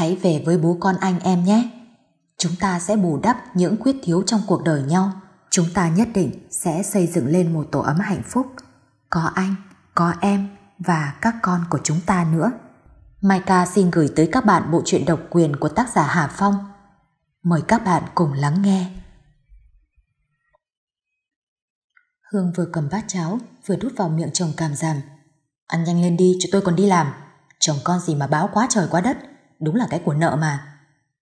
Hãy về với bố con anh em nhé. Chúng ta sẽ bù đắp những khuyết thiếu trong cuộc đời nhau. Chúng ta nhất định sẽ xây dựng lên một tổ ấm hạnh phúc. Có anh, có em và các con của chúng ta nữa. Mai Ca xin gửi tới các bạn bộ truyện độc quyền của tác giả Hà Phong. Mời các bạn cùng lắng nghe. Hương vừa cầm bát cháo, vừa đút vào miệng chồng cảm giảm. Ăn nhanh lên đi, chứ tôi còn đi làm. Chồng con gì mà báo quá trời quá đất đúng là cái của nợ mà.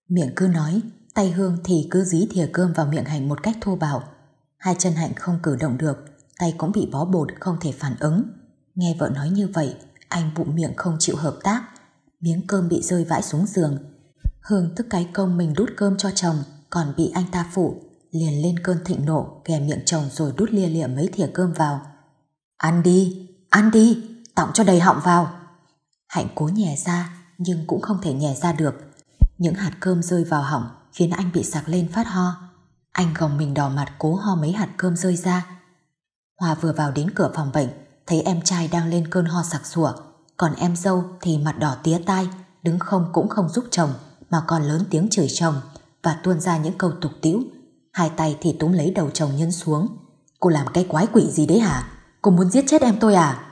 Miệng cứ nói, tay Hương thì cứ dí thìa cơm vào miệng Hạnh một cách thô bạo. Hai chân Hạnh không cử động được, tay cũng bị bó bột không thể phản ứng. Nghe vợ nói như vậy, anh bụng miệng không chịu hợp tác, miếng cơm bị rơi vãi xuống giường. Hương tức cái công mình đút cơm cho chồng, còn bị anh ta phụ, liền lên cơn thịnh nộ, ghè miệng chồng rồi đút lia lịa mấy thìa cơm vào. Ăn đi, ăn đi, tọng cho đầy họng vào. Hạnh cố nhè ra, nhưng cũng không thể nhè ra được. Những hạt cơm rơi vào họng khiến anh bị sặc lên phát ho. Anh gồng mình đỏ mặt cố ho mấy hạt cơm rơi ra. Hòa vừa vào đến cửa phòng bệnh, thấy em trai đang lên cơn ho sặc sủa, còn em dâu thì mặt đỏ tía tai, đứng không cũng không giúp chồng, mà còn lớn tiếng chửi chồng và tuôn ra những câu tục tĩu. Hai tay thì túm lấy đầu chồng nhân xuống. Cô làm cái quái quỷ gì đấy hả? Cô muốn giết chết em tôi à?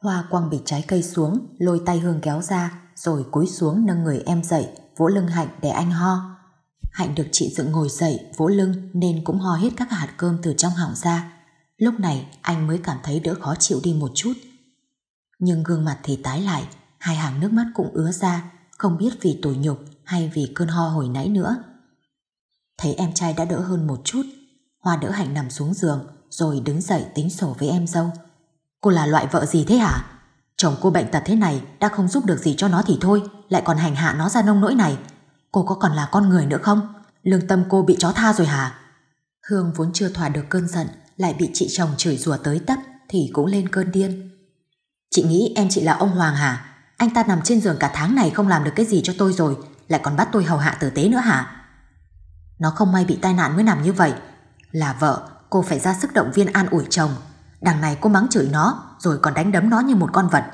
Hoa quăng bị trái cây xuống, lôi tay Hương kéo ra, rồi cúi xuống nâng người em dậy, vỗ lưng Hạnh để anh ho. Hạnh được chị dựng ngồi dậy, vỗ lưng nên cũng ho hết các hạt cơm từ trong họng ra. Lúc này anh mới cảm thấy đỡ khó chịu đi một chút. Nhưng gương mặt thì tái lại, hai hàng nước mắt cũng ứa ra, không biết vì tủi nhục hay vì cơn ho hồi nãy nữa. Thấy em trai đã đỡ hơn một chút, Hoa đỡ Hạnh nằm xuống giường rồi đứng dậy tính sổ với em dâu. Cô là loại vợ gì thế hả? Chồng cô bệnh tật thế này đã không giúp được gì cho nó thì thôi, lại còn hành hạ nó ra nông nỗi này. Cô có còn là con người nữa không? Lương tâm cô bị chó tha rồi hả? Hương vốn chưa thỏa được cơn giận, lại bị chị chồng chửi rủa tới tấp thì cũng lên cơn điên. Chị nghĩ em chị là ông Hoàng hả? Anh ta nằm trên giường cả tháng này không làm được cái gì cho tôi rồi, lại còn bắt tôi hầu hạ tử tế nữa hả? Nó không may bị tai nạn mới nằm như vậy. Là vợ, cô phải ra sức động viên an ủi chồng, Đằng này cô mắng chửi nó, rồi còn đánh đấm nó như một con vật.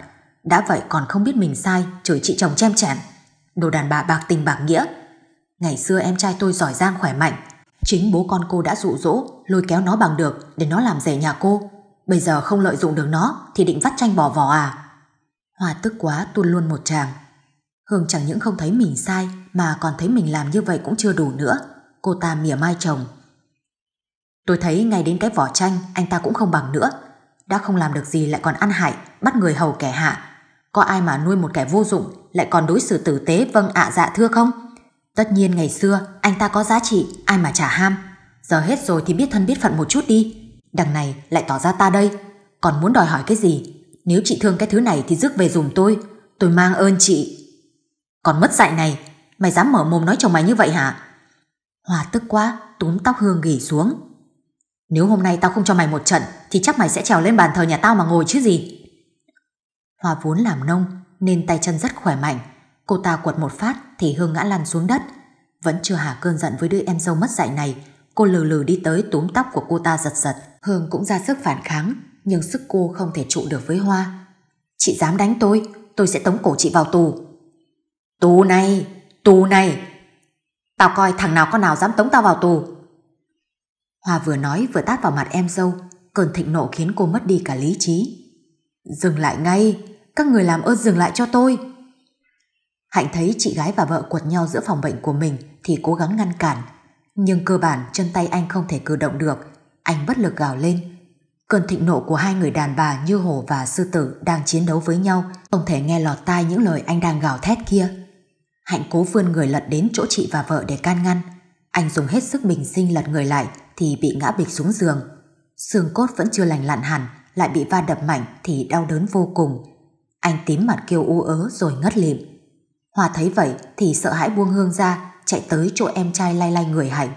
Đã vậy còn không biết mình sai, chửi chị chồng chem chẹn Đồ đàn bà bạc tình bạc nghĩa. Ngày xưa em trai tôi giỏi giang khỏe mạnh. Chính bố con cô đã dụ dỗ, lôi kéo nó bằng được để nó làm rể nhà cô. Bây giờ không lợi dụng được nó thì định vắt tranh bỏ vỏ à. Hòa tức quá tuôn luôn một tràng. Hương chẳng những không thấy mình sai mà còn thấy mình làm như vậy cũng chưa đủ nữa. Cô ta mỉa mai chồng Tôi thấy ngay đến cái vỏ chanh anh ta cũng không bằng nữa. Đã không làm được gì lại còn ăn hại, bắt người hầu kẻ hạ. Có ai mà nuôi một kẻ vô dụng lại còn đối xử tử tế vâng ạ dạ thưa không? Tất nhiên ngày xưa anh ta có giá trị, ai mà chả ham. Giờ hết rồi thì biết thân biết phận một chút đi. Đằng này lại tỏ ra ta đây. Còn muốn đòi hỏi cái gì? Nếu chị thương cái thứ này thì rước về dùng tôi. Tôi mang ơn chị. Còn mất dạy này, mày dám mở mồm nói chồng mày như vậy hả? Hòa tức quá, túm tóc Hương gỉ xuống. Nếu hôm nay tao không cho mày một trận thì chắc mày sẽ trèo lên bàn thờ nhà tao mà ngồi chứ gì. Hoa vốn làm nông nên tay chân rất khỏe mạnh. Cô ta quật một phát thì Hương ngã lăn xuống đất. Vẫn chưa hả cơn giận với đứa em dâu mất dạy này. Cô lừ lừ đi tới túm tóc của cô ta giật giật. Hương cũng ra sức phản kháng nhưng sức cô không thể trụ được với Hoa. Chị dám đánh tôi, tôi sẽ tống cổ chị vào tù. Tù này, tù này. Tao coi thằng nào con nào dám tống tao vào tù Hòa vừa nói vừa tát vào mặt em dâu, cơn thịnh nộ khiến cô mất đi cả lý trí. Dừng lại ngay, các người làm ơn dừng lại cho tôi. Hạnh thấy chị gái và vợ quật nhau giữa phòng bệnh của mình thì cố gắng ngăn cản. Nhưng cơ bản chân tay anh không thể cử động được, anh bất lực gào lên. Cơn thịnh nộ của hai người đàn bà như hổ và sư tử đang chiến đấu với nhau, không thể nghe lọt tai những lời anh đang gào thét kia. Hạnh cố vươn người lật đến chỗ chị và vợ để can ngăn. Anh dùng hết sức bình sinh lật người lại thì bị ngã bịch xuống giường. Xương cốt vẫn chưa lành lặn hẳn, lại bị va đập mạnh thì đau đớn vô cùng. Anh tím mặt kêu u ớ rồi ngất lịm. Hòa thấy vậy thì sợ hãi buông hương ra, chạy tới chỗ em trai lay lay người Hạnh.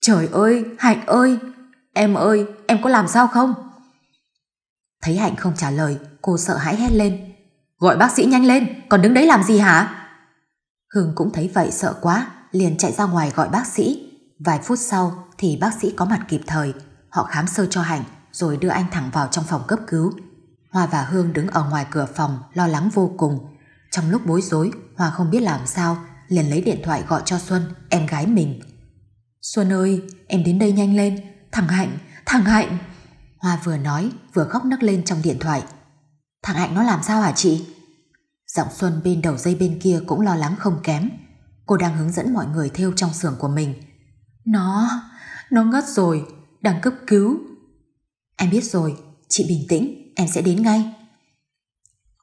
Trời ơi, Hạnh ơi! Em ơi, em có làm sao không? Thấy Hạnh không trả lời, cô sợ hãi hét lên. Gọi bác sĩ nhanh lên, còn đứng đấy làm gì hả? Hương cũng thấy vậy sợ quá, liền chạy ra ngoài gọi bác sĩ. Vài phút sau, thì bác sĩ có mặt kịp thời. Họ khám sơ cho Hạnh rồi đưa anh thẳng vào trong phòng cấp cứu. Hoa và Hương đứng ở ngoài cửa phòng lo lắng vô cùng. Trong lúc bối rối, Hoa không biết làm sao, liền lấy điện thoại gọi cho Xuân, em gái mình. Xuân ơi, em đến đây nhanh lên, thằng Hạnh, thằng Hạnh. Hoa vừa nói, vừa khóc nấc lên trong điện thoại. Thằng Hạnh nó làm sao hả chị? Giọng Xuân bên đầu dây bên kia cũng lo lắng không kém. Cô đang hướng dẫn mọi người theo trong xưởng của mình. Nó... Nó ngất rồi, đang cấp cứu. Em biết rồi, chị bình tĩnh, em sẽ đến ngay.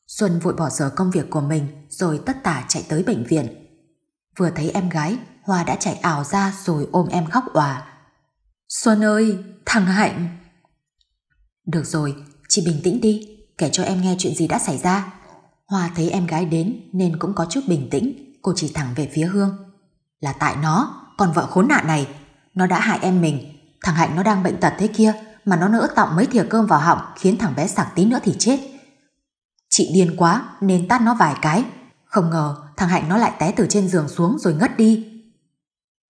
Xuân vội bỏ giờ công việc của mình rồi tất tả chạy tới bệnh viện. Vừa thấy em gái, Hoa đã chạy ảo ra rồi ôm em khóc òa. Xuân ơi, thằng Hạnh! Được rồi, chị bình tĩnh đi, kể cho em nghe chuyện gì đã xảy ra. Hoa thấy em gái đến nên cũng có chút bình tĩnh, cô chỉ thẳng về phía Hương. Là tại nó, con vợ khốn nạn này, nó đã hại em mình, thằng Hạnh nó đang bệnh tật thế kia mà nó nỡ tọng mấy thìa cơm vào họng khiến thằng bé sặc tí nữa thì chết. Chị điên quá nên tát nó vài cái. Không ngờ thằng Hạnh nó lại té từ trên giường xuống rồi ngất đi.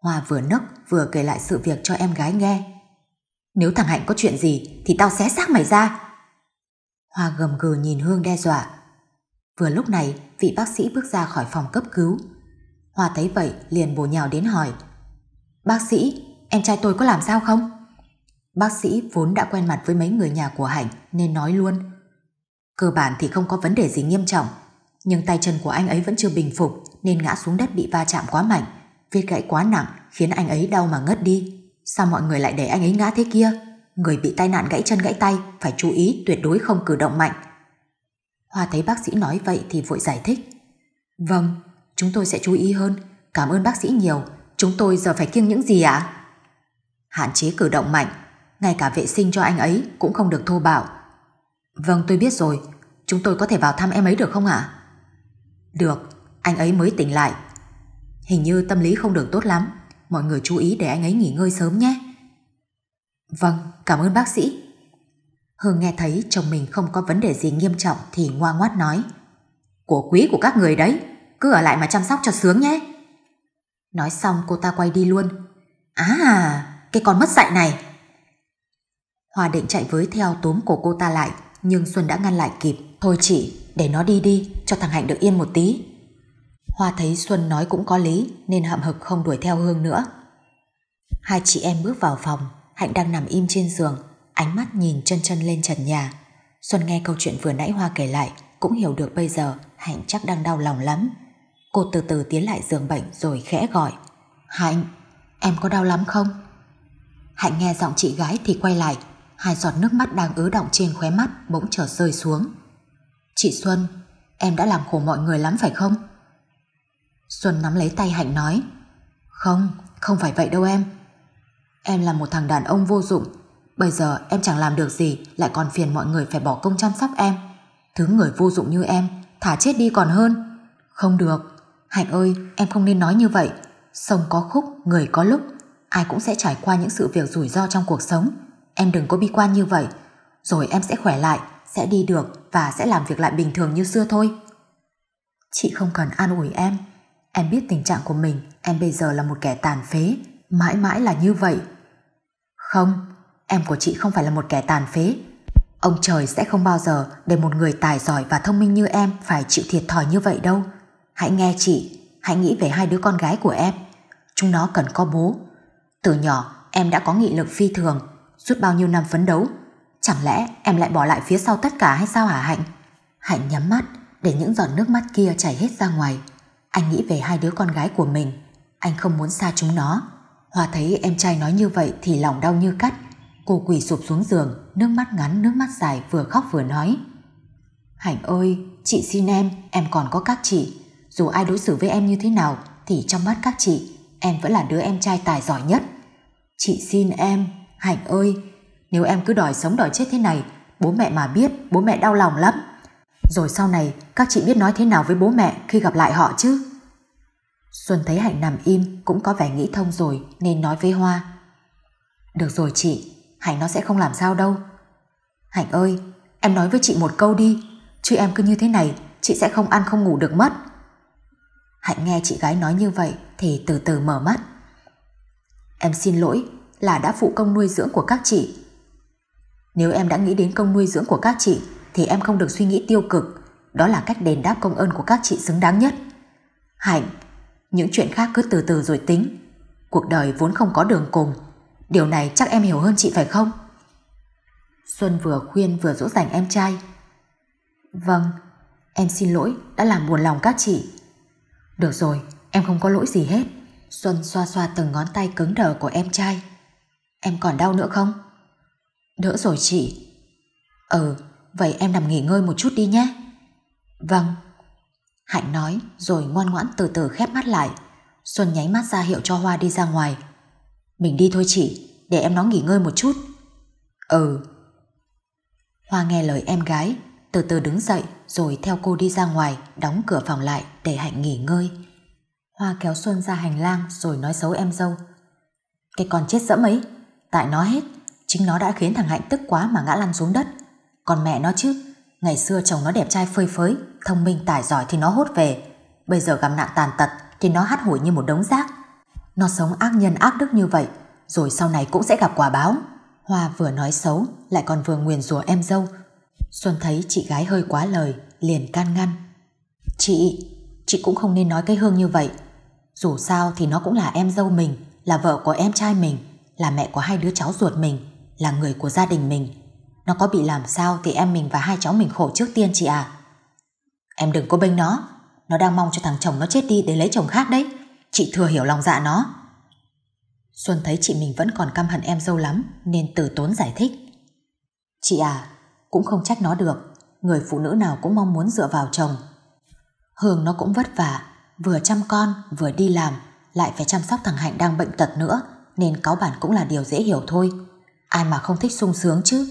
Hoa vừa nấc vừa kể lại sự việc cho em gái nghe. Nếu thằng Hạnh có chuyện gì thì tao xé xác mày ra. Hoa gầm gừ nhìn Hương đe dọa. Vừa lúc này vị bác sĩ bước ra khỏi phòng cấp cứu. Hoa thấy vậy liền bổ nhào đến hỏi. Bác sĩ, em trai tôi có làm sao không? Bác sĩ vốn đã quen mặt với mấy người nhà của Hạnh nên nói luôn. Cơ bản thì không có vấn đề gì nghiêm trọng, nhưng tay chân của anh ấy vẫn chưa bình phục nên ngã xuống đất bị va chạm quá mạnh. Vết gãy quá nặng khiến anh ấy đau mà ngất đi. Sao mọi người lại để anh ấy ngã thế kia? Người bị tai nạn gãy chân gãy tay phải chú ý tuyệt đối không cử động mạnh. Hoa thấy bác sĩ nói vậy thì vội giải thích. Vâng, chúng tôi sẽ chú ý hơn. Cảm ơn bác sĩ nhiều. Chúng tôi giờ phải kiêng những gì ạ? hạn chế cử động mạnh, ngay cả vệ sinh cho anh ấy cũng không được thô bạo. Vâng tôi biết rồi, chúng tôi có thể vào thăm em ấy được không ạ? Được, anh ấy mới tỉnh lại. Hình như tâm lý không được tốt lắm, mọi người chú ý để anh ấy nghỉ ngơi sớm nhé. Vâng, cảm ơn bác sĩ. Hương nghe thấy chồng mình không có vấn đề gì nghiêm trọng thì ngoa ngoát nói. Của quý của các người đấy, cứ ở lại mà chăm sóc cho sướng nhé. Nói xong cô ta quay đi luôn. À, cái con mất dạy này. Hòa định chạy với theo túm cổ cô ta lại, nhưng Xuân đã ngăn lại kịp. Thôi chị, để nó đi đi, cho thằng Hạnh được yên một tí. Hoa thấy Xuân nói cũng có lý, nên hậm hực không đuổi theo Hương nữa. Hai chị em bước vào phòng, Hạnh đang nằm im trên giường, ánh mắt nhìn chân chân lên trần nhà. Xuân nghe câu chuyện vừa nãy Hoa kể lại, cũng hiểu được bây giờ Hạnh chắc đang đau lòng lắm. Cô từ từ tiến lại giường bệnh rồi khẽ gọi. Hạnh, em có đau lắm không? Hạnh nghe giọng chị gái thì quay lại, hai giọt nước mắt đang ứ động trên khóe mắt bỗng trở rơi xuống. Chị Xuân, em đã làm khổ mọi người lắm phải không? Xuân nắm lấy tay Hạnh nói, không, không phải vậy đâu em. Em là một thằng đàn ông vô dụng, bây giờ em chẳng làm được gì lại còn phiền mọi người phải bỏ công chăm sóc em. Thứ người vô dụng như em, thả chết đi còn hơn. Không được, Hạnh ơi, em không nên nói như vậy. Sông có khúc, người có lúc, ai cũng sẽ trải qua những sự việc rủi ro trong cuộc sống. Em đừng có bi quan như vậy, rồi em sẽ khỏe lại, sẽ đi được và sẽ làm việc lại bình thường như xưa thôi. Chị không cần an ủi em, em biết tình trạng của mình, em bây giờ là một kẻ tàn phế, mãi mãi là như vậy. Không, em của chị không phải là một kẻ tàn phế. Ông trời sẽ không bao giờ để một người tài giỏi và thông minh như em phải chịu thiệt thòi như vậy đâu. Hãy nghe chị, hãy nghĩ về hai đứa con gái của em. Chúng nó cần có bố, từ nhỏ em đã có nghị lực phi thường, suốt bao nhiêu năm phấn đấu. Chẳng lẽ em lại bỏ lại phía sau tất cả hay sao hả Hạnh? Hạnh nhắm mắt để những giọt nước mắt kia chảy hết ra ngoài. Anh nghĩ về hai đứa con gái của mình. Anh không muốn xa chúng nó. Hòa thấy em trai nói như vậy thì lòng đau như cắt. Cô quỳ sụp xuống giường, nước mắt ngắn, nước mắt dài vừa khóc vừa nói. Hạnh ơi, chị xin em, em còn có các chị. Dù ai đối xử với em như thế nào thì trong mắt các chị em vẫn là đứa em trai tài giỏi nhất. Chị xin em, Hạnh ơi, nếu em cứ đòi sống đòi chết thế này, bố mẹ mà biết, bố mẹ đau lòng lắm. Rồi sau này, các chị biết nói thế nào với bố mẹ khi gặp lại họ chứ? Xuân thấy Hạnh nằm im cũng có vẻ nghĩ thông rồi nên nói với Hoa. Được rồi chị, Hạnh nó sẽ không làm sao đâu. Hạnh ơi, em nói với chị một câu đi, chứ em cứ như thế này, chị sẽ không ăn không ngủ được mất. Hạnh nghe chị gái nói như vậy thì từ từ mở mắt. Em xin lỗi là đã phụ công nuôi dưỡng của các chị. Nếu em đã nghĩ đến công nuôi dưỡng của các chị thì em không được suy nghĩ tiêu cực. Đó là cách đền đáp công ơn của các chị xứng đáng nhất. Hạnh, những chuyện khác cứ từ từ rồi tính. Cuộc đời vốn không có đường cùng. Điều này chắc em hiểu hơn chị phải không? Xuân vừa khuyên vừa dỗ dành em trai. Vâng, em xin lỗi đã làm buồn lòng các chị. Được rồi, em không có lỗi gì hết. Xuân xoa xoa từng ngón tay cứng đờ của em trai. Em còn đau nữa không? Đỡ rồi chị. Ừ, vậy em nằm nghỉ ngơi một chút đi nhé. Vâng. Hạnh nói rồi ngoan ngoãn từ từ khép mắt lại. Xuân nháy mắt ra hiệu cho Hoa đi ra ngoài. Mình đi thôi chị, để em nó nghỉ ngơi một chút. Ừ. Hoa nghe lời em gái từ từ đứng dậy rồi theo cô đi ra ngoài, đóng cửa phòng lại để Hạnh nghỉ ngơi. Hoa kéo Xuân ra hành lang rồi nói xấu em dâu. Cái con chết dẫm ấy, tại nó hết, chính nó đã khiến thằng Hạnh tức quá mà ngã lăn xuống đất. Còn mẹ nó chứ, ngày xưa chồng nó đẹp trai phơi phới, thông minh tài giỏi thì nó hốt về, bây giờ gặp nạn tàn tật thì nó hắt hủi như một đống rác. Nó sống ác nhân ác đức như vậy, rồi sau này cũng sẽ gặp quả báo. Hoa vừa nói xấu, lại còn vừa nguyền rủa em dâu Xuân thấy chị gái hơi quá lời, liền can ngăn. Chị, chị cũng không nên nói cái hương như vậy. Dù sao thì nó cũng là em dâu mình, là vợ của em trai mình, là mẹ của hai đứa cháu ruột mình, là người của gia đình mình. Nó có bị làm sao thì em mình và hai cháu mình khổ trước tiên chị à. Em đừng có bênh nó, nó đang mong cho thằng chồng nó chết đi để lấy chồng khác đấy. Chị thừa hiểu lòng dạ nó. Xuân thấy chị mình vẫn còn căm hận em dâu lắm nên từ tốn giải thích. Chị à, cũng không trách nó được. Người phụ nữ nào cũng mong muốn dựa vào chồng. Hương nó cũng vất vả, vừa chăm con, vừa đi làm, lại phải chăm sóc thằng Hạnh đang bệnh tật nữa, nên cáo bản cũng là điều dễ hiểu thôi. Ai mà không thích sung sướng chứ?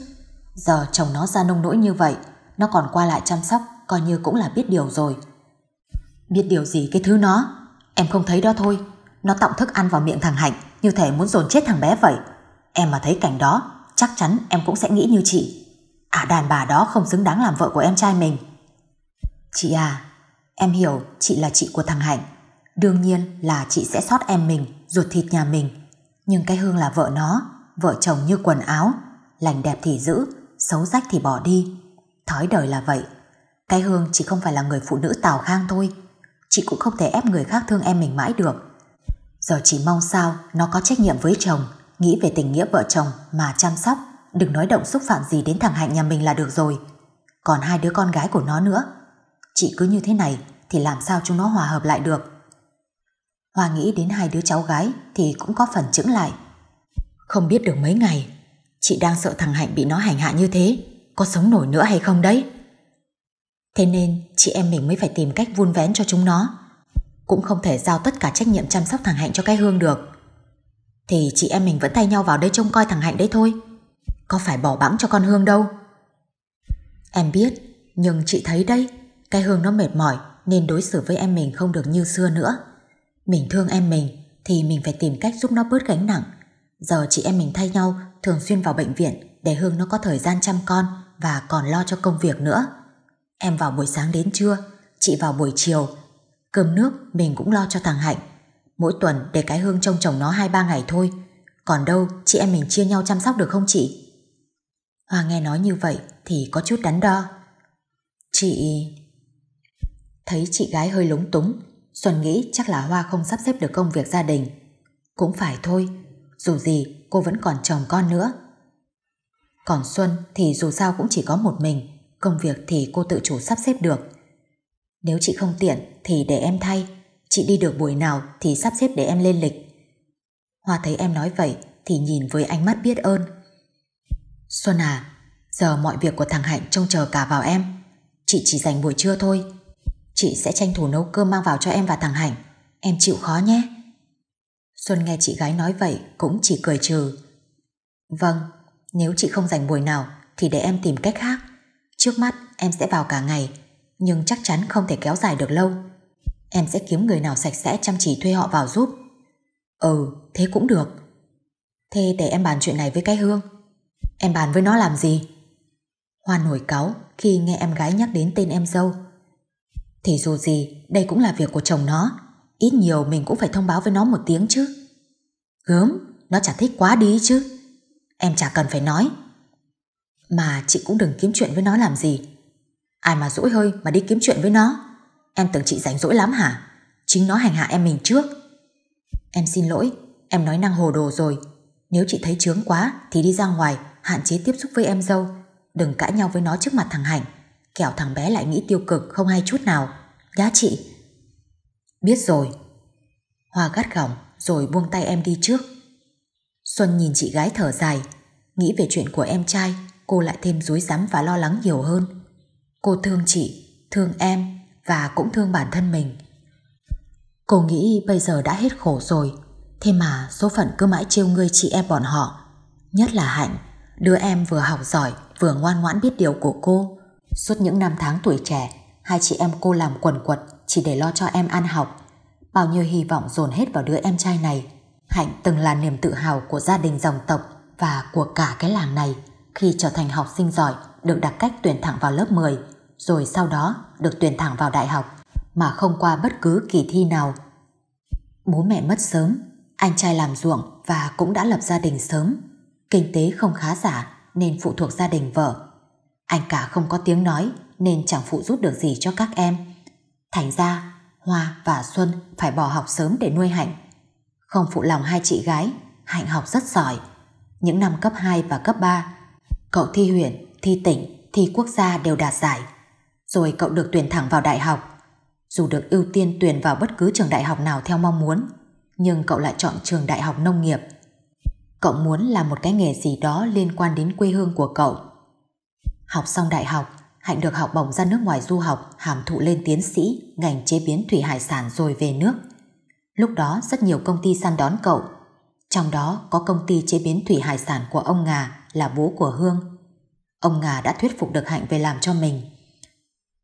Giờ chồng nó ra nông nỗi như vậy, nó còn qua lại chăm sóc, coi như cũng là biết điều rồi. Biết điều gì cái thứ nó? Em không thấy đó thôi. Nó tọng thức ăn vào miệng thằng Hạnh, như thể muốn dồn chết thằng bé vậy. Em mà thấy cảnh đó, chắc chắn em cũng sẽ nghĩ như chị ả à, đàn bà đó không xứng đáng làm vợ của em trai mình. Chị à, em hiểu chị là chị của thằng Hạnh. Đương nhiên là chị sẽ sót em mình, ruột thịt nhà mình. Nhưng cái Hương là vợ nó, vợ chồng như quần áo. Lành đẹp thì giữ, xấu rách thì bỏ đi. Thói đời là vậy. Cái Hương chỉ không phải là người phụ nữ tào khang thôi. Chị cũng không thể ép người khác thương em mình mãi được. Giờ chỉ mong sao nó có trách nhiệm với chồng, nghĩ về tình nghĩa vợ chồng mà chăm sóc đừng nói động xúc phạm gì đến thằng Hạnh nhà mình là được rồi. Còn hai đứa con gái của nó nữa. Chị cứ như thế này thì làm sao chúng nó hòa hợp lại được. Hoa nghĩ đến hai đứa cháu gái thì cũng có phần chững lại. Không biết được mấy ngày, chị đang sợ thằng Hạnh bị nó hành hạ như thế, có sống nổi nữa hay không đấy. Thế nên chị em mình mới phải tìm cách vun vén cho chúng nó. Cũng không thể giao tất cả trách nhiệm chăm sóc thằng Hạnh cho cái hương được. Thì chị em mình vẫn tay nhau vào đây trông coi thằng Hạnh đấy thôi. Có phải bỏ bẵng cho con Hương đâu Em biết Nhưng chị thấy đây Cái Hương nó mệt mỏi Nên đối xử với em mình không được như xưa nữa Mình thương em mình Thì mình phải tìm cách giúp nó bớt gánh nặng Giờ chị em mình thay nhau Thường xuyên vào bệnh viện Để Hương nó có thời gian chăm con Và còn lo cho công việc nữa Em vào buổi sáng đến trưa Chị vào buổi chiều Cơm nước mình cũng lo cho thằng Hạnh Mỗi tuần để cái hương trông chồng nó 2-3 ngày thôi Còn đâu chị em mình chia nhau chăm sóc được không chị Hoa nghe nói như vậy thì có chút đắn đo. Chị... Thấy chị gái hơi lúng túng, Xuân nghĩ chắc là Hoa không sắp xếp được công việc gia đình. Cũng phải thôi, dù gì cô vẫn còn chồng con nữa. Còn Xuân thì dù sao cũng chỉ có một mình, công việc thì cô tự chủ sắp xếp được. Nếu chị không tiện thì để em thay, chị đi được buổi nào thì sắp xếp để em lên lịch. Hoa thấy em nói vậy thì nhìn với ánh mắt biết ơn. Xuân à, giờ mọi việc của thằng Hạnh trông chờ cả vào em. Chị chỉ dành buổi trưa thôi. Chị sẽ tranh thủ nấu cơm mang vào cho em và thằng Hạnh. Em chịu khó nhé. Xuân nghe chị gái nói vậy cũng chỉ cười trừ. Vâng, nếu chị không dành buổi nào thì để em tìm cách khác. Trước mắt em sẽ vào cả ngày, nhưng chắc chắn không thể kéo dài được lâu. Em sẽ kiếm người nào sạch sẽ chăm chỉ thuê họ vào giúp. Ừ, thế cũng được. Thế để em bàn chuyện này với cái hương. Em bàn với nó làm gì? Hoa nổi cáu khi nghe em gái nhắc đến tên em dâu. Thì dù gì, đây cũng là việc của chồng nó. Ít nhiều mình cũng phải thông báo với nó một tiếng chứ. Gớm, nó chả thích quá đi chứ. Em chả cần phải nói. Mà chị cũng đừng kiếm chuyện với nó làm gì. Ai mà dỗi hơi mà đi kiếm chuyện với nó. Em tưởng chị rảnh rỗi lắm hả? Chính nó hành hạ em mình trước. Em xin lỗi, em nói năng hồ đồ rồi. Nếu chị thấy chướng quá thì đi ra ngoài hạn chế tiếp xúc với em dâu, đừng cãi nhau với nó trước mặt thằng Hạnh, kẻo thằng bé lại nghĩ tiêu cực không hay chút nào. Gá chị. Biết rồi. Hoa gắt gỏng rồi buông tay em đi trước. Xuân nhìn chị gái thở dài, nghĩ về chuyện của em trai, cô lại thêm rối rắm và lo lắng nhiều hơn. Cô thương chị, thương em và cũng thương bản thân mình. Cô nghĩ bây giờ đã hết khổ rồi, thế mà số phận cứ mãi trêu ngươi chị em bọn họ, nhất là Hạnh. Đứa em vừa học giỏi, vừa ngoan ngoãn biết điều của cô. Suốt những năm tháng tuổi trẻ, hai chị em cô làm quần quật chỉ để lo cho em ăn học. Bao nhiêu hy vọng dồn hết vào đứa em trai này. Hạnh từng là niềm tự hào của gia đình dòng tộc và của cả cái làng này khi trở thành học sinh giỏi được đặt cách tuyển thẳng vào lớp 10 rồi sau đó được tuyển thẳng vào đại học mà không qua bất cứ kỳ thi nào. Bố mẹ mất sớm, anh trai làm ruộng và cũng đã lập gia đình sớm kinh tế không khá giả nên phụ thuộc gia đình vợ. Anh cả không có tiếng nói nên chẳng phụ giúp được gì cho các em. Thành ra, Hoa và Xuân phải bỏ học sớm để nuôi Hạnh. Không phụ lòng hai chị gái, Hạnh học rất giỏi. Những năm cấp 2 và cấp 3, cậu thi huyện, thi tỉnh, thi quốc gia đều đạt giải. Rồi cậu được tuyển thẳng vào đại học. Dù được ưu tiên tuyển vào bất cứ trường đại học nào theo mong muốn, nhưng cậu lại chọn trường đại học nông nghiệp – Cậu muốn làm một cái nghề gì đó liên quan đến quê hương của cậu. Học xong đại học, Hạnh được học bổng ra nước ngoài du học, hàm thụ lên tiến sĩ, ngành chế biến thủy hải sản rồi về nước. Lúc đó rất nhiều công ty săn đón cậu. Trong đó có công ty chế biến thủy hải sản của ông Ngà là bố của Hương. Ông Ngà đã thuyết phục được Hạnh về làm cho mình.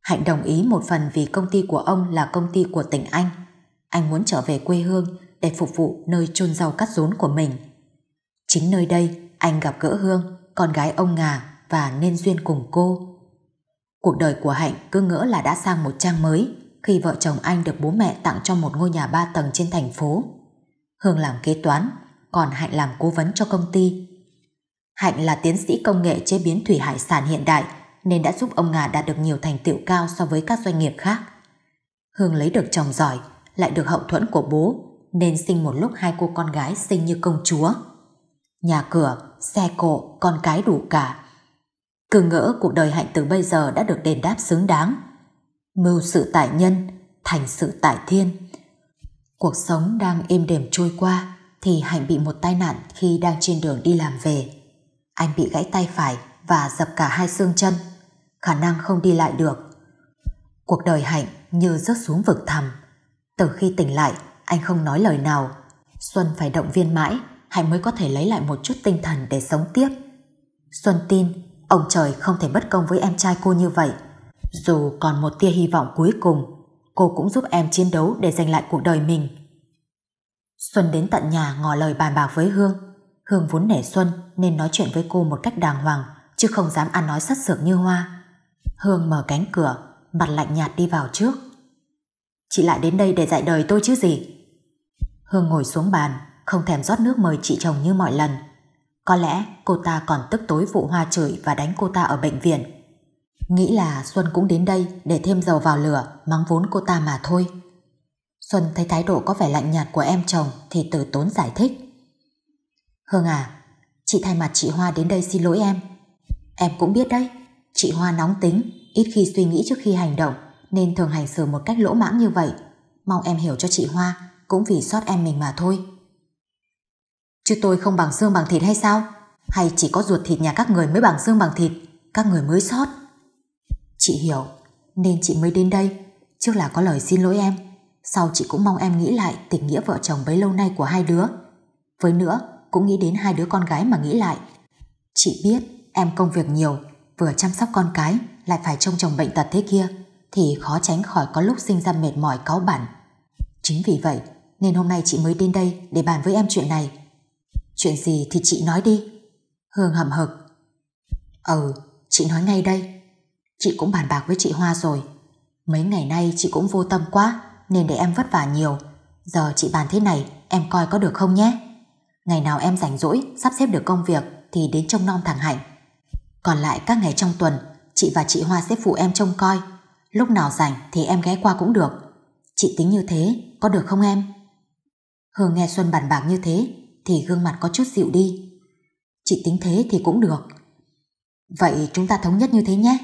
Hạnh đồng ý một phần vì công ty của ông là công ty của tỉnh Anh. Anh muốn trở về quê hương để phục vụ nơi chôn rau cắt rốn của mình. Chính nơi đây anh gặp gỡ Hương, con gái ông Ngà và nên duyên cùng cô. Cuộc đời của Hạnh cứ ngỡ là đã sang một trang mới khi vợ chồng anh được bố mẹ tặng cho một ngôi nhà ba tầng trên thành phố. Hương làm kế toán, còn Hạnh làm cố vấn cho công ty. Hạnh là tiến sĩ công nghệ chế biến thủy hải sản hiện đại nên đã giúp ông Ngà đạt được nhiều thành tựu cao so với các doanh nghiệp khác. Hương lấy được chồng giỏi, lại được hậu thuẫn của bố nên sinh một lúc hai cô con gái sinh như công chúa nhà cửa, xe cộ, con cái đủ cả. Cứ ngỡ cuộc đời hạnh từ bây giờ đã được đền đáp xứng đáng. Mưu sự tại nhân, thành sự tại thiên. Cuộc sống đang êm đềm trôi qua thì Hạnh bị một tai nạn khi đang trên đường đi làm về. Anh bị gãy tay phải và dập cả hai xương chân, khả năng không đi lại được. Cuộc đời Hạnh như rớt xuống vực thẳm. Từ khi tỉnh lại, anh không nói lời nào. Xuân phải động viên mãi Hải mới có thể lấy lại một chút tinh thần để sống tiếp. Xuân tin, ông trời không thể bất công với em trai cô như vậy. Dù còn một tia hy vọng cuối cùng, cô cũng giúp em chiến đấu để giành lại cuộc đời mình. Xuân đến tận nhà ngỏ lời bàn bạc với Hương. Hương vốn nể Xuân nên nói chuyện với cô một cách đàng hoàng, chứ không dám ăn nói sắt sược như hoa. Hương mở cánh cửa, mặt lạnh nhạt đi vào trước. Chị lại đến đây để dạy đời tôi chứ gì? Hương ngồi xuống bàn, không thèm rót nước mời chị chồng như mọi lần. Có lẽ cô ta còn tức tối vụ hoa chửi và đánh cô ta ở bệnh viện. Nghĩ là Xuân cũng đến đây để thêm dầu vào lửa, mắng vốn cô ta mà thôi. Xuân thấy thái độ có vẻ lạnh nhạt của em chồng thì từ tốn giải thích. Hương à, chị thay mặt chị Hoa đến đây xin lỗi em. Em cũng biết đấy, chị Hoa nóng tính, ít khi suy nghĩ trước khi hành động nên thường hành xử một cách lỗ mãng như vậy. Mong em hiểu cho chị Hoa, cũng vì sót em mình mà thôi. Chứ tôi không bằng xương bằng thịt hay sao? Hay chỉ có ruột thịt nhà các người mới bằng xương bằng thịt, các người mới sót? Chị hiểu, nên chị mới đến đây. Trước là có lời xin lỗi em, sau chị cũng mong em nghĩ lại tình nghĩa vợ chồng bấy lâu nay của hai đứa. Với nữa, cũng nghĩ đến hai đứa con gái mà nghĩ lại. Chị biết em công việc nhiều, vừa chăm sóc con cái lại phải trông chồng bệnh tật thế kia thì khó tránh khỏi có lúc sinh ra mệt mỏi cáu bản. Chính vì vậy nên hôm nay chị mới đến đây để bàn với em chuyện này. Chuyện gì thì chị nói đi. Hương hậm hực. Ừ, chị nói ngay đây. Chị cũng bàn bạc với chị Hoa rồi. Mấy ngày nay chị cũng vô tâm quá nên để em vất vả nhiều. Giờ chị bàn thế này em coi có được không nhé. Ngày nào em rảnh rỗi, sắp xếp được công việc thì đến trông non thằng Hạnh. Còn lại các ngày trong tuần, chị và chị Hoa sẽ phụ em trông coi. Lúc nào rảnh thì em ghé qua cũng được. Chị tính như thế, có được không em? Hương nghe Xuân bàn bạc như thế thì gương mặt có chút dịu đi. Chị tính thế thì cũng được. Vậy chúng ta thống nhất như thế nhé.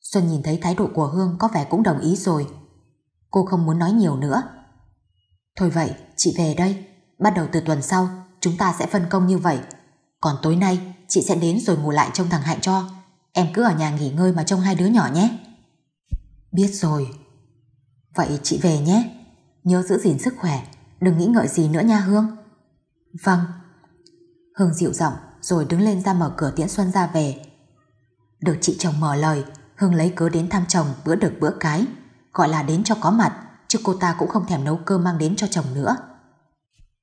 Xuân nhìn thấy thái độ của Hương có vẻ cũng đồng ý rồi. Cô không muốn nói nhiều nữa. Thôi vậy, chị về đây. Bắt đầu từ tuần sau, chúng ta sẽ phân công như vậy. Còn tối nay, chị sẽ đến rồi ngủ lại trông thằng Hạnh cho. Em cứ ở nhà nghỉ ngơi mà trông hai đứa nhỏ nhé. Biết rồi. Vậy chị về nhé. Nhớ giữ gìn sức khỏe, đừng nghĩ ngợi gì nữa nha Hương. Vâng. Hưng dịu giọng rồi đứng lên ra mở cửa tiễn Xuân ra về. Được chị chồng mở lời, Hưng lấy cớ đến thăm chồng bữa được bữa cái, gọi là đến cho có mặt, chứ cô ta cũng không thèm nấu cơm mang đến cho chồng nữa.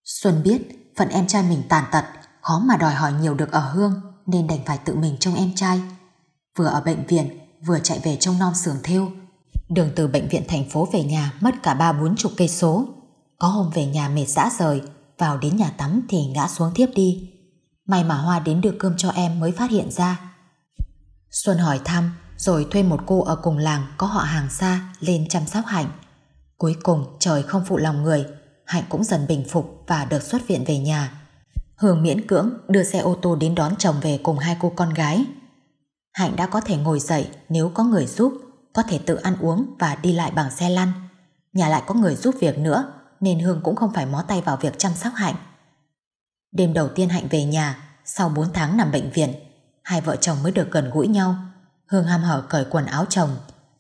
Xuân biết phận em trai mình tàn tật, khó mà đòi hỏi nhiều được ở Hương nên đành phải tự mình trông em trai. Vừa ở bệnh viện, vừa chạy về trông non xưởng thêu. Đường từ bệnh viện thành phố về nhà mất cả ba bốn chục cây số. Có hôm về nhà mệt dã rời, vào đến nhà tắm thì ngã xuống thiếp đi. May mà Hoa đến được cơm cho em mới phát hiện ra. Xuân hỏi thăm, rồi thuê một cô ở cùng làng có họ hàng xa lên chăm sóc Hạnh. Cuối cùng trời không phụ lòng người, Hạnh cũng dần bình phục và được xuất viện về nhà. Hương miễn cưỡng đưa xe ô tô đến đón chồng về cùng hai cô con gái. Hạnh đã có thể ngồi dậy nếu có người giúp, có thể tự ăn uống và đi lại bằng xe lăn. Nhà lại có người giúp việc nữa nên Hương cũng không phải mó tay vào việc chăm sóc Hạnh. Đêm đầu tiên Hạnh về nhà, sau 4 tháng nằm bệnh viện, hai vợ chồng mới được gần gũi nhau. Hương ham hở cởi quần áo chồng,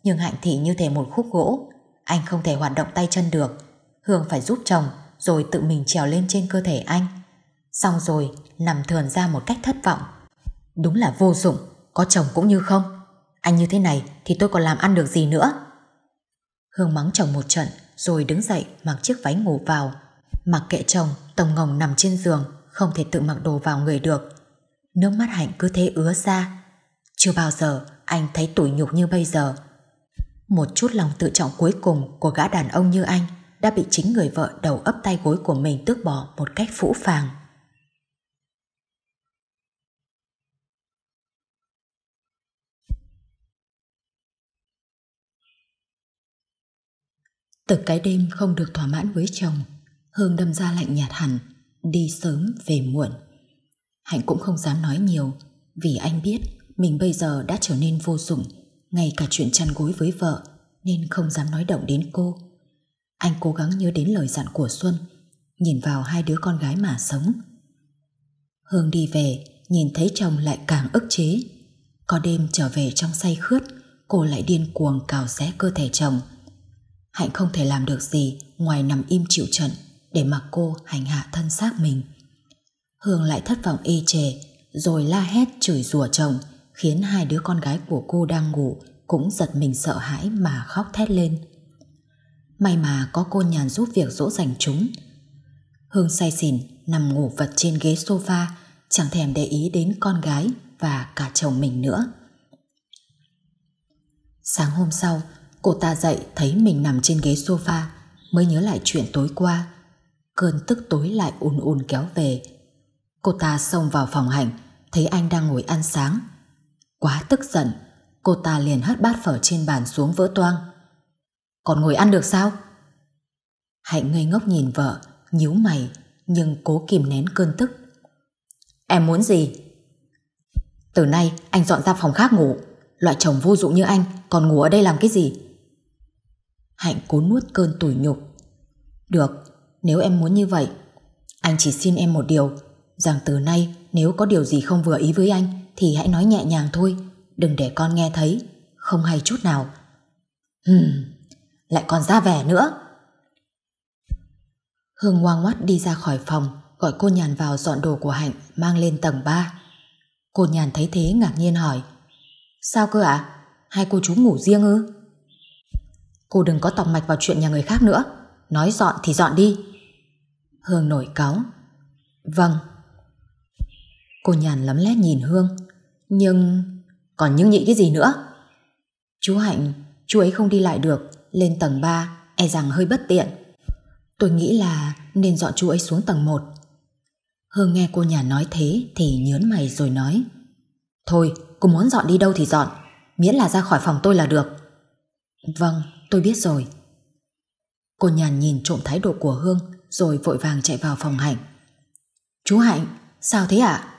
nhưng Hạnh thì như thể một khúc gỗ, anh không thể hoạt động tay chân được. Hương phải giúp chồng, rồi tự mình trèo lên trên cơ thể anh. Xong rồi, nằm thườn ra một cách thất vọng. Đúng là vô dụng, có chồng cũng như không. Anh như thế này thì tôi còn làm ăn được gì nữa. Hương mắng chồng một trận rồi đứng dậy mặc chiếc váy ngủ vào. Mặc kệ chồng, Tổng Ngồng nằm trên giường, không thể tự mặc đồ vào người được. Nước mắt Hạnh cứ thế ứa ra. Chưa bao giờ anh thấy tủi nhục như bây giờ. Một chút lòng tự trọng cuối cùng của gã đàn ông như anh đã bị chính người vợ đầu ấp tay gối của mình tước bỏ một cách phũ phàng. từ cái đêm không được thỏa mãn với chồng Hương đâm ra lạnh nhạt hẳn Đi sớm về muộn Hạnh cũng không dám nói nhiều Vì anh biết mình bây giờ đã trở nên vô dụng Ngay cả chuyện chăn gối với vợ Nên không dám nói động đến cô Anh cố gắng nhớ đến lời dặn của Xuân Nhìn vào hai đứa con gái mà sống Hương đi về Nhìn thấy chồng lại càng ức chế Có đêm trở về trong say khướt Cô lại điên cuồng cào xé cơ thể chồng Hạnh không thể làm được gì ngoài nằm im chịu trận để mặc cô hành hạ thân xác mình. Hương lại thất vọng ê chề rồi la hét chửi rủa chồng khiến hai đứa con gái của cô đang ngủ cũng giật mình sợ hãi mà khóc thét lên. May mà có cô nhàn giúp việc dỗ dành chúng. Hương say xỉn nằm ngủ vật trên ghế sofa chẳng thèm để ý đến con gái và cả chồng mình nữa. Sáng hôm sau, Cô ta dậy thấy mình nằm trên ghế sofa Mới nhớ lại chuyện tối qua Cơn tức tối lại ùn ùn kéo về Cô ta xông vào phòng hành Thấy anh đang ngồi ăn sáng Quá tức giận Cô ta liền hất bát phở trên bàn xuống vỡ toang Còn ngồi ăn được sao Hạnh ngây ngốc nhìn vợ nhíu mày Nhưng cố kìm nén cơn tức Em muốn gì Từ nay anh dọn ra phòng khác ngủ Loại chồng vô dụng như anh Còn ngủ ở đây làm cái gì Hạnh cố nuốt cơn tủi nhục. Được, nếu em muốn như vậy, anh chỉ xin em một điều, rằng từ nay nếu có điều gì không vừa ý với anh thì hãy nói nhẹ nhàng thôi, đừng để con nghe thấy, không hay chút nào. Hừm, lại còn ra vẻ nữa. Hương ngoan ngoắt đi ra khỏi phòng, gọi cô Nhàn vào dọn đồ của Hạnh mang lên tầng 3. Cô Nhàn thấy thế ngạc nhiên hỏi Sao cơ ạ? À? Hai cô chú ngủ riêng ư? Cô đừng có tọc mạch vào chuyện nhà người khác nữa Nói dọn thì dọn đi Hương nổi cáo Vâng Cô nhàn lấm lét nhìn Hương Nhưng còn những nhị cái gì nữa Chú Hạnh Chú ấy không đi lại được Lên tầng 3 e rằng hơi bất tiện Tôi nghĩ là nên dọn chú ấy xuống tầng 1 Hương nghe cô nhàn nói thế Thì nhớn mày rồi nói Thôi cô muốn dọn đi đâu thì dọn Miễn là ra khỏi phòng tôi là được Vâng tôi biết rồi. Cô nhàn nhìn trộm thái độ của Hương rồi vội vàng chạy vào phòng Hạnh. Chú Hạnh, sao thế ạ?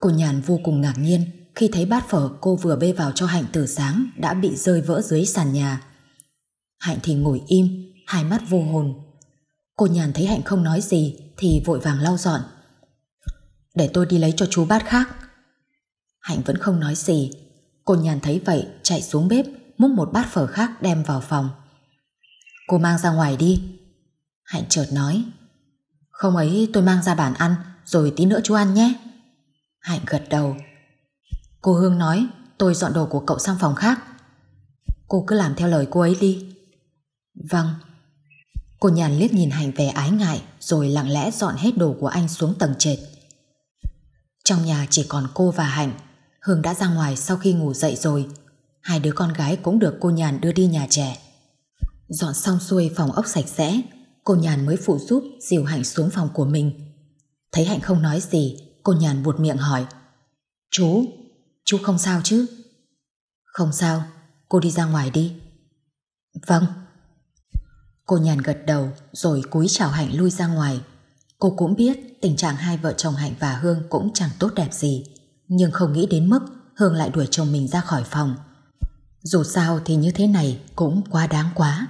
Cô nhàn vô cùng ngạc nhiên khi thấy bát phở cô vừa bê vào cho Hạnh từ sáng đã bị rơi vỡ dưới sàn nhà. Hạnh thì ngồi im, hai mắt vô hồn. Cô nhàn thấy Hạnh không nói gì thì vội vàng lau dọn. Để tôi đi lấy cho chú bát khác. Hạnh vẫn không nói gì. Cô nhàn thấy vậy chạy xuống bếp múc một bát phở khác đem vào phòng. Cô mang ra ngoài đi. Hạnh chợt nói. Không ấy tôi mang ra bàn ăn, rồi tí nữa chú ăn nhé. Hạnh gật đầu. Cô Hương nói, tôi dọn đồ của cậu sang phòng khác. Cô cứ làm theo lời cô ấy đi. Vâng. Cô nhàn liếc nhìn Hạnh vẻ ái ngại, rồi lặng lẽ dọn hết đồ của anh xuống tầng trệt. Trong nhà chỉ còn cô và Hạnh Hương đã ra ngoài sau khi ngủ dậy rồi hai đứa con gái cũng được cô Nhàn đưa đi nhà trẻ. Dọn xong xuôi phòng ốc sạch sẽ, cô Nhàn mới phụ giúp dìu Hạnh xuống phòng của mình. Thấy Hạnh không nói gì, cô Nhàn buột miệng hỏi. Chú, chú không sao chứ? Không sao, cô đi ra ngoài đi. Vâng. Cô Nhàn gật đầu rồi cúi chào Hạnh lui ra ngoài. Cô cũng biết tình trạng hai vợ chồng Hạnh và Hương cũng chẳng tốt đẹp gì, nhưng không nghĩ đến mức Hương lại đuổi chồng mình ra khỏi phòng. Dù sao thì như thế này cũng quá đáng quá.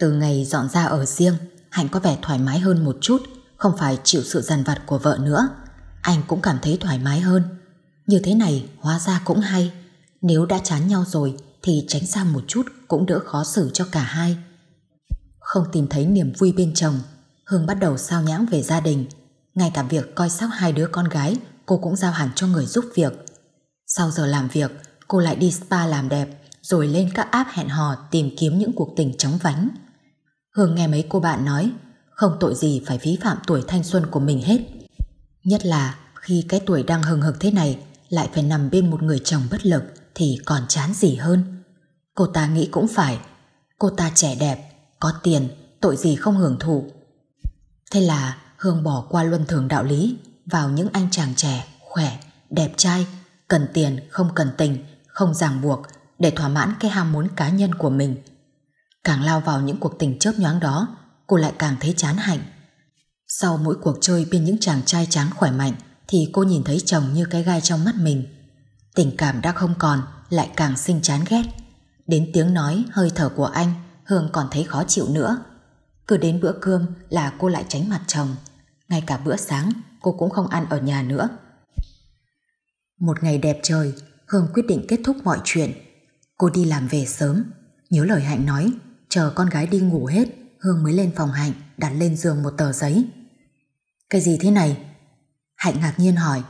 Từ ngày dọn ra ở riêng, Hạnh có vẻ thoải mái hơn một chút, không phải chịu sự dằn vặt của vợ nữa. Anh cũng cảm thấy thoải mái hơn. Như thế này hóa ra cũng hay. Nếu đã chán nhau rồi thì tránh xa một chút cũng đỡ khó xử cho cả hai. Không tìm thấy niềm vui bên chồng, Hương bắt đầu sao nhãng về gia đình. Ngay cả việc coi sóc hai đứa con gái, cô cũng giao hẳn cho người giúp việc. Sau giờ làm việc, Cô lại đi spa làm đẹp, rồi lên các app hẹn hò tìm kiếm những cuộc tình chóng vánh. Hương nghe mấy cô bạn nói, không tội gì phải phí phạm tuổi thanh xuân của mình hết. Nhất là khi cái tuổi đang hừng hực thế này lại phải nằm bên một người chồng bất lực thì còn chán gì hơn. Cô ta nghĩ cũng phải, cô ta trẻ đẹp, có tiền, tội gì không hưởng thụ. Thế là Hương bỏ qua luân thường đạo lý vào những anh chàng trẻ, khỏe, đẹp trai, cần tiền không cần tình không ràng buộc để thỏa mãn cái ham muốn cá nhân của mình. Càng lao vào những cuộc tình chớp nhoáng đó, cô lại càng thấy chán hạnh. Sau mỗi cuộc chơi bên những chàng trai tráng khỏe mạnh thì cô nhìn thấy chồng như cái gai trong mắt mình. Tình cảm đã không còn lại càng sinh chán ghét. Đến tiếng nói, hơi thở của anh Hương còn thấy khó chịu nữa. Cứ đến bữa cơm là cô lại tránh mặt chồng. Ngay cả bữa sáng cô cũng không ăn ở nhà nữa. Một ngày đẹp trời, Hương quyết định kết thúc mọi chuyện. Cô đi làm về sớm, nhớ lời Hạnh nói, chờ con gái đi ngủ hết, Hương mới lên phòng Hạnh, đặt lên giường một tờ giấy. Cái gì thế này? Hạnh ngạc nhiên hỏi.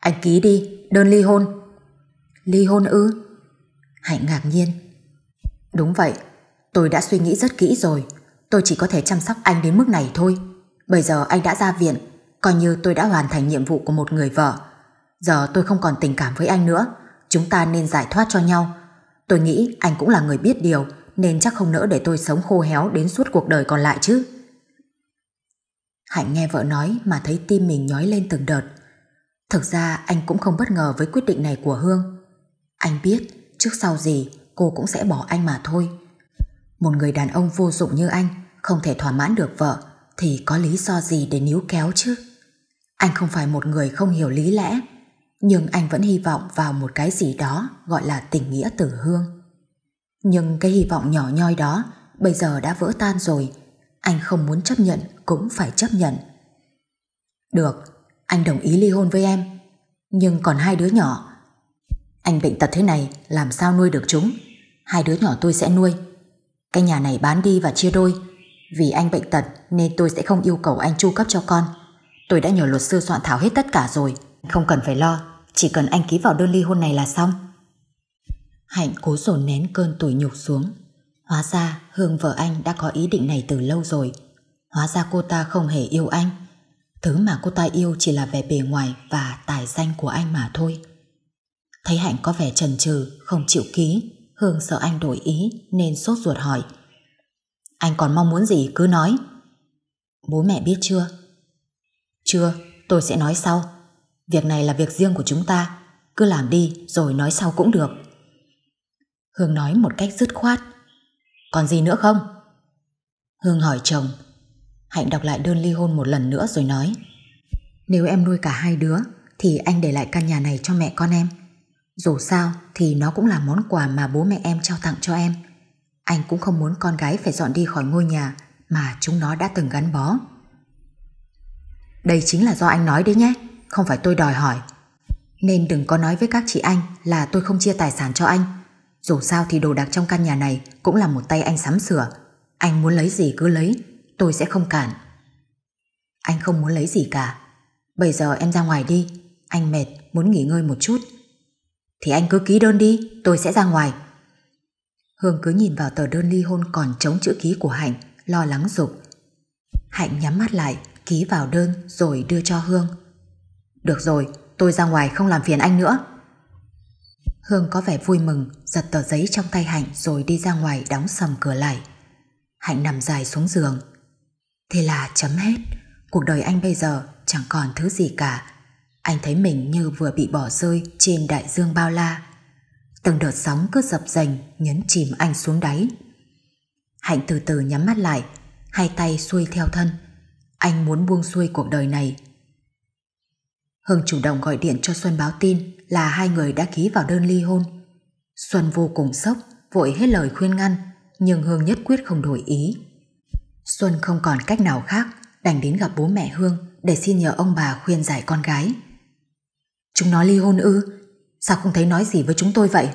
Anh ký đi, đơn ly hôn. Ly hôn ư? Hạnh ngạc nhiên. Đúng vậy, tôi đã suy nghĩ rất kỹ rồi, tôi chỉ có thể chăm sóc anh đến mức này thôi. Bây giờ anh đã ra viện, coi như tôi đã hoàn thành nhiệm vụ của một người vợ Giờ tôi không còn tình cảm với anh nữa Chúng ta nên giải thoát cho nhau Tôi nghĩ anh cũng là người biết điều Nên chắc không nỡ để tôi sống khô héo Đến suốt cuộc đời còn lại chứ Hạnh nghe vợ nói Mà thấy tim mình nhói lên từng đợt Thực ra anh cũng không bất ngờ Với quyết định này của Hương Anh biết trước sau gì Cô cũng sẽ bỏ anh mà thôi Một người đàn ông vô dụng như anh Không thể thỏa mãn được vợ Thì có lý do gì để níu kéo chứ Anh không phải một người không hiểu lý lẽ nhưng anh vẫn hy vọng vào một cái gì đó gọi là tình nghĩa tử hương. Nhưng cái hy vọng nhỏ nhoi đó bây giờ đã vỡ tan rồi, anh không muốn chấp nhận cũng phải chấp nhận. Được, anh đồng ý ly hôn với em, nhưng còn hai đứa nhỏ. Anh bệnh tật thế này làm sao nuôi được chúng? Hai đứa nhỏ tôi sẽ nuôi. Cái nhà này bán đi và chia đôi. Vì anh bệnh tật nên tôi sẽ không yêu cầu anh chu cấp cho con. Tôi đã nhờ luật sư soạn thảo hết tất cả rồi, không cần phải lo chỉ cần anh ký vào đơn ly hôn này là xong. Hạnh cố dồn nén cơn tủi nhục xuống. Hóa ra Hương vợ anh đã có ý định này từ lâu rồi. Hóa ra cô ta không hề yêu anh. Thứ mà cô ta yêu chỉ là vẻ bề ngoài và tài danh của anh mà thôi. Thấy Hạnh có vẻ chần chừ không chịu ký, Hương sợ anh đổi ý nên sốt ruột hỏi. Anh còn mong muốn gì cứ nói. Bố mẹ biết chưa? Chưa, tôi sẽ nói sau. Việc này là việc riêng của chúng ta Cứ làm đi rồi nói sau cũng được Hương nói một cách dứt khoát Còn gì nữa không? Hương hỏi chồng Hạnh đọc lại đơn ly hôn một lần nữa rồi nói Nếu em nuôi cả hai đứa Thì anh để lại căn nhà này cho mẹ con em Dù sao thì nó cũng là món quà mà bố mẹ em trao tặng cho em Anh cũng không muốn con gái phải dọn đi khỏi ngôi nhà Mà chúng nó đã từng gắn bó Đây chính là do anh nói đấy nhé không phải tôi đòi hỏi. Nên đừng có nói với các chị anh là tôi không chia tài sản cho anh. Dù sao thì đồ đạc trong căn nhà này cũng là một tay anh sắm sửa. Anh muốn lấy gì cứ lấy, tôi sẽ không cản. Anh không muốn lấy gì cả. Bây giờ em ra ngoài đi, anh mệt, muốn nghỉ ngơi một chút. Thì anh cứ ký đơn đi, tôi sẽ ra ngoài. Hương cứ nhìn vào tờ đơn ly hôn còn chống chữ ký của Hạnh, lo lắng dục Hạnh nhắm mắt lại, ký vào đơn rồi đưa cho Hương. Được rồi, tôi ra ngoài không làm phiền anh nữa. Hương có vẻ vui mừng, giật tờ giấy trong tay Hạnh rồi đi ra ngoài đóng sầm cửa lại. Hạnh nằm dài xuống giường. Thế là chấm hết, cuộc đời anh bây giờ chẳng còn thứ gì cả. Anh thấy mình như vừa bị bỏ rơi trên đại dương bao la. Từng đợt sóng cứ dập dành nhấn chìm anh xuống đáy. Hạnh từ từ nhắm mắt lại, hai tay xuôi theo thân. Anh muốn buông xuôi cuộc đời này Hưng chủ động gọi điện cho Xuân báo tin là hai người đã ký vào đơn ly hôn. Xuân vô cùng sốc, vội hết lời khuyên ngăn, nhưng Hương nhất quyết không đổi ý. Xuân không còn cách nào khác, đành đến gặp bố mẹ Hương để xin nhờ ông bà khuyên giải con gái. Chúng nó ly hôn ư? Sao không thấy nói gì với chúng tôi vậy?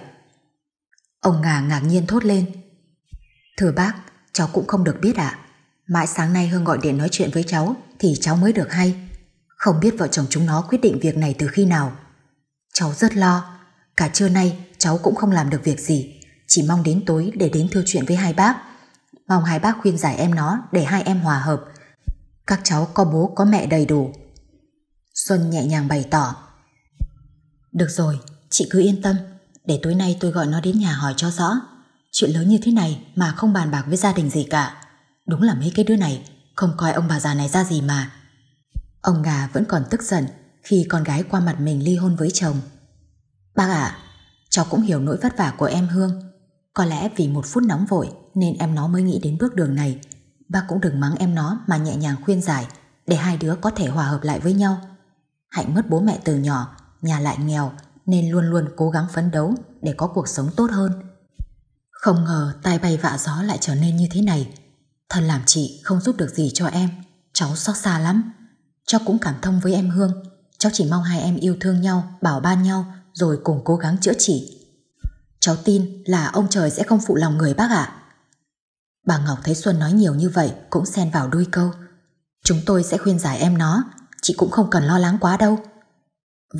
Ông Ngà ngạc nhiên thốt lên. Thưa bác, cháu cũng không được biết ạ. Mãi sáng nay Hương gọi điện nói chuyện với cháu thì cháu mới được hay. Không biết vợ chồng chúng nó quyết định việc này từ khi nào. Cháu rất lo. Cả trưa nay cháu cũng không làm được việc gì. Chỉ mong đến tối để đến thưa chuyện với hai bác. Mong hai bác khuyên giải em nó để hai em hòa hợp. Các cháu có bố có mẹ đầy đủ. Xuân nhẹ nhàng bày tỏ. Được rồi, chị cứ yên tâm. Để tối nay tôi gọi nó đến nhà hỏi cho rõ. Chuyện lớn như thế này mà không bàn bạc với gia đình gì cả. Đúng là mấy cái đứa này không coi ông bà già này ra gì mà Ông Ngà vẫn còn tức giận khi con gái qua mặt mình ly hôn với chồng. Bác ạ, cháu cũng hiểu nỗi vất vả của em Hương. Có lẽ vì một phút nóng vội nên em nó mới nghĩ đến bước đường này. Bác cũng đừng mắng em nó mà nhẹ nhàng khuyên giải để hai đứa có thể hòa hợp lại với nhau. Hạnh mất bố mẹ từ nhỏ, nhà lại nghèo nên luôn luôn cố gắng phấn đấu để có cuộc sống tốt hơn. Không ngờ tai bay vạ gió lại trở nên như thế này. Thân làm chị không giúp được gì cho em, cháu xót xa lắm. Cháu cũng cảm thông với em Hương Cháu chỉ mong hai em yêu thương nhau Bảo ban nhau rồi cùng cố gắng chữa trị Cháu tin là ông trời sẽ không phụ lòng người bác ạ Bà Ngọc thấy Xuân nói nhiều như vậy Cũng xen vào đuôi câu Chúng tôi sẽ khuyên giải em nó Chị cũng không cần lo lắng quá đâu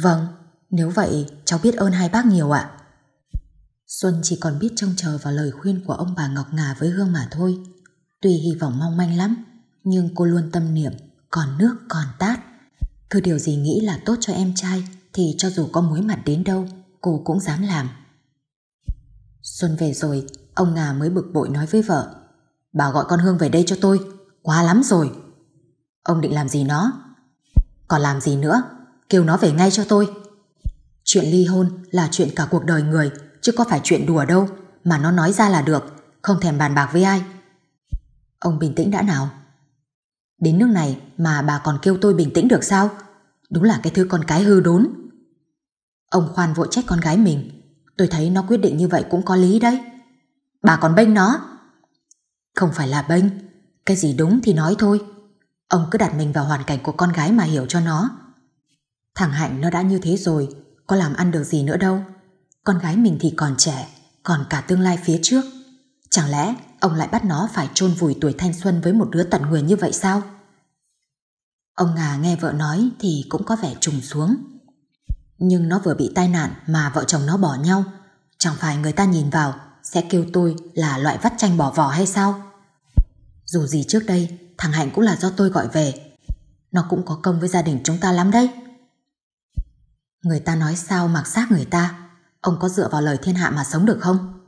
Vâng, nếu vậy cháu biết ơn hai bác nhiều ạ Xuân chỉ còn biết trông chờ vào lời khuyên của ông bà Ngọc Ngà với Hương mà thôi Tuy hy vọng mong manh lắm Nhưng cô luôn tâm niệm còn nước còn tát. Cứ điều gì nghĩ là tốt cho em trai thì cho dù có muối mặt đến đâu, cô cũng dám làm. Xuân về rồi, ông Ngà mới bực bội nói với vợ. bảo gọi con Hương về đây cho tôi, quá lắm rồi. Ông định làm gì nó? Còn làm gì nữa? Kêu nó về ngay cho tôi. Chuyện ly hôn là chuyện cả cuộc đời người, chứ có phải chuyện đùa đâu, mà nó nói ra là được, không thèm bàn bạc với ai. Ông bình tĩnh đã nào. Đến nước này mà bà còn kêu tôi bình tĩnh được sao? Đúng là cái thứ con cái hư đốn. Ông Khoan vội trách con gái mình. Tôi thấy nó quyết định như vậy cũng có lý đấy. Bà còn bênh nó. Không phải là bênh. Cái gì đúng thì nói thôi. Ông cứ đặt mình vào hoàn cảnh của con gái mà hiểu cho nó. Thằng Hạnh nó đã như thế rồi, có làm ăn được gì nữa đâu. Con gái mình thì còn trẻ, còn cả tương lai phía trước. Chẳng lẽ Ông lại bắt nó phải chôn vùi tuổi thanh xuân với một đứa tận nguyền như vậy sao? Ông Ngà nghe vợ nói thì cũng có vẻ trùng xuống. Nhưng nó vừa bị tai nạn mà vợ chồng nó bỏ nhau. Chẳng phải người ta nhìn vào sẽ kêu tôi là loại vắt chanh bỏ vỏ hay sao? Dù gì trước đây, thằng Hạnh cũng là do tôi gọi về. Nó cũng có công với gia đình chúng ta lắm đấy. Người ta nói sao mặc xác người ta, ông có dựa vào lời thiên hạ mà sống được không?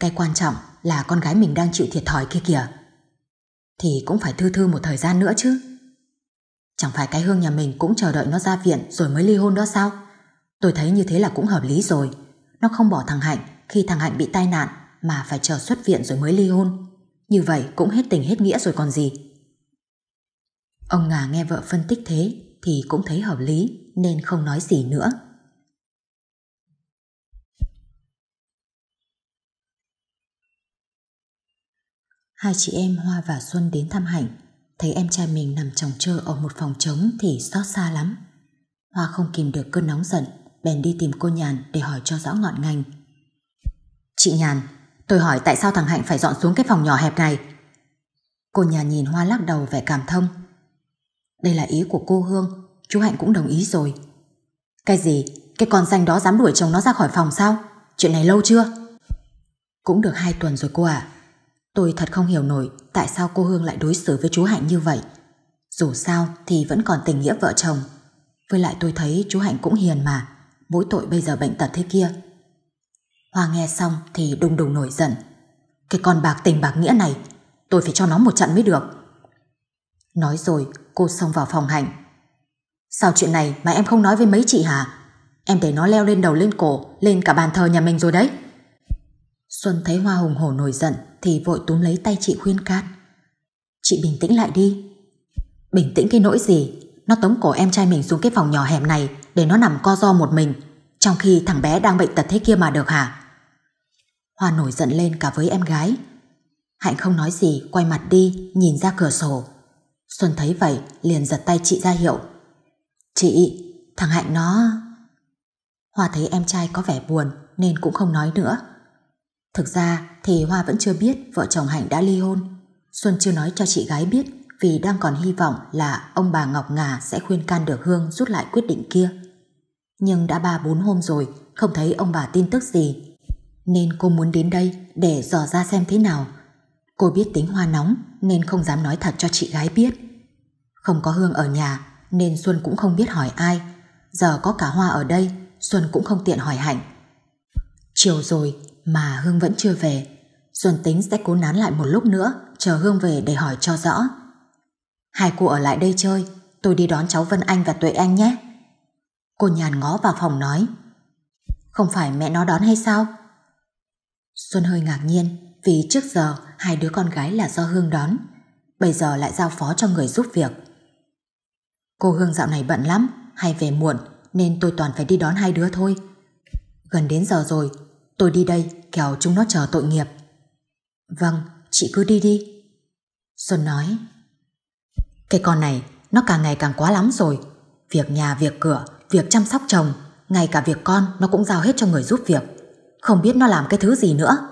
Cái quan trọng là con gái mình đang chịu thiệt thòi kia kìa. Thì cũng phải thư thư một thời gian nữa chứ. Chẳng phải cái Hương nhà mình cũng chờ đợi nó ra viện rồi mới ly hôn đó sao? Tôi thấy như thế là cũng hợp lý rồi. Nó không bỏ thằng Hạnh khi thằng Hạnh bị tai nạn mà phải chờ xuất viện rồi mới ly hôn. Như vậy cũng hết tình hết nghĩa rồi còn gì. Ông Ngà nghe vợ phân tích thế thì cũng thấy hợp lý nên không nói gì nữa. Hai chị em Hoa và Xuân đến thăm Hạnh, thấy em trai mình nằm chồng chơ ở một phòng trống thì xót xa lắm. Hoa không kìm được cơn nóng giận, bèn đi tìm cô Nhàn để hỏi cho rõ ngọn ngành. Chị Nhàn, tôi hỏi tại sao thằng Hạnh phải dọn xuống cái phòng nhỏ hẹp này? Cô Nhàn nhìn Hoa lắc đầu vẻ cảm thông. Đây là ý của cô Hương, chú Hạnh cũng đồng ý rồi. Cái gì, cái con danh đó dám đuổi chồng nó ra khỏi phòng sao? Chuyện này lâu chưa? Cũng được hai tuần rồi cô ạ. Tôi thật không hiểu nổi tại sao cô Hương lại đối xử với chú Hạnh như vậy. Dù sao thì vẫn còn tình nghĩa vợ chồng. Với lại tôi thấy chú Hạnh cũng hiền mà, mỗi tội bây giờ bệnh tật thế kia. Hoa nghe xong thì đùng đùng nổi giận. Cái con bạc tình bạc nghĩa này, tôi phải cho nó một trận mới được. Nói rồi cô xông vào phòng Hạnh. Sao chuyện này mà em không nói với mấy chị hả? Em để nó leo lên đầu lên cổ, lên cả bàn thờ nhà mình rồi đấy. Xuân thấy Hoa hùng hổ nổi giận thì vội túm lấy tay chị khuyên can. Chị bình tĩnh lại đi. Bình tĩnh cái nỗi gì? Nó tống cổ em trai mình xuống cái phòng nhỏ hẹp này để nó nằm co do một mình, trong khi thằng bé đang bệnh tật thế kia mà được hả? Hoa nổi giận lên cả với em gái. Hạnh không nói gì, quay mặt đi, nhìn ra cửa sổ. Xuân thấy vậy, liền giật tay chị ra hiệu. Chị, thằng Hạnh nó... Hoa thấy em trai có vẻ buồn nên cũng không nói nữa. Thực ra thì Hoa vẫn chưa biết vợ chồng Hạnh đã ly hôn. Xuân chưa nói cho chị gái biết vì đang còn hy vọng là ông bà Ngọc Ngà sẽ khuyên can được Hương rút lại quyết định kia. Nhưng đã ba bốn hôm rồi không thấy ông bà tin tức gì nên cô muốn đến đây để dò ra xem thế nào. Cô biết tính Hoa nóng nên không dám nói thật cho chị gái biết. Không có Hương ở nhà nên Xuân cũng không biết hỏi ai. Giờ có cả Hoa ở đây Xuân cũng không tiện hỏi Hạnh. Chiều rồi mà Hương vẫn chưa về. Xuân tính sẽ cố nán lại một lúc nữa, chờ Hương về để hỏi cho rõ. Hai cô ở lại đây chơi, tôi đi đón cháu Vân Anh và Tuệ Anh nhé. Cô nhàn ngó vào phòng nói. Không phải mẹ nó đón hay sao? Xuân hơi ngạc nhiên vì trước giờ hai đứa con gái là do Hương đón. Bây giờ lại giao phó cho người giúp việc. Cô Hương dạo này bận lắm, hay về muộn nên tôi toàn phải đi đón hai đứa thôi. Gần đến giờ rồi Tôi đi đây kẻo chúng nó chờ tội nghiệp Vâng chị cứ đi đi Xuân nói Cái con này nó càng ngày càng quá lắm rồi Việc nhà việc cửa Việc chăm sóc chồng Ngay cả việc con nó cũng giao hết cho người giúp việc Không biết nó làm cái thứ gì nữa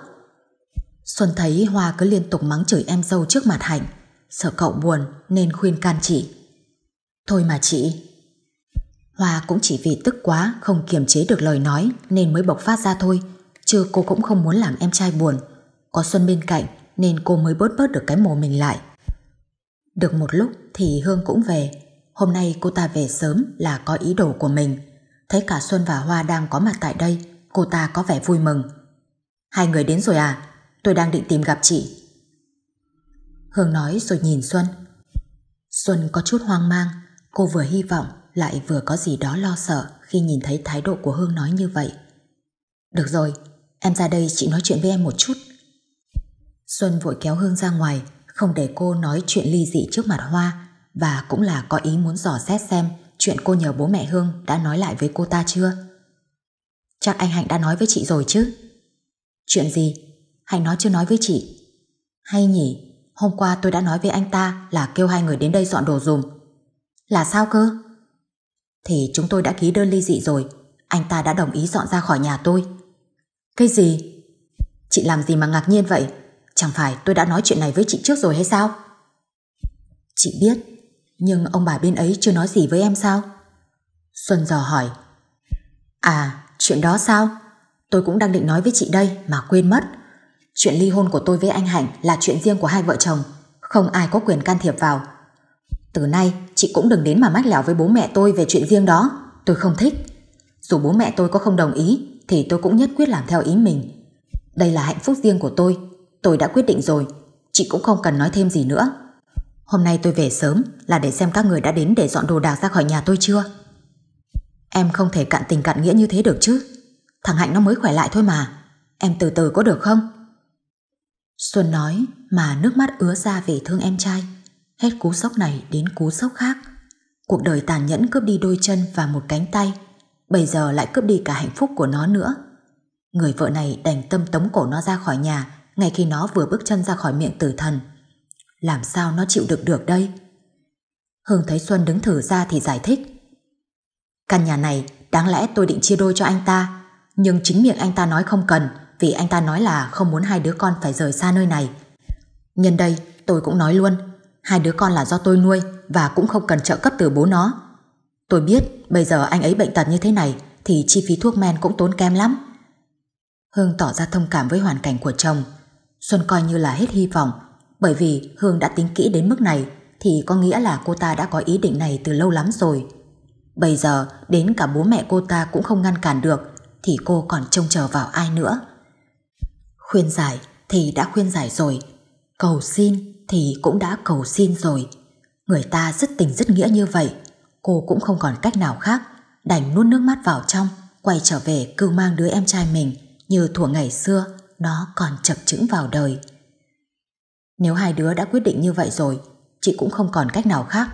Xuân thấy Hoa cứ liên tục mắng chửi em dâu trước mặt Hạnh Sợ cậu buồn nên khuyên can chị Thôi mà chị Hoa cũng chỉ vì tức quá Không kiềm chế được lời nói Nên mới bộc phát ra thôi chứ cô cũng không muốn làm em trai buồn. Có Xuân bên cạnh nên cô mới bớt bớt được cái mồ mình lại. Được một lúc thì Hương cũng về. Hôm nay cô ta về sớm là có ý đồ của mình. Thấy cả Xuân và Hoa đang có mặt tại đây, cô ta có vẻ vui mừng. Hai người đến rồi à? Tôi đang định tìm gặp chị. Hương nói rồi nhìn Xuân. Xuân có chút hoang mang, cô vừa hy vọng lại vừa có gì đó lo sợ khi nhìn thấy thái độ của Hương nói như vậy. Được rồi, Em ra đây chị nói chuyện với em một chút Xuân vội kéo Hương ra ngoài Không để cô nói chuyện ly dị trước mặt Hoa Và cũng là có ý muốn dò xét xem Chuyện cô nhờ bố mẹ Hương Đã nói lại với cô ta chưa Chắc anh Hạnh đã nói với chị rồi chứ Chuyện gì Hạnh nói chưa nói với chị Hay nhỉ Hôm qua tôi đã nói với anh ta Là kêu hai người đến đây dọn đồ dùm Là sao cơ Thì chúng tôi đã ký đơn ly dị rồi Anh ta đã đồng ý dọn ra khỏi nhà tôi cái gì? Chị làm gì mà ngạc nhiên vậy? Chẳng phải tôi đã nói chuyện này với chị trước rồi hay sao? Chị biết, nhưng ông bà bên ấy chưa nói gì với em sao? Xuân dò hỏi. À, chuyện đó sao? Tôi cũng đang định nói với chị đây mà quên mất. Chuyện ly hôn của tôi với anh Hạnh là chuyện riêng của hai vợ chồng, không ai có quyền can thiệp vào. Từ nay, chị cũng đừng đến mà mách lẻo với bố mẹ tôi về chuyện riêng đó, tôi không thích. Dù bố mẹ tôi có không đồng ý, thì tôi cũng nhất quyết làm theo ý mình. Đây là hạnh phúc riêng của tôi, tôi đã quyết định rồi, chị cũng không cần nói thêm gì nữa. Hôm nay tôi về sớm là để xem các người đã đến để dọn đồ đạc ra khỏi nhà tôi chưa. Em không thể cạn tình cạn nghĩa như thế được chứ. Thằng Hạnh nó mới khỏe lại thôi mà. Em từ từ có được không? Xuân nói mà nước mắt ứa ra vì thương em trai. Hết cú sốc này đến cú sốc khác. Cuộc đời tàn nhẫn cướp đi đôi chân và một cánh tay bây giờ lại cướp đi cả hạnh phúc của nó nữa. Người vợ này đành tâm tống cổ nó ra khỏi nhà ngay khi nó vừa bước chân ra khỏi miệng tử thần. Làm sao nó chịu được được đây? Hương thấy Xuân đứng thử ra thì giải thích. Căn nhà này đáng lẽ tôi định chia đôi cho anh ta, nhưng chính miệng anh ta nói không cần vì anh ta nói là không muốn hai đứa con phải rời xa nơi này. Nhân đây tôi cũng nói luôn, hai đứa con là do tôi nuôi và cũng không cần trợ cấp từ bố nó. Tôi biết bây giờ anh ấy bệnh tật như thế này thì chi phí thuốc men cũng tốn kém lắm. Hương tỏ ra thông cảm với hoàn cảnh của chồng. Xuân coi như là hết hy vọng bởi vì Hương đã tính kỹ đến mức này thì có nghĩa là cô ta đã có ý định này từ lâu lắm rồi. Bây giờ đến cả bố mẹ cô ta cũng không ngăn cản được thì cô còn trông chờ vào ai nữa. Khuyên giải thì đã khuyên giải rồi Cầu xin thì cũng đã cầu xin rồi Người ta rất tình rất nghĩa như vậy cô cũng không còn cách nào khác, đành nuốt nước mắt vào trong, quay trở về cưu mang đứa em trai mình như thuở ngày xưa nó còn chập chững vào đời. Nếu hai đứa đã quyết định như vậy rồi, chị cũng không còn cách nào khác,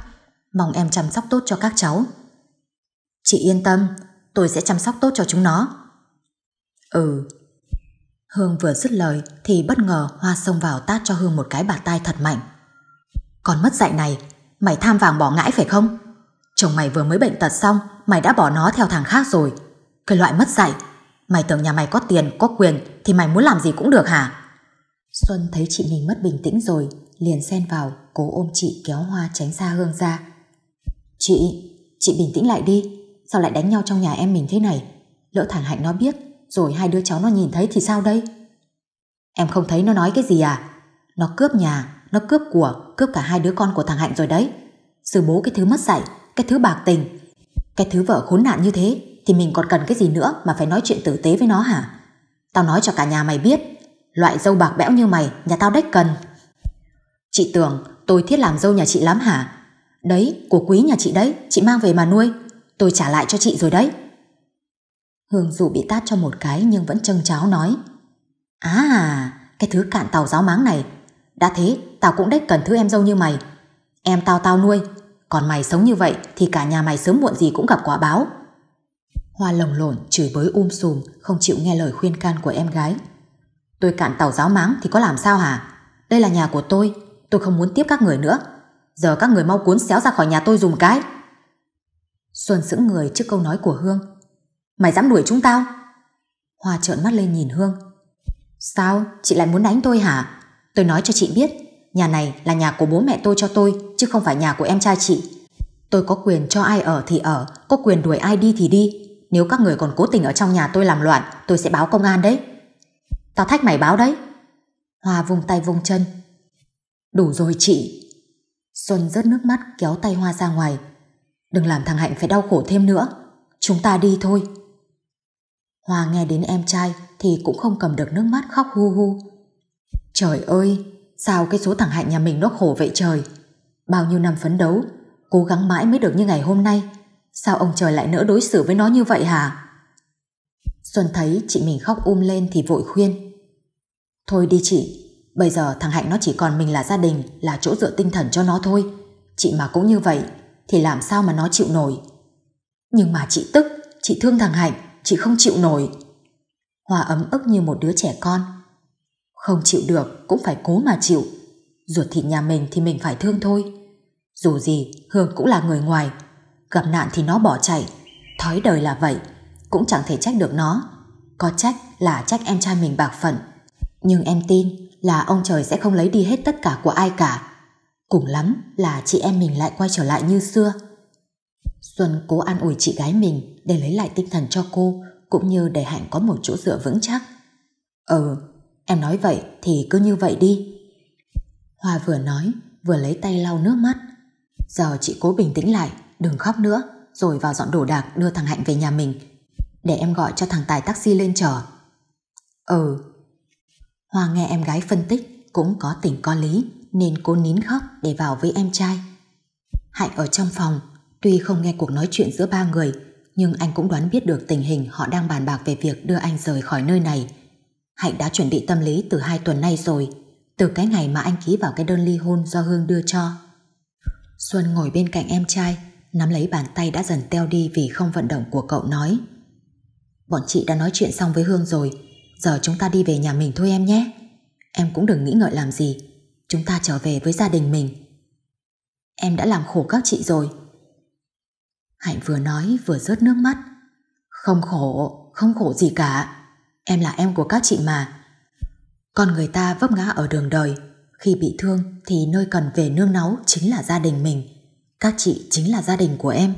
mong em chăm sóc tốt cho các cháu. Chị yên tâm, tôi sẽ chăm sóc tốt cho chúng nó. Ừ. Hương vừa dứt lời thì bất ngờ Hoa xông vào tát cho Hương một cái bạt tai thật mạnh. Còn mất dạy này, mày tham vàng bỏ ngãi phải không? Chồng mày vừa mới bệnh tật xong Mày đã bỏ nó theo thằng khác rồi Cái loại mất dạy Mày tưởng nhà mày có tiền, có quyền Thì mày muốn làm gì cũng được hả Xuân thấy chị mình mất bình tĩnh rồi Liền xen vào cố ôm chị kéo hoa tránh xa hương ra Chị, chị bình tĩnh lại đi Sao lại đánh nhau trong nhà em mình thế này Lỡ thằng Hạnh nó biết Rồi hai đứa cháu nó nhìn thấy thì sao đây Em không thấy nó nói cái gì à Nó cướp nhà, nó cướp của Cướp cả hai đứa con của thằng Hạnh rồi đấy Sư bố cái thứ mất dạy cái thứ bạc tình, cái thứ vợ khốn nạn như thế thì mình còn cần cái gì nữa mà phải nói chuyện tử tế với nó hả? Tao nói cho cả nhà mày biết, loại dâu bạc bẽo như mày nhà tao đếch cần. Chị tưởng tôi thiết làm dâu nhà chị lắm hả? Đấy, của quý nhà chị đấy, chị mang về mà nuôi, tôi trả lại cho chị rồi đấy. Hương dù bị tát cho một cái nhưng vẫn trâng cháo nói. À, cái thứ cạn tàu giáo máng này, đã thế tao cũng đếch cần thứ em dâu như mày. Em tao tao nuôi, còn mày sống như vậy thì cả nhà mày sớm muộn gì cũng gặp quả báo. Hoa lồng lộn, chửi bới um sùm, không chịu nghe lời khuyên can của em gái. Tôi cạn tàu giáo máng thì có làm sao hả? Đây là nhà của tôi, tôi không muốn tiếp các người nữa. Giờ các người mau cuốn xéo ra khỏi nhà tôi dùng cái. Xuân sững người trước câu nói của Hương. Mày dám đuổi chúng tao? Hoa trợn mắt lên nhìn Hương. Sao? Chị lại muốn đánh tôi hả? Tôi nói cho chị biết, Nhà này là nhà của bố mẹ tôi cho tôi, chứ không phải nhà của em trai chị. Tôi có quyền cho ai ở thì ở, có quyền đuổi ai đi thì đi. Nếu các người còn cố tình ở trong nhà tôi làm loạn, tôi sẽ báo công an đấy. Tao thách mày báo đấy. Hoa vung tay vung chân. Đủ rồi chị. Xuân rớt nước mắt kéo tay Hoa ra ngoài. Đừng làm thằng Hạnh phải đau khổ thêm nữa. Chúng ta đi thôi. Hoa nghe đến em trai thì cũng không cầm được nước mắt khóc hu hu. Trời ơi, Sao cái số thằng Hạnh nhà mình nó khổ vậy trời Bao nhiêu năm phấn đấu Cố gắng mãi mới được như ngày hôm nay Sao ông trời lại nỡ đối xử với nó như vậy hả Xuân thấy chị mình khóc um lên thì vội khuyên Thôi đi chị Bây giờ thằng Hạnh nó chỉ còn mình là gia đình Là chỗ dựa tinh thần cho nó thôi Chị mà cũng như vậy Thì làm sao mà nó chịu nổi Nhưng mà chị tức Chị thương thằng Hạnh Chị không chịu nổi Hòa ấm ức như một đứa trẻ con không chịu được cũng phải cố mà chịu. Ruột thịt nhà mình thì mình phải thương thôi. Dù gì, Hương cũng là người ngoài. Gặp nạn thì nó bỏ chạy. Thói đời là vậy. Cũng chẳng thể trách được nó. Có trách là trách em trai mình bạc phận. Nhưng em tin là ông trời sẽ không lấy đi hết tất cả của ai cả. Cùng lắm là chị em mình lại quay trở lại như xưa. Xuân cố an ủi chị gái mình để lấy lại tinh thần cho cô cũng như để Hạnh có một chỗ dựa vững chắc. Ừ, Em nói vậy thì cứ như vậy đi. Hoa vừa nói, vừa lấy tay lau nước mắt. Giờ chị cố bình tĩnh lại, đừng khóc nữa, rồi vào dọn đồ đạc đưa thằng Hạnh về nhà mình. Để em gọi cho thằng Tài taxi lên chở. Ừ. Hoa nghe em gái phân tích cũng có tình có lý nên cố nín khóc để vào với em trai. Hạnh ở trong phòng, tuy không nghe cuộc nói chuyện giữa ba người, nhưng anh cũng đoán biết được tình hình họ đang bàn bạc về việc đưa anh rời khỏi nơi này. Hạnh đã chuẩn bị tâm lý từ hai tuần nay rồi, từ cái ngày mà anh ký vào cái đơn ly hôn do Hương đưa cho. Xuân ngồi bên cạnh em trai, nắm lấy bàn tay đã dần teo đi vì không vận động của cậu nói. Bọn chị đã nói chuyện xong với Hương rồi, giờ chúng ta đi về nhà mình thôi em nhé. Em cũng đừng nghĩ ngợi làm gì, chúng ta trở về với gia đình mình. Em đã làm khổ các chị rồi. Hạnh vừa nói vừa rớt nước mắt. Không khổ, không khổ gì cả. Em là em của các chị mà. Con người ta vấp ngã ở đường đời, khi bị thương thì nơi cần về nương náu chính là gia đình mình. Các chị chính là gia đình của em.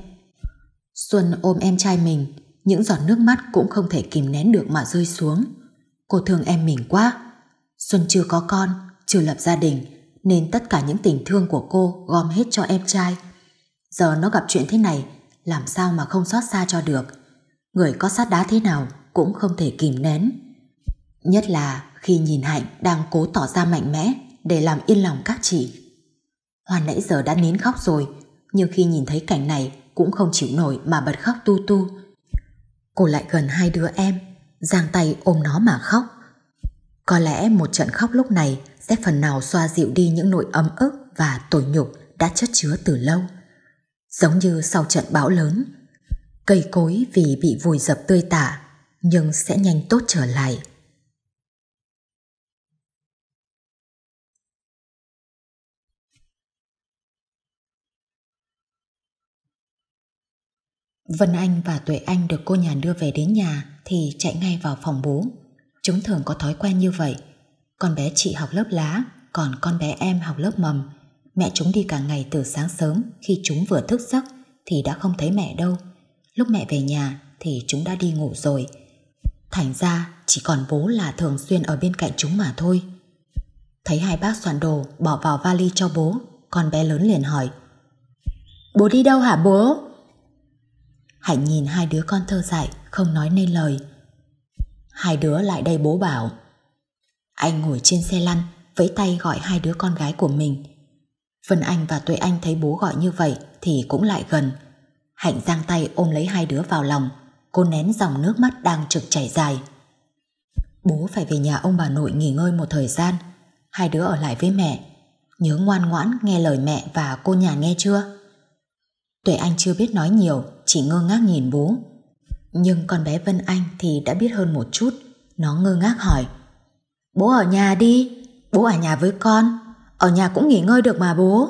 Xuân ôm em trai mình, những giọt nước mắt cũng không thể kìm nén được mà rơi xuống. Cô thương em mình quá. Xuân chưa có con, chưa lập gia đình, nên tất cả những tình thương của cô gom hết cho em trai. Giờ nó gặp chuyện thế này, làm sao mà không xót xa cho được. Người có sát đá thế nào cũng không thể kìm nén. Nhất là khi nhìn Hạnh đang cố tỏ ra mạnh mẽ để làm yên lòng các chị. Hoàn nãy giờ đã nín khóc rồi, nhưng khi nhìn thấy cảnh này cũng không chịu nổi mà bật khóc tu tu. Cô lại gần hai đứa em, giang tay ôm nó mà khóc. Có lẽ một trận khóc lúc này sẽ phần nào xoa dịu đi những nỗi ấm ức và tủi nhục đã chất chứa từ lâu. Giống như sau trận bão lớn, cây cối vì bị vùi dập tươi tả nhưng sẽ nhanh tốt trở lại. Vân Anh và Tuệ Anh được cô nhà đưa về đến nhà thì chạy ngay vào phòng bố. Chúng thường có thói quen như vậy. Con bé chị học lớp lá, còn con bé em học lớp mầm. Mẹ chúng đi cả ngày từ sáng sớm khi chúng vừa thức giấc thì đã không thấy mẹ đâu. Lúc mẹ về nhà thì chúng đã đi ngủ rồi. Thành ra chỉ còn bố là thường xuyên ở bên cạnh chúng mà thôi. Thấy hai bác soạn đồ bỏ vào vali cho bố, con bé lớn liền hỏi. Bố đi đâu hả bố? Hạnh nhìn hai đứa con thơ dại, không nói nên lời. Hai đứa lại đây bố bảo. Anh ngồi trên xe lăn, vẫy tay gọi hai đứa con gái của mình. Vân Anh và Tuệ Anh thấy bố gọi như vậy thì cũng lại gần. Hạnh giang tay ôm lấy hai đứa vào lòng, cô nén dòng nước mắt đang trực chảy dài. Bố phải về nhà ông bà nội nghỉ ngơi một thời gian, hai đứa ở lại với mẹ. Nhớ ngoan ngoãn nghe lời mẹ và cô nhà nghe chưa? Tuệ Anh chưa biết nói nhiều, chỉ ngơ ngác nhìn bố. Nhưng con bé Vân Anh thì đã biết hơn một chút, nó ngơ ngác hỏi. Bố ở nhà đi, bố ở nhà với con, ở nhà cũng nghỉ ngơi được mà bố.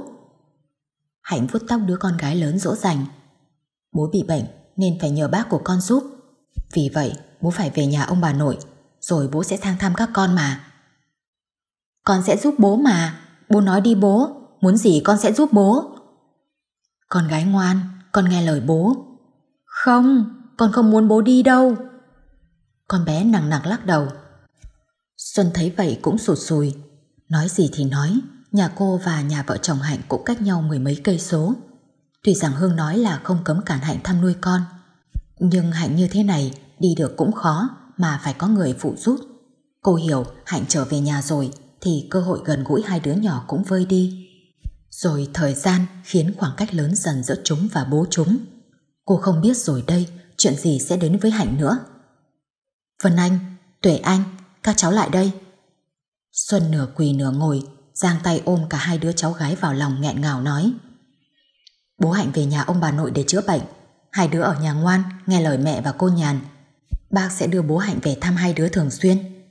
Hạnh vuốt tóc đứa con gái lớn dỗ dành. Bố bị bệnh, nên phải nhờ bác của con giúp. Vì vậy, bố phải về nhà ông bà nội, rồi bố sẽ sang thăm các con mà. Con sẽ giúp bố mà, bố nói đi bố, muốn gì con sẽ giúp bố. Con gái ngoan, con nghe lời bố. Không, con không muốn bố đi đâu. Con bé nặng nặng lắc đầu. Xuân thấy vậy cũng sụt sùi. Nói gì thì nói, nhà cô và nhà vợ chồng Hạnh cũng cách nhau mười mấy cây số. Tuy rằng Hương nói là không cấm cản Hạnh thăm nuôi con, nhưng Hạnh như thế này đi được cũng khó mà phải có người phụ giúp. Cô hiểu Hạnh trở về nhà rồi thì cơ hội gần gũi hai đứa nhỏ cũng vơi đi. Rồi thời gian khiến khoảng cách lớn dần giữa chúng và bố chúng. Cô không biết rồi đây chuyện gì sẽ đến với Hạnh nữa. Vân Anh, Tuệ Anh, các cháu lại đây. Xuân nửa quỳ nửa ngồi, giang tay ôm cả hai đứa cháu gái vào lòng nghẹn ngào nói. Bố Hạnh về nhà ông bà nội để chữa bệnh. Hai đứa ở nhà ngoan, nghe lời mẹ và cô nhàn. Bác sẽ đưa bố Hạnh về thăm hai đứa thường xuyên.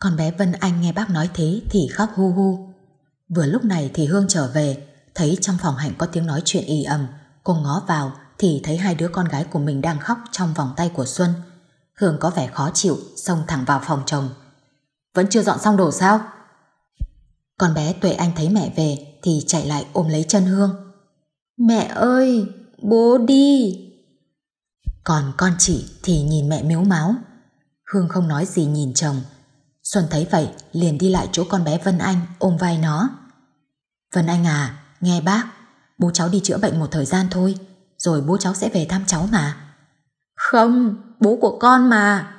Con bé Vân Anh nghe bác nói thế thì khóc hu hu. Vừa lúc này thì Hương trở về, thấy trong phòng Hạnh có tiếng nói chuyện ì ầm. Cô ngó vào thì thấy hai đứa con gái của mình đang khóc trong vòng tay của Xuân. Hương có vẻ khó chịu, xông thẳng vào phòng chồng. Vẫn chưa dọn xong đồ sao? Con bé Tuệ Anh thấy mẹ về thì chạy lại ôm lấy chân Hương. Mẹ ơi, bố đi. Còn con chị thì nhìn mẹ miếu máu. Hương không nói gì nhìn chồng. Xuân thấy vậy liền đi lại chỗ con bé Vân Anh ôm vai nó. Vân Anh à, nghe bác, bố cháu đi chữa bệnh một thời gian thôi, rồi bố cháu sẽ về thăm cháu mà. Không, bố của con mà.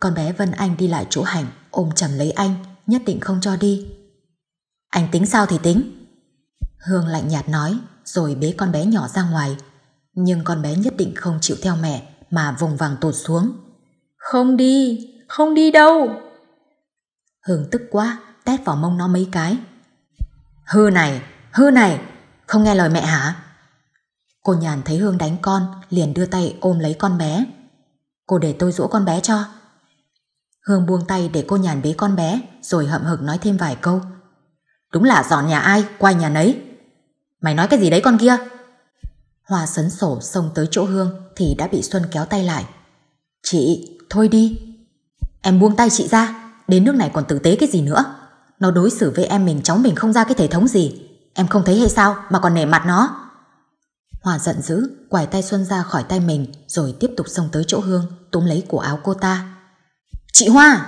Con bé Vân Anh đi lại chỗ hạnh ôm chầm lấy anh, nhất định không cho đi. Anh tính sao thì tính, Hương lạnh nhạt nói rồi bế con bé nhỏ ra ngoài. Nhưng con bé nhất định không chịu theo mẹ mà vùng vàng tụt xuống. Không đi, không đi đâu. Hương tức quá, tét vào mông nó mấy cái. Hư này, hư này, không nghe lời mẹ hả? Cô nhàn thấy Hương đánh con, liền đưa tay ôm lấy con bé. Cô để tôi dỗ con bé cho. Hương buông tay để cô nhàn bế con bé, rồi hậm hực nói thêm vài câu. Đúng là dọn nhà ai, quay nhà nấy. Mày nói cái gì đấy con kia? Hòa sấn sổ xông tới chỗ Hương thì đã bị Xuân kéo tay lại. Chị, thôi đi. Em buông tay chị ra, đến nước này còn tử tế cái gì nữa. Nó đối xử với em mình cháu mình không ra cái thể thống gì. Em không thấy hay sao mà còn nể mặt nó. Hòa giận dữ, quải tay Xuân ra khỏi tay mình rồi tiếp tục xông tới chỗ Hương, túm lấy cổ áo cô ta. Chị Hoa!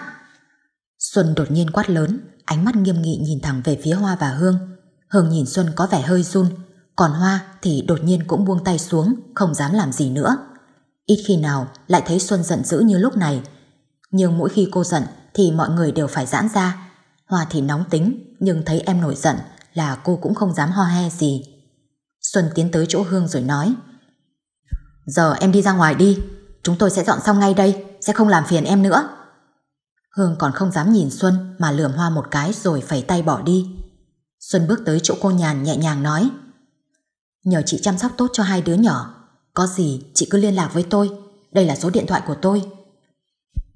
Xuân đột nhiên quát lớn, ánh mắt nghiêm nghị nhìn thẳng về phía Hoa và Hương. Hương nhìn Xuân có vẻ hơi run, còn Hoa thì đột nhiên cũng buông tay xuống, không dám làm gì nữa. Ít khi nào lại thấy Xuân giận dữ như lúc này. Nhưng mỗi khi cô giận thì mọi người đều phải giãn ra. Hoa thì nóng tính, nhưng thấy em nổi giận là cô cũng không dám ho he gì. Xuân tiến tới chỗ Hương rồi nói Giờ em đi ra ngoài đi, chúng tôi sẽ dọn xong ngay đây, sẽ không làm phiền em nữa. Hương còn không dám nhìn Xuân mà lườm Hoa một cái rồi phẩy tay bỏ đi. Xuân bước tới chỗ cô nhàn nhẹ nhàng nói Nhờ chị chăm sóc tốt cho hai đứa nhỏ Có gì chị cứ liên lạc với tôi Đây là số điện thoại của tôi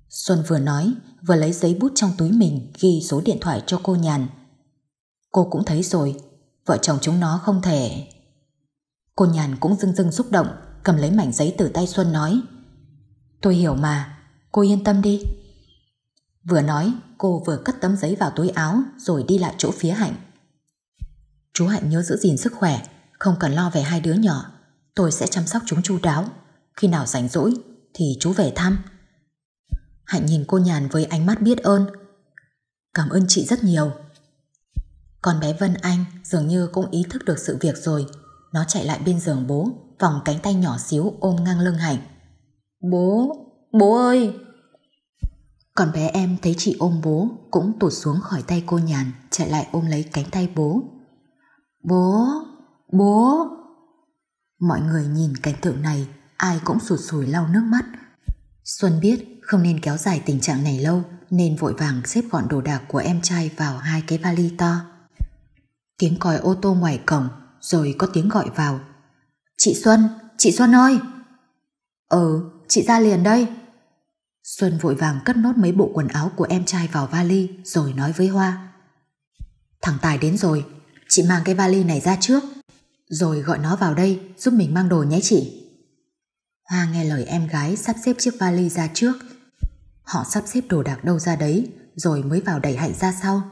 Xuân vừa nói Vừa lấy giấy bút trong túi mình Ghi số điện thoại cho cô nhàn Cô cũng thấy rồi Vợ chồng chúng nó không thể Cô nhàn cũng dưng dưng xúc động Cầm lấy mảnh giấy từ tay Xuân nói Tôi hiểu mà Cô yên tâm đi Vừa nói cô vừa cất tấm giấy vào túi áo Rồi đi lại chỗ phía hạnh Chú Hạnh nhớ giữ gìn sức khỏe, không cần lo về hai đứa nhỏ. Tôi sẽ chăm sóc chúng chu đáo. Khi nào rảnh rỗi thì chú về thăm. Hạnh nhìn cô Nhàn với ánh mắt biết ơn. Cảm ơn chị rất nhiều. Con bé Vân Anh dường như cũng ý thức được sự việc rồi. Nó chạy lại bên giường bố, vòng cánh tay nhỏ xíu ôm ngang lưng Hạnh. Bố, bố ơi! Còn bé em thấy chị ôm bố cũng tụt xuống khỏi tay cô nhàn chạy lại ôm lấy cánh tay bố Bố, bố. Mọi người nhìn cảnh tượng này, ai cũng sụt sùi lau nước mắt. Xuân biết không nên kéo dài tình trạng này lâu, nên vội vàng xếp gọn đồ đạc của em trai vào hai cái vali to. Tiếng còi ô tô ngoài cổng, rồi có tiếng gọi vào. Chị Xuân, chị Xuân ơi! Ừ, chị ra liền đây. Xuân vội vàng cất nốt mấy bộ quần áo của em trai vào vali rồi nói với Hoa. Thằng Tài đến rồi, Chị mang cái vali này ra trước Rồi gọi nó vào đây Giúp mình mang đồ nhé chị Hoa nghe lời em gái sắp xếp chiếc vali ra trước Họ sắp xếp đồ đạc đâu ra đấy Rồi mới vào đẩy Hạnh ra sau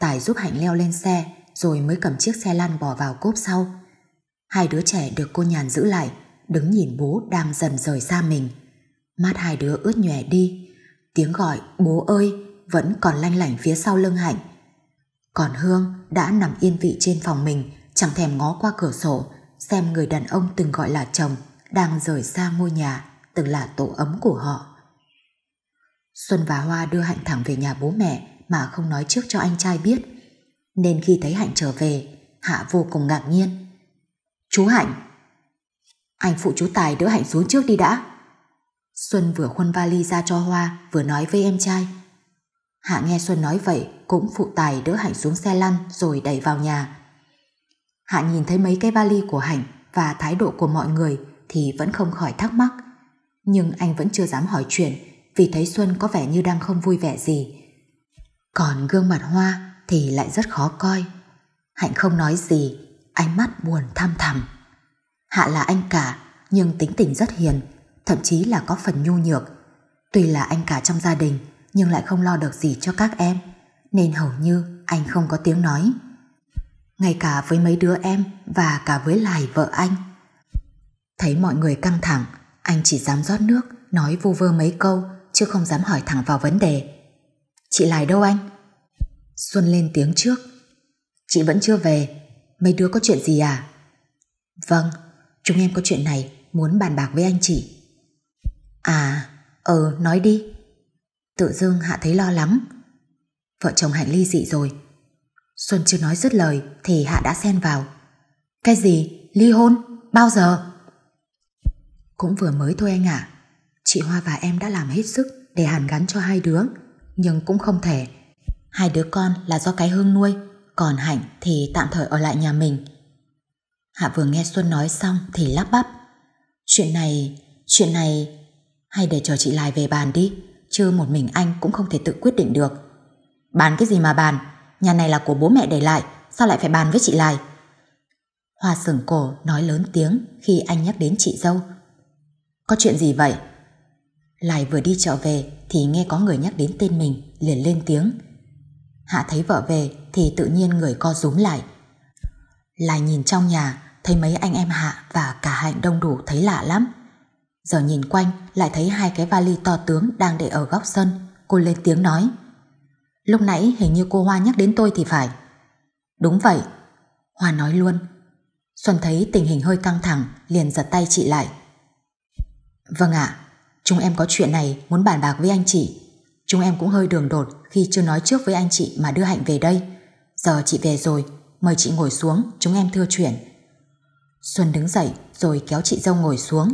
Tài giúp Hạnh leo lên xe Rồi mới cầm chiếc xe lăn bỏ vào cốp sau Hai đứa trẻ được cô nhàn giữ lại Đứng nhìn bố đang dần rời xa mình Mắt hai đứa ướt nhòe đi Tiếng gọi bố ơi Vẫn còn lanh lảnh phía sau lưng Hạnh còn Hương đã nằm yên vị trên phòng mình, chẳng thèm ngó qua cửa sổ, xem người đàn ông từng gọi là chồng đang rời xa ngôi nhà, từng là tổ ấm của họ. Xuân và Hoa đưa Hạnh thẳng về nhà bố mẹ mà không nói trước cho anh trai biết. Nên khi thấy Hạnh trở về, Hạ vô cùng ngạc nhiên. Chú Hạnh! Anh phụ chú Tài đỡ Hạnh xuống trước đi đã. Xuân vừa khuân vali ra cho Hoa vừa nói với em trai Hạ nghe Xuân nói vậy cũng phụ tài đỡ Hạnh xuống xe lăn rồi đẩy vào nhà. Hạ nhìn thấy mấy cái vali của Hạnh và thái độ của mọi người thì vẫn không khỏi thắc mắc. Nhưng anh vẫn chưa dám hỏi chuyện vì thấy Xuân có vẻ như đang không vui vẻ gì. Còn gương mặt hoa thì lại rất khó coi. Hạnh không nói gì, ánh mắt buồn tham thầm. Hạ là anh cả, nhưng tính tình rất hiền, thậm chí là có phần nhu nhược. Tuy là anh cả trong gia đình, nhưng lại không lo được gì cho các em, nên hầu như anh không có tiếng nói. Ngay cả với mấy đứa em và cả với lại vợ anh. Thấy mọi người căng thẳng, anh chỉ dám rót nước, nói vô vơ mấy câu, chứ không dám hỏi thẳng vào vấn đề. Chị lại đâu anh? Xuân lên tiếng trước. Chị vẫn chưa về, mấy đứa có chuyện gì à? Vâng, chúng em có chuyện này muốn bàn bạc với anh chị. À, ờ, nói đi. Tự dưng Hạ thấy lo lắng Vợ chồng Hạnh ly dị rồi Xuân chưa nói dứt lời Thì Hạ đã xen vào Cái gì? Ly hôn? Bao giờ? Cũng vừa mới thôi anh ạ Chị Hoa và em đã làm hết sức Để hàn gắn cho hai đứa Nhưng cũng không thể Hai đứa con là do cái hương nuôi Còn Hạnh thì tạm thời ở lại nhà mình Hạ vừa nghe Xuân nói xong Thì lắp bắp Chuyện này, chuyện này Hay để chờ chị lại về bàn đi chứ một mình anh cũng không thể tự quyết định được. Bàn cái gì mà bàn, nhà này là của bố mẹ để lại, sao lại phải bàn với chị Lai? Hoa sừng cổ nói lớn tiếng khi anh nhắc đến chị dâu. Có chuyện gì vậy? Lai vừa đi chợ về thì nghe có người nhắc đến tên mình, liền lên tiếng. Hạ thấy vợ về thì tự nhiên người co rúm lại. Lai nhìn trong nhà, thấy mấy anh em Hạ và cả Hạnh đông đủ thấy lạ lắm. Giờ nhìn quanh lại thấy hai cái vali to tướng đang để ở góc sân. Cô lên tiếng nói. Lúc nãy hình như cô Hoa nhắc đến tôi thì phải. Đúng vậy. Hoa nói luôn. Xuân thấy tình hình hơi căng thẳng liền giật tay chị lại. Vâng ạ, chúng em có chuyện này muốn bàn bạc với anh chị. Chúng em cũng hơi đường đột khi chưa nói trước với anh chị mà đưa Hạnh về đây. Giờ chị về rồi, mời chị ngồi xuống, chúng em thưa chuyện. Xuân đứng dậy rồi kéo chị dâu ngồi xuống.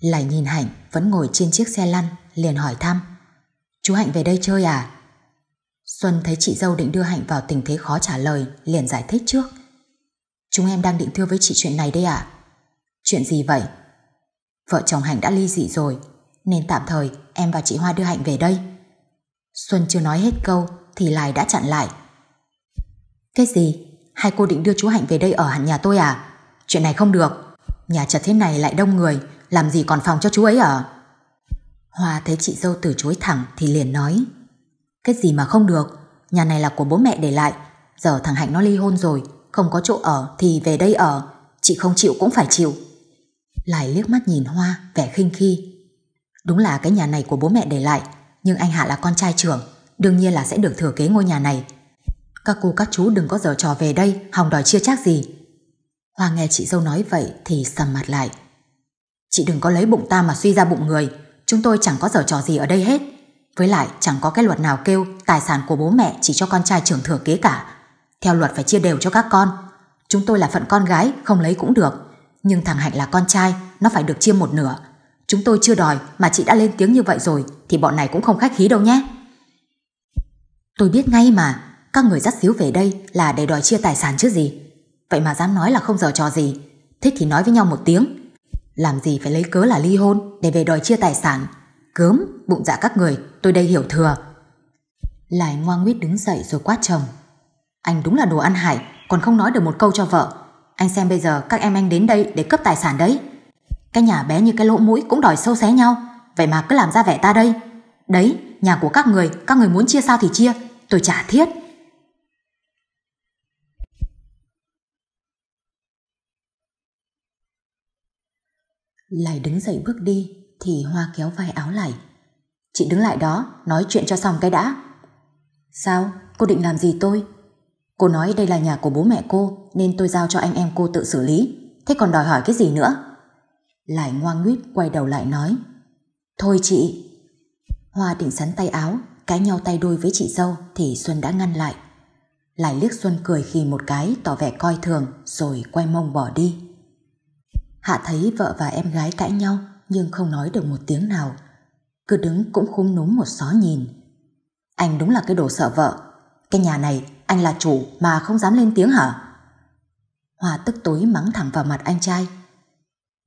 Lại nhìn Hạnh vẫn ngồi trên chiếc xe lăn liền hỏi thăm Chú Hạnh về đây chơi à? Xuân thấy chị dâu định đưa Hạnh vào tình thế khó trả lời liền giải thích trước Chúng em đang định thưa với chị chuyện này đây ạ à? Chuyện gì vậy? Vợ chồng Hạnh đã ly dị rồi Nên tạm thời em và chị Hoa đưa Hạnh về đây Xuân chưa nói hết câu Thì lài đã chặn lại Cái gì? Hai cô định đưa chú Hạnh về đây ở hẳn nhà tôi à? Chuyện này không được Nhà chật thế này lại đông người làm gì còn phòng cho chú ấy ở. Hoa thấy chị dâu từ chối thẳng thì liền nói. Cái gì mà không được, nhà này là của bố mẹ để lại, giờ thằng Hạnh nó ly hôn rồi, không có chỗ ở thì về đây ở, chị không chịu cũng phải chịu. Lại liếc mắt nhìn Hoa, vẻ khinh khi. Đúng là cái nhà này của bố mẹ để lại, nhưng anh Hạ là con trai trưởng, đương nhiên là sẽ được thừa kế ngôi nhà này. Các cô các chú đừng có giờ trò về đây, hòng đòi chia chác gì. Hoa nghe chị dâu nói vậy thì sầm mặt lại, Chị đừng có lấy bụng ta mà suy ra bụng người, chúng tôi chẳng có giở trò gì ở đây hết. Với lại chẳng có cái luật nào kêu tài sản của bố mẹ chỉ cho con trai trưởng thừa kế cả. Theo luật phải chia đều cho các con. Chúng tôi là phận con gái, không lấy cũng được. Nhưng thằng Hạnh là con trai, nó phải được chia một nửa. Chúng tôi chưa đòi mà chị đã lên tiếng như vậy rồi thì bọn này cũng không khách khí đâu nhé. Tôi biết ngay mà, các người dắt xíu về đây là để đòi chia tài sản chứ gì. Vậy mà dám nói là không giờ trò gì, thích thì nói với nhau một tiếng, làm gì phải lấy cớ là ly hôn để về đòi chia tài sản. Cớm, bụng dạ các người, tôi đây hiểu thừa. Lại ngoan nguyết đứng dậy rồi quát chồng. Anh đúng là đồ ăn hại còn không nói được một câu cho vợ. Anh xem bây giờ các em anh đến đây để cướp tài sản đấy. Cái nhà bé như cái lỗ mũi cũng đòi sâu xé nhau. Vậy mà cứ làm ra vẻ ta đây. Đấy, nhà của các người, các người muốn chia sao thì chia. Tôi trả thiết. Lại đứng dậy bước đi Thì Hoa kéo vai áo lại Chị đứng lại đó Nói chuyện cho xong cái đã Sao cô định làm gì tôi Cô nói đây là nhà của bố mẹ cô Nên tôi giao cho anh em cô tự xử lý Thế còn đòi hỏi cái gì nữa Lại ngoan nguyết quay đầu lại nói Thôi chị Hoa định sắn tay áo Cãi nhau tay đôi với chị dâu Thì Xuân đã ngăn lại Lại liếc Xuân cười khi một cái Tỏ vẻ coi thường Rồi quay mông bỏ đi Hạ thấy vợ và em gái cãi nhau nhưng không nói được một tiếng nào. Cứ đứng cũng khung núm một xó nhìn. Anh đúng là cái đồ sợ vợ. Cái nhà này anh là chủ mà không dám lên tiếng hả? Hòa tức tối mắng thẳng vào mặt anh trai.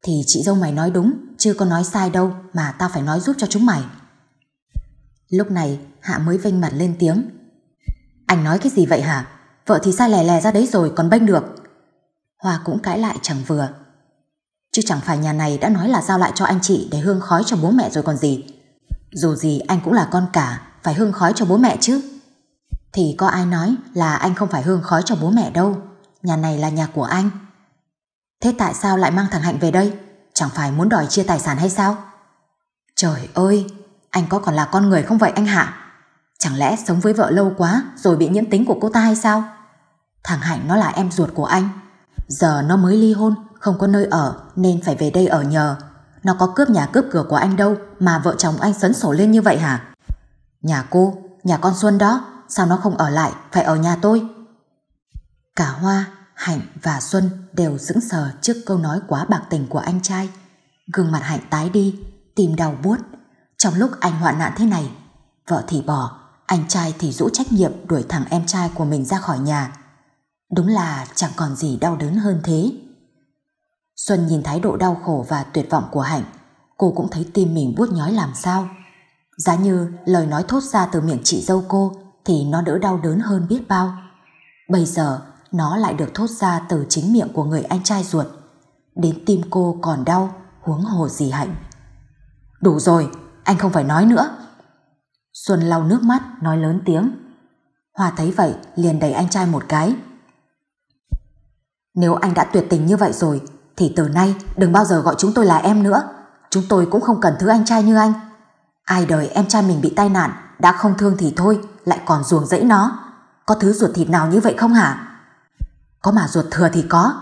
Thì chị dâu mày nói đúng, chứ có nói sai đâu mà tao phải nói giúp cho chúng mày. Lúc này Hạ mới vênh mặt lên tiếng. Anh nói cái gì vậy hả? Vợ thì sai lè lè ra đấy rồi còn bênh được. Hòa cũng cãi lại chẳng vừa. Chứ chẳng phải nhà này đã nói là giao lại cho anh chị để hương khói cho bố mẹ rồi còn gì. Dù gì anh cũng là con cả, phải hương khói cho bố mẹ chứ. Thì có ai nói là anh không phải hương khói cho bố mẹ đâu. Nhà này là nhà của anh. Thế tại sao lại mang thằng Hạnh về đây? Chẳng phải muốn đòi chia tài sản hay sao? Trời ơi, anh có còn là con người không vậy anh hạ Chẳng lẽ sống với vợ lâu quá rồi bị nhiễm tính của cô ta hay sao? Thằng Hạnh nó là em ruột của anh. Giờ nó mới ly hôn không có nơi ở nên phải về đây ở nhờ. Nó có cướp nhà cướp cửa của anh đâu mà vợ chồng anh sấn sổ lên như vậy hả? Nhà cô, nhà con Xuân đó, sao nó không ở lại, phải ở nhà tôi? Cả Hoa, Hạnh và Xuân đều sững sờ trước câu nói quá bạc tình của anh trai. Gương mặt Hạnh tái đi, tìm đau buốt. Trong lúc anh hoạn nạn thế này, vợ thì bỏ, anh trai thì rũ trách nhiệm đuổi thằng em trai của mình ra khỏi nhà. Đúng là chẳng còn gì đau đớn hơn thế. Xuân nhìn thái độ đau khổ và tuyệt vọng của Hạnh, cô cũng thấy tim mình buốt nhói làm sao. Giá như lời nói thốt ra từ miệng chị dâu cô thì nó đỡ đau đớn hơn biết bao. Bây giờ nó lại được thốt ra từ chính miệng của người anh trai ruột. Đến tim cô còn đau, huống hồ gì Hạnh. Đủ rồi, anh không phải nói nữa. Xuân lau nước mắt, nói lớn tiếng. Hòa thấy vậy, liền đẩy anh trai một cái. Nếu anh đã tuyệt tình như vậy rồi thì từ nay đừng bao giờ gọi chúng tôi là em nữa. Chúng tôi cũng không cần thứ anh trai như anh. Ai đời em trai mình bị tai nạn, đã không thương thì thôi, lại còn ruồng rẫy nó. Có thứ ruột thịt nào như vậy không hả? Có mà ruột thừa thì có.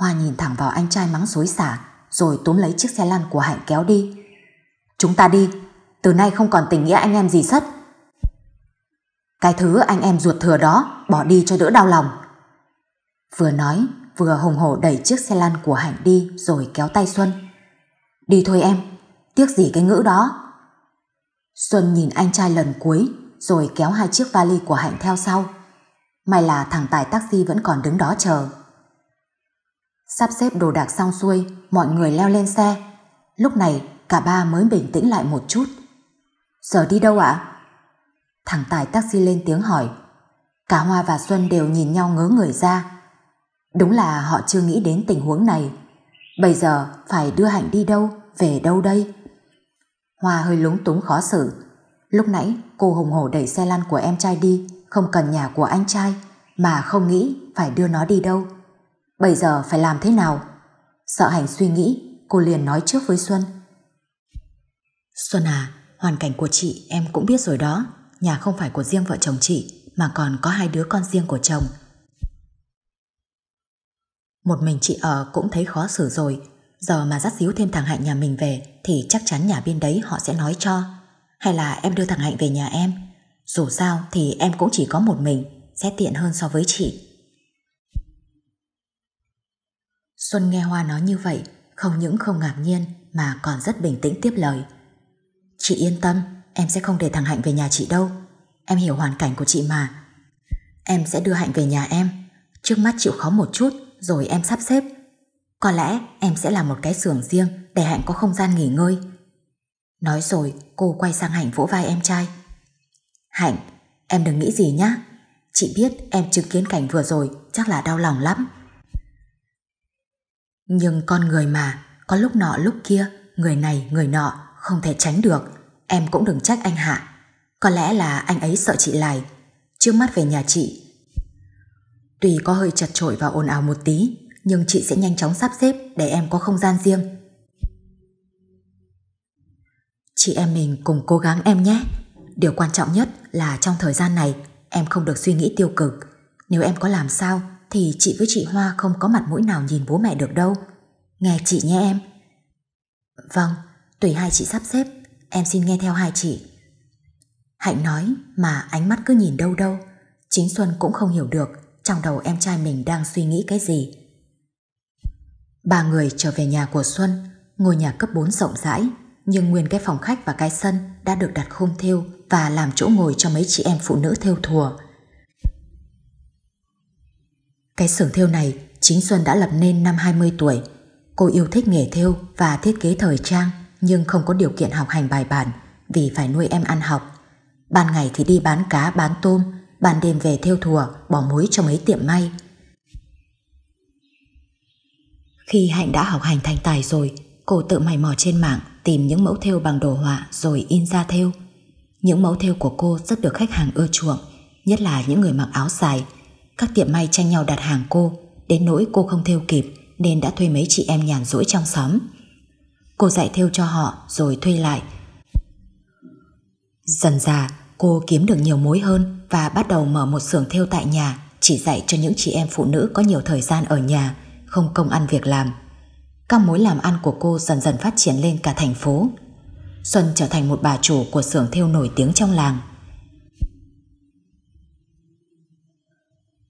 Hoa nhìn thẳng vào anh trai mắng xối xả, rồi túm lấy chiếc xe lăn của Hạnh kéo đi. Chúng ta đi, từ nay không còn tình nghĩa anh em gì sất. Cái thứ anh em ruột thừa đó, bỏ đi cho đỡ đau lòng. Vừa nói, vừa hùng hổ đẩy chiếc xe lăn của Hạnh đi rồi kéo tay Xuân. Đi thôi em, tiếc gì cái ngữ đó. Xuân nhìn anh trai lần cuối rồi kéo hai chiếc vali của Hạnh theo sau. May là thằng tài taxi vẫn còn đứng đó chờ. Sắp xếp đồ đạc xong xuôi, mọi người leo lên xe. Lúc này cả ba mới bình tĩnh lại một chút. Giờ đi đâu ạ? Thằng tài taxi lên tiếng hỏi. Cả Hoa và Xuân đều nhìn nhau ngớ người ra. Đúng là họ chưa nghĩ đến tình huống này. Bây giờ phải đưa Hạnh đi đâu, về đâu đây? Hoa hơi lúng túng khó xử. Lúc nãy cô hùng hổ đẩy xe lăn của em trai đi, không cần nhà của anh trai, mà không nghĩ phải đưa nó đi đâu. Bây giờ phải làm thế nào? Sợ Hạnh suy nghĩ, cô liền nói trước với Xuân. Xuân à, hoàn cảnh của chị em cũng biết rồi đó. Nhà không phải của riêng vợ chồng chị, mà còn có hai đứa con riêng của chồng. Một mình chị ở cũng thấy khó xử rồi Giờ mà dắt díu thêm thằng Hạnh nhà mình về Thì chắc chắn nhà bên đấy họ sẽ nói cho Hay là em đưa thằng Hạnh về nhà em Dù sao thì em cũng chỉ có một mình Sẽ tiện hơn so với chị Xuân nghe Hoa nói như vậy Không những không ngạc nhiên Mà còn rất bình tĩnh tiếp lời Chị yên tâm Em sẽ không để thằng Hạnh về nhà chị đâu Em hiểu hoàn cảnh của chị mà Em sẽ đưa Hạnh về nhà em Trước mắt chịu khó một chút rồi em sắp xếp. Có lẽ em sẽ làm một cái xưởng riêng để Hạnh có không gian nghỉ ngơi. Nói rồi cô quay sang Hạnh vỗ vai em trai. Hạnh, em đừng nghĩ gì nhá. Chị biết em chứng kiến cảnh vừa rồi chắc là đau lòng lắm. Nhưng con người mà, có lúc nọ lúc kia, người này người nọ không thể tránh được. Em cũng đừng trách anh Hạ. Có lẽ là anh ấy sợ chị lại. Trước mắt về nhà chị tùy có hơi chật trội và ồn ào một tí, nhưng chị sẽ nhanh chóng sắp xếp để em có không gian riêng. Chị em mình cùng cố gắng em nhé. Điều quan trọng nhất là trong thời gian này em không được suy nghĩ tiêu cực. Nếu em có làm sao thì chị với chị Hoa không có mặt mũi nào nhìn bố mẹ được đâu. Nghe chị nhé em. Vâng, tùy hai chị sắp xếp, em xin nghe theo hai chị. Hạnh nói mà ánh mắt cứ nhìn đâu đâu. Chính Xuân cũng không hiểu được trong đầu em trai mình đang suy nghĩ cái gì. Ba người trở về nhà của Xuân, ngôi nhà cấp 4 rộng rãi, nhưng nguyên cái phòng khách và cái sân đã được đặt khung thêu và làm chỗ ngồi cho mấy chị em phụ nữ thêu thùa. Cái xưởng thêu này chính Xuân đã lập nên năm 20 tuổi. Cô yêu thích nghề thêu và thiết kế thời trang nhưng không có điều kiện học hành bài bản vì phải nuôi em ăn học. Ban ngày thì đi bán cá bán tôm, ban đêm về theo thùa, bỏ muối cho mấy tiệm may. Khi Hạnh đã học hành thành tài rồi, cô tự mày mò trên mạng tìm những mẫu thêu bằng đồ họa rồi in ra thêu. Những mẫu thêu của cô rất được khách hàng ưa chuộng, nhất là những người mặc áo dài. Các tiệm may tranh nhau đặt hàng cô, đến nỗi cô không thêu kịp nên đã thuê mấy chị em nhàn rỗi trong xóm. Cô dạy thêu cho họ rồi thuê lại. Dần dà, Cô kiếm được nhiều mối hơn và bắt đầu mở một xưởng thêu tại nhà, chỉ dạy cho những chị em phụ nữ có nhiều thời gian ở nhà, không công ăn việc làm. Các mối làm ăn của cô dần dần phát triển lên cả thành phố. Xuân trở thành một bà chủ của xưởng thêu nổi tiếng trong làng.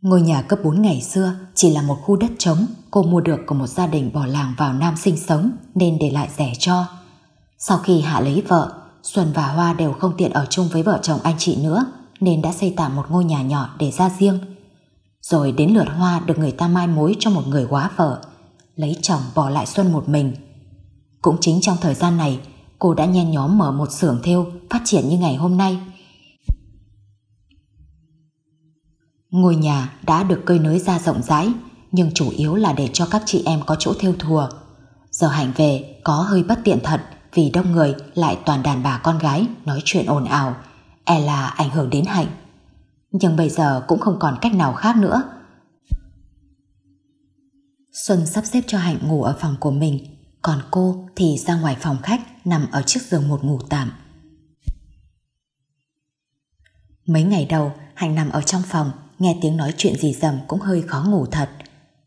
Ngôi nhà cấp 4 ngày xưa chỉ là một khu đất trống cô mua được của một gia đình bỏ làng vào Nam sinh sống nên để lại rẻ cho. Sau khi Hạ lấy vợ, Xuân và Hoa đều không tiện ở chung với vợ chồng anh chị nữa nên đã xây tạm một ngôi nhà nhỏ để ra riêng. Rồi đến lượt Hoa được người ta mai mối cho một người quá vợ, lấy chồng bỏ lại Xuân một mình. Cũng chính trong thời gian này, cô đã nhen nhóm mở một xưởng thêu phát triển như ngày hôm nay. Ngôi nhà đã được cơi nới ra rộng rãi, nhưng chủ yếu là để cho các chị em có chỗ thêu thùa. Giờ hành về có hơi bất tiện thật, vì đông người lại toàn đàn bà con gái nói chuyện ồn ào, e là ảnh hưởng đến Hạnh. Nhưng bây giờ cũng không còn cách nào khác nữa. Xuân sắp xếp cho Hạnh ngủ ở phòng của mình, còn cô thì ra ngoài phòng khách nằm ở chiếc giường một ngủ tạm. Mấy ngày đầu, Hạnh nằm ở trong phòng, nghe tiếng nói chuyện gì dầm cũng hơi khó ngủ thật.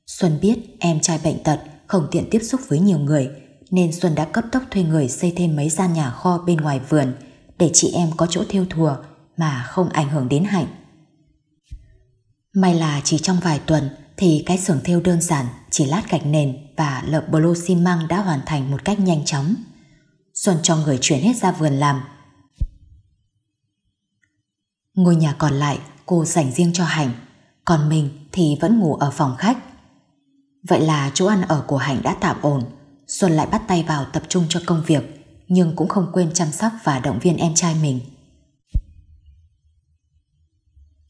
Xuân biết em trai bệnh tật, không tiện tiếp xúc với nhiều người, nên Xuân đã cấp tốc thuê người xây thêm mấy gian nhà kho bên ngoài vườn để chị em có chỗ thiêu thùa mà không ảnh hưởng đến Hạnh. May là chỉ trong vài tuần thì cái xưởng thêu đơn giản chỉ lát gạch nền và lợp bô lô xi măng đã hoàn thành một cách nhanh chóng. Xuân cho người chuyển hết ra vườn làm. Ngôi nhà còn lại cô dành riêng cho Hạnh, còn mình thì vẫn ngủ ở phòng khách. Vậy là chỗ ăn ở của Hạnh đã tạm ổn Xuân lại bắt tay vào tập trung cho công việc nhưng cũng không quên chăm sóc và động viên em trai mình.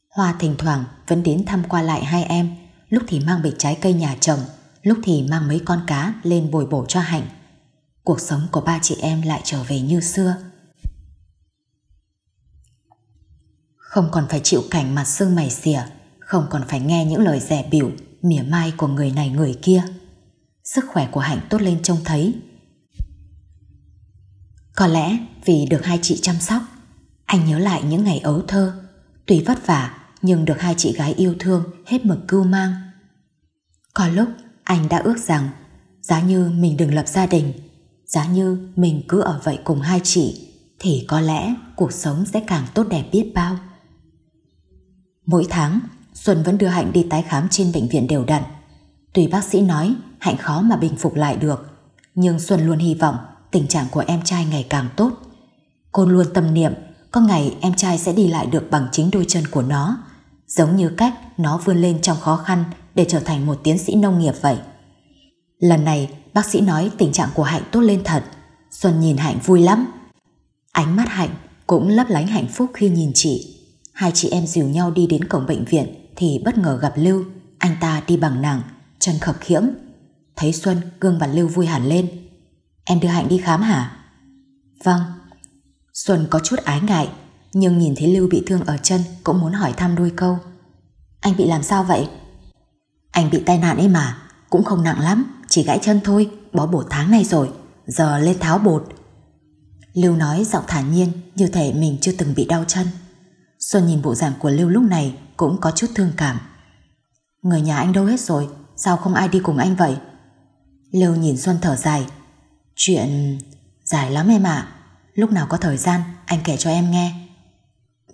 Hoa thỉnh thoảng vẫn đến thăm qua lại hai em, lúc thì mang bịch trái cây nhà chồng, lúc thì mang mấy con cá lên bồi bổ cho Hạnh. Cuộc sống của ba chị em lại trở về như xưa. Không còn phải chịu cảnh mặt xương mày xỉa, không còn phải nghe những lời rẻ biểu, mỉa mai của người này người kia sức khỏe của Hạnh tốt lên trông thấy. Có lẽ vì được hai chị chăm sóc, anh nhớ lại những ngày ấu thơ, tuy vất vả nhưng được hai chị gái yêu thương hết mực cưu mang. Có lúc anh đã ước rằng giá như mình đừng lập gia đình, giá như mình cứ ở vậy cùng hai chị thì có lẽ cuộc sống sẽ càng tốt đẹp biết bao. Mỗi tháng, Xuân vẫn đưa Hạnh đi tái khám trên bệnh viện đều đặn. Tuy bác sĩ nói Hạnh khó mà bình phục lại được Nhưng Xuân luôn hy vọng tình trạng của em trai ngày càng tốt. Cô luôn tâm niệm có ngày em trai sẽ đi lại được bằng chính đôi chân của nó giống như cách nó vươn lên trong khó khăn để trở thành một tiến sĩ nông nghiệp vậy. Lần này bác sĩ nói tình trạng của Hạnh tốt lên thật Xuân nhìn Hạnh vui lắm. Ánh mắt Hạnh cũng lấp lánh hạnh phúc khi nhìn chị. Hai chị em dìu nhau đi đến cổng bệnh viện thì bất ngờ gặp Lưu, anh ta đi bằng nàng trần khập khiễng. Thấy Xuân, gương mặt Lưu vui hẳn lên. Em đưa Hạnh đi khám hả? Vâng. Xuân có chút ái ngại, nhưng nhìn thấy Lưu bị thương ở chân cũng muốn hỏi thăm đôi câu. Anh bị làm sao vậy? Anh bị tai nạn ấy mà, cũng không nặng lắm, chỉ gãy chân thôi, bỏ bột tháng này rồi, giờ lên tháo bột. Lưu nói giọng thản nhiên như thể mình chưa từng bị đau chân. Xuân nhìn bộ dạng của Lưu lúc này cũng có chút thương cảm. Người nhà anh đâu hết rồi, Sao không ai đi cùng anh vậy Lưu nhìn Xuân thở dài Chuyện dài lắm em ạ Lúc nào có thời gian anh kể cho em nghe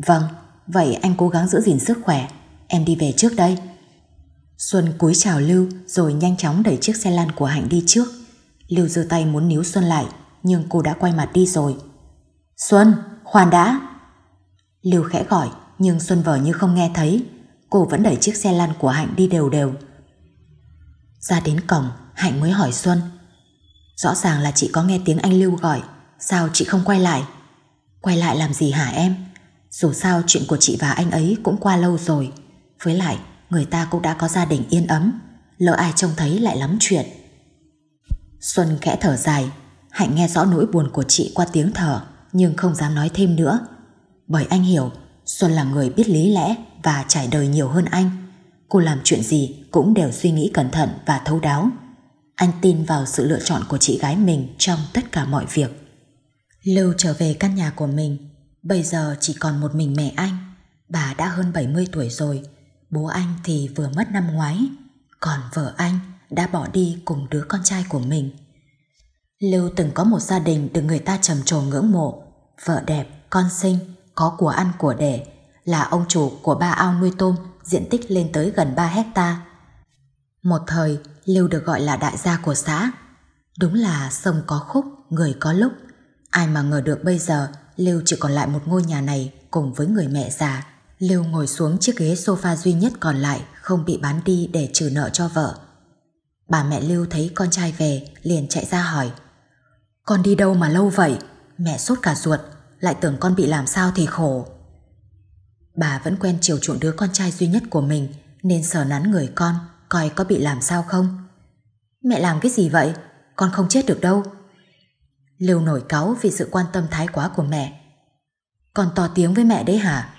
Vâng Vậy anh cố gắng giữ gìn sức khỏe Em đi về trước đây Xuân cúi chào Lưu Rồi nhanh chóng đẩy chiếc xe lăn của Hạnh đi trước Lưu giơ tay muốn níu Xuân lại Nhưng cô đã quay mặt đi rồi Xuân, khoan đã Lưu khẽ gọi Nhưng Xuân vờ như không nghe thấy Cô vẫn đẩy chiếc xe lăn của Hạnh đi đều đều ra đến cổng, Hạnh mới hỏi Xuân. Rõ ràng là chị có nghe tiếng anh Lưu gọi, sao chị không quay lại? Quay lại làm gì hả em? Dù sao chuyện của chị và anh ấy cũng qua lâu rồi. Với lại, người ta cũng đã có gia đình yên ấm, lỡ ai trông thấy lại lắm chuyện. Xuân khẽ thở dài, Hạnh nghe rõ nỗi buồn của chị qua tiếng thở, nhưng không dám nói thêm nữa. Bởi anh hiểu, Xuân là người biết lý lẽ và trải đời nhiều hơn anh. Cô làm chuyện gì cũng đều suy nghĩ cẩn thận và thấu đáo. Anh tin vào sự lựa chọn của chị gái mình trong tất cả mọi việc. Lưu trở về căn nhà của mình, bây giờ chỉ còn một mình mẹ anh. Bà đã hơn 70 tuổi rồi, bố anh thì vừa mất năm ngoái, còn vợ anh đã bỏ đi cùng đứa con trai của mình. Lưu từng có một gia đình được người ta trầm trồ ngưỡng mộ, vợ đẹp, con xinh, có của ăn của để, là ông chủ của ba ao nuôi tôm diện tích lên tới gần 3 hecta. Một thời, Lưu được gọi là đại gia của xã. Đúng là sông có khúc, người có lúc. Ai mà ngờ được bây giờ, Lưu chỉ còn lại một ngôi nhà này cùng với người mẹ già. Lưu ngồi xuống chiếc ghế sofa duy nhất còn lại không bị bán đi để trừ nợ cho vợ. Bà mẹ Lưu thấy con trai về liền chạy ra hỏi Con đi đâu mà lâu vậy? Mẹ sốt cả ruột, lại tưởng con bị làm sao thì khổ. Bà vẫn quen chiều chuộng đứa con trai duy nhất của mình nên sờ nắn người con coi có bị làm sao không. Mẹ làm cái gì vậy? Con không chết được đâu. Lưu nổi cáu vì sự quan tâm thái quá của mẹ. Con to tiếng với mẹ đấy hả?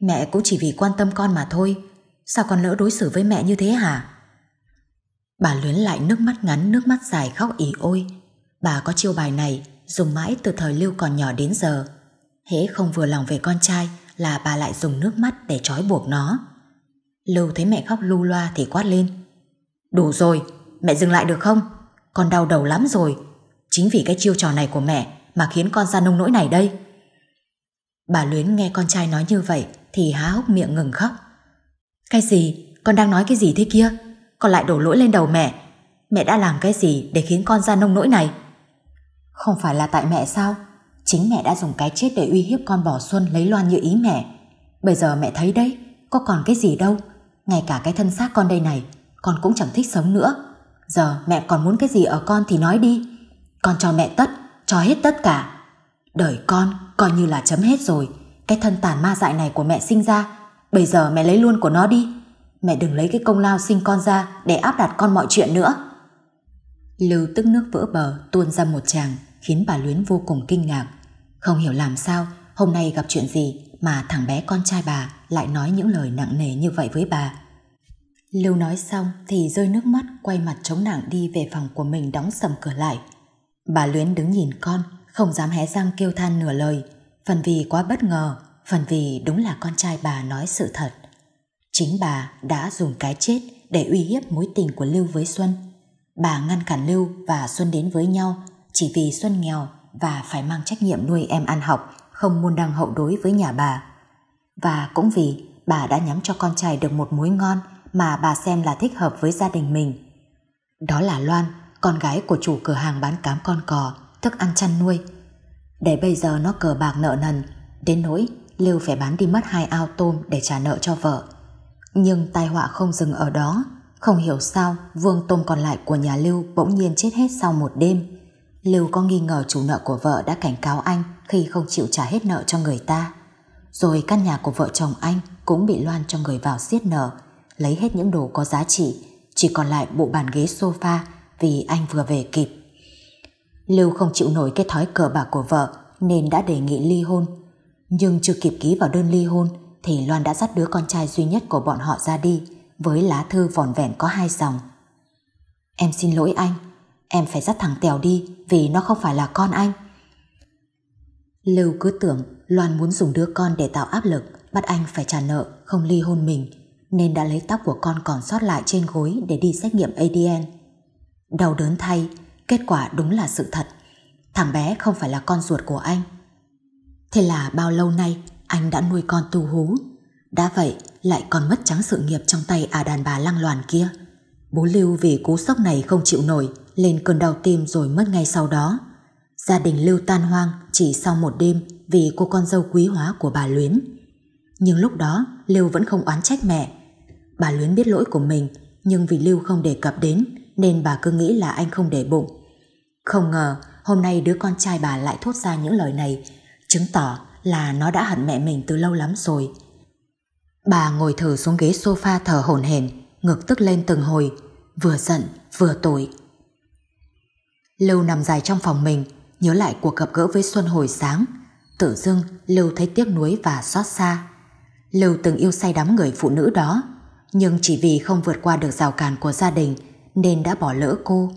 Mẹ cũng chỉ vì quan tâm con mà thôi. Sao con lỡ đối xử với mẹ như thế hả? Bà luyến lại nước mắt ngắn nước mắt dài khóc ỉ ôi. Bà có chiêu bài này dùng mãi từ thời Lưu còn nhỏ đến giờ. Hễ không vừa lòng về con trai là bà lại dùng nước mắt để trói buộc nó. Lưu thấy mẹ khóc lu loa thì quát lên. Đủ rồi, mẹ dừng lại được không? Con đau đầu lắm rồi. Chính vì cái chiêu trò này của mẹ mà khiến con ra nông nỗi này đây. Bà Luyến nghe con trai nói như vậy thì há hốc miệng ngừng khóc. Cái gì? Con đang nói cái gì thế kia? Con lại đổ lỗi lên đầu mẹ. Mẹ đã làm cái gì để khiến con ra nông nỗi này? Không phải là tại mẹ sao? Chính mẹ đã dùng cái chết để uy hiếp con bỏ Xuân lấy Loan như ý mẹ. Bây giờ mẹ thấy đấy, có còn cái gì đâu. Ngay cả cái thân xác con đây này, con cũng chẳng thích sống nữa. Giờ mẹ còn muốn cái gì ở con thì nói đi. Con cho mẹ tất, cho hết tất cả. Đời con coi như là chấm hết rồi. Cái thân tàn ma dại này của mẹ sinh ra, bây giờ mẹ lấy luôn của nó đi. Mẹ đừng lấy cái công lao sinh con ra để áp đặt con mọi chuyện nữa. Lưu tức nước vỡ bờ tuôn ra một tràng khiến bà Luyến vô cùng kinh ngạc. Không hiểu làm sao hôm nay gặp chuyện gì mà thằng bé con trai bà lại nói những lời nặng nề như vậy với bà. Lưu nói xong thì rơi nước mắt quay mặt chống nặng đi về phòng của mình đóng sầm cửa lại. Bà Luyến đứng nhìn con, không dám hé răng kêu than nửa lời, phần vì quá bất ngờ, phần vì đúng là con trai bà nói sự thật. Chính bà đã dùng cái chết để uy hiếp mối tình của Lưu với Xuân. Bà ngăn cản Lưu và Xuân đến với nhau chỉ vì Xuân nghèo và phải mang trách nhiệm nuôi em ăn học, không môn đăng hậu đối với nhà bà. Và cũng vì bà đã nhắm cho con trai được một mối ngon mà bà xem là thích hợp với gia đình mình. Đó là Loan, con gái của chủ cửa hàng bán cám con cò, thức ăn chăn nuôi. Để bây giờ nó cờ bạc nợ nần, đến nỗi Lưu phải bán đi mất hai ao tôm để trả nợ cho vợ. Nhưng tai họa không dừng ở đó, không hiểu sao vương tôm còn lại của nhà Lưu bỗng nhiên chết hết sau một đêm. Lưu có nghi ngờ chủ nợ của vợ đã cảnh cáo anh khi không chịu trả hết nợ cho người ta. Rồi căn nhà của vợ chồng anh cũng bị Loan cho người vào siết nợ, lấy hết những đồ có giá trị, chỉ còn lại bộ bàn ghế sofa vì anh vừa về kịp. Lưu không chịu nổi cái thói cờ bạc của vợ nên đã đề nghị ly hôn. Nhưng chưa kịp ký vào đơn ly hôn thì Loan đã dắt đứa con trai duy nhất của bọn họ ra đi với lá thư vòn vẹn có hai dòng. Em xin lỗi anh, Em phải dắt thằng Tèo đi vì nó không phải là con anh. Lưu cứ tưởng Loan muốn dùng đứa con để tạo áp lực bắt anh phải trả nợ không ly hôn mình nên đã lấy tóc của con còn sót lại trên gối để đi xét nghiệm ADN. Đau đớn thay, kết quả đúng là sự thật. Thằng bé không phải là con ruột của anh. Thế là bao lâu nay anh đã nuôi con tu hú. Đã vậy lại còn mất trắng sự nghiệp trong tay à đàn bà lăng loàn kia. Bố Lưu vì cú sốc này không chịu nổi lên cơn đau tim rồi mất ngay sau đó. Gia đình Lưu tan hoang chỉ sau một đêm vì cô con dâu quý hóa của bà Luyến. Nhưng lúc đó Lưu vẫn không oán trách mẹ. Bà Luyến biết lỗi của mình nhưng vì Lưu không đề cập đến nên bà cứ nghĩ là anh không để bụng. Không ngờ hôm nay đứa con trai bà lại thốt ra những lời này chứng tỏ là nó đã hận mẹ mình từ lâu lắm rồi. Bà ngồi thử xuống ghế sofa thở hổn hển, ngực tức lên từng hồi, vừa giận vừa tội Lưu nằm dài trong phòng mình, nhớ lại cuộc gặp gỡ với Xuân hồi sáng. Tự dưng, Lưu thấy tiếc nuối và xót xa. Lưu từng yêu say đắm người phụ nữ đó, nhưng chỉ vì không vượt qua được rào cản của gia đình nên đã bỏ lỡ cô.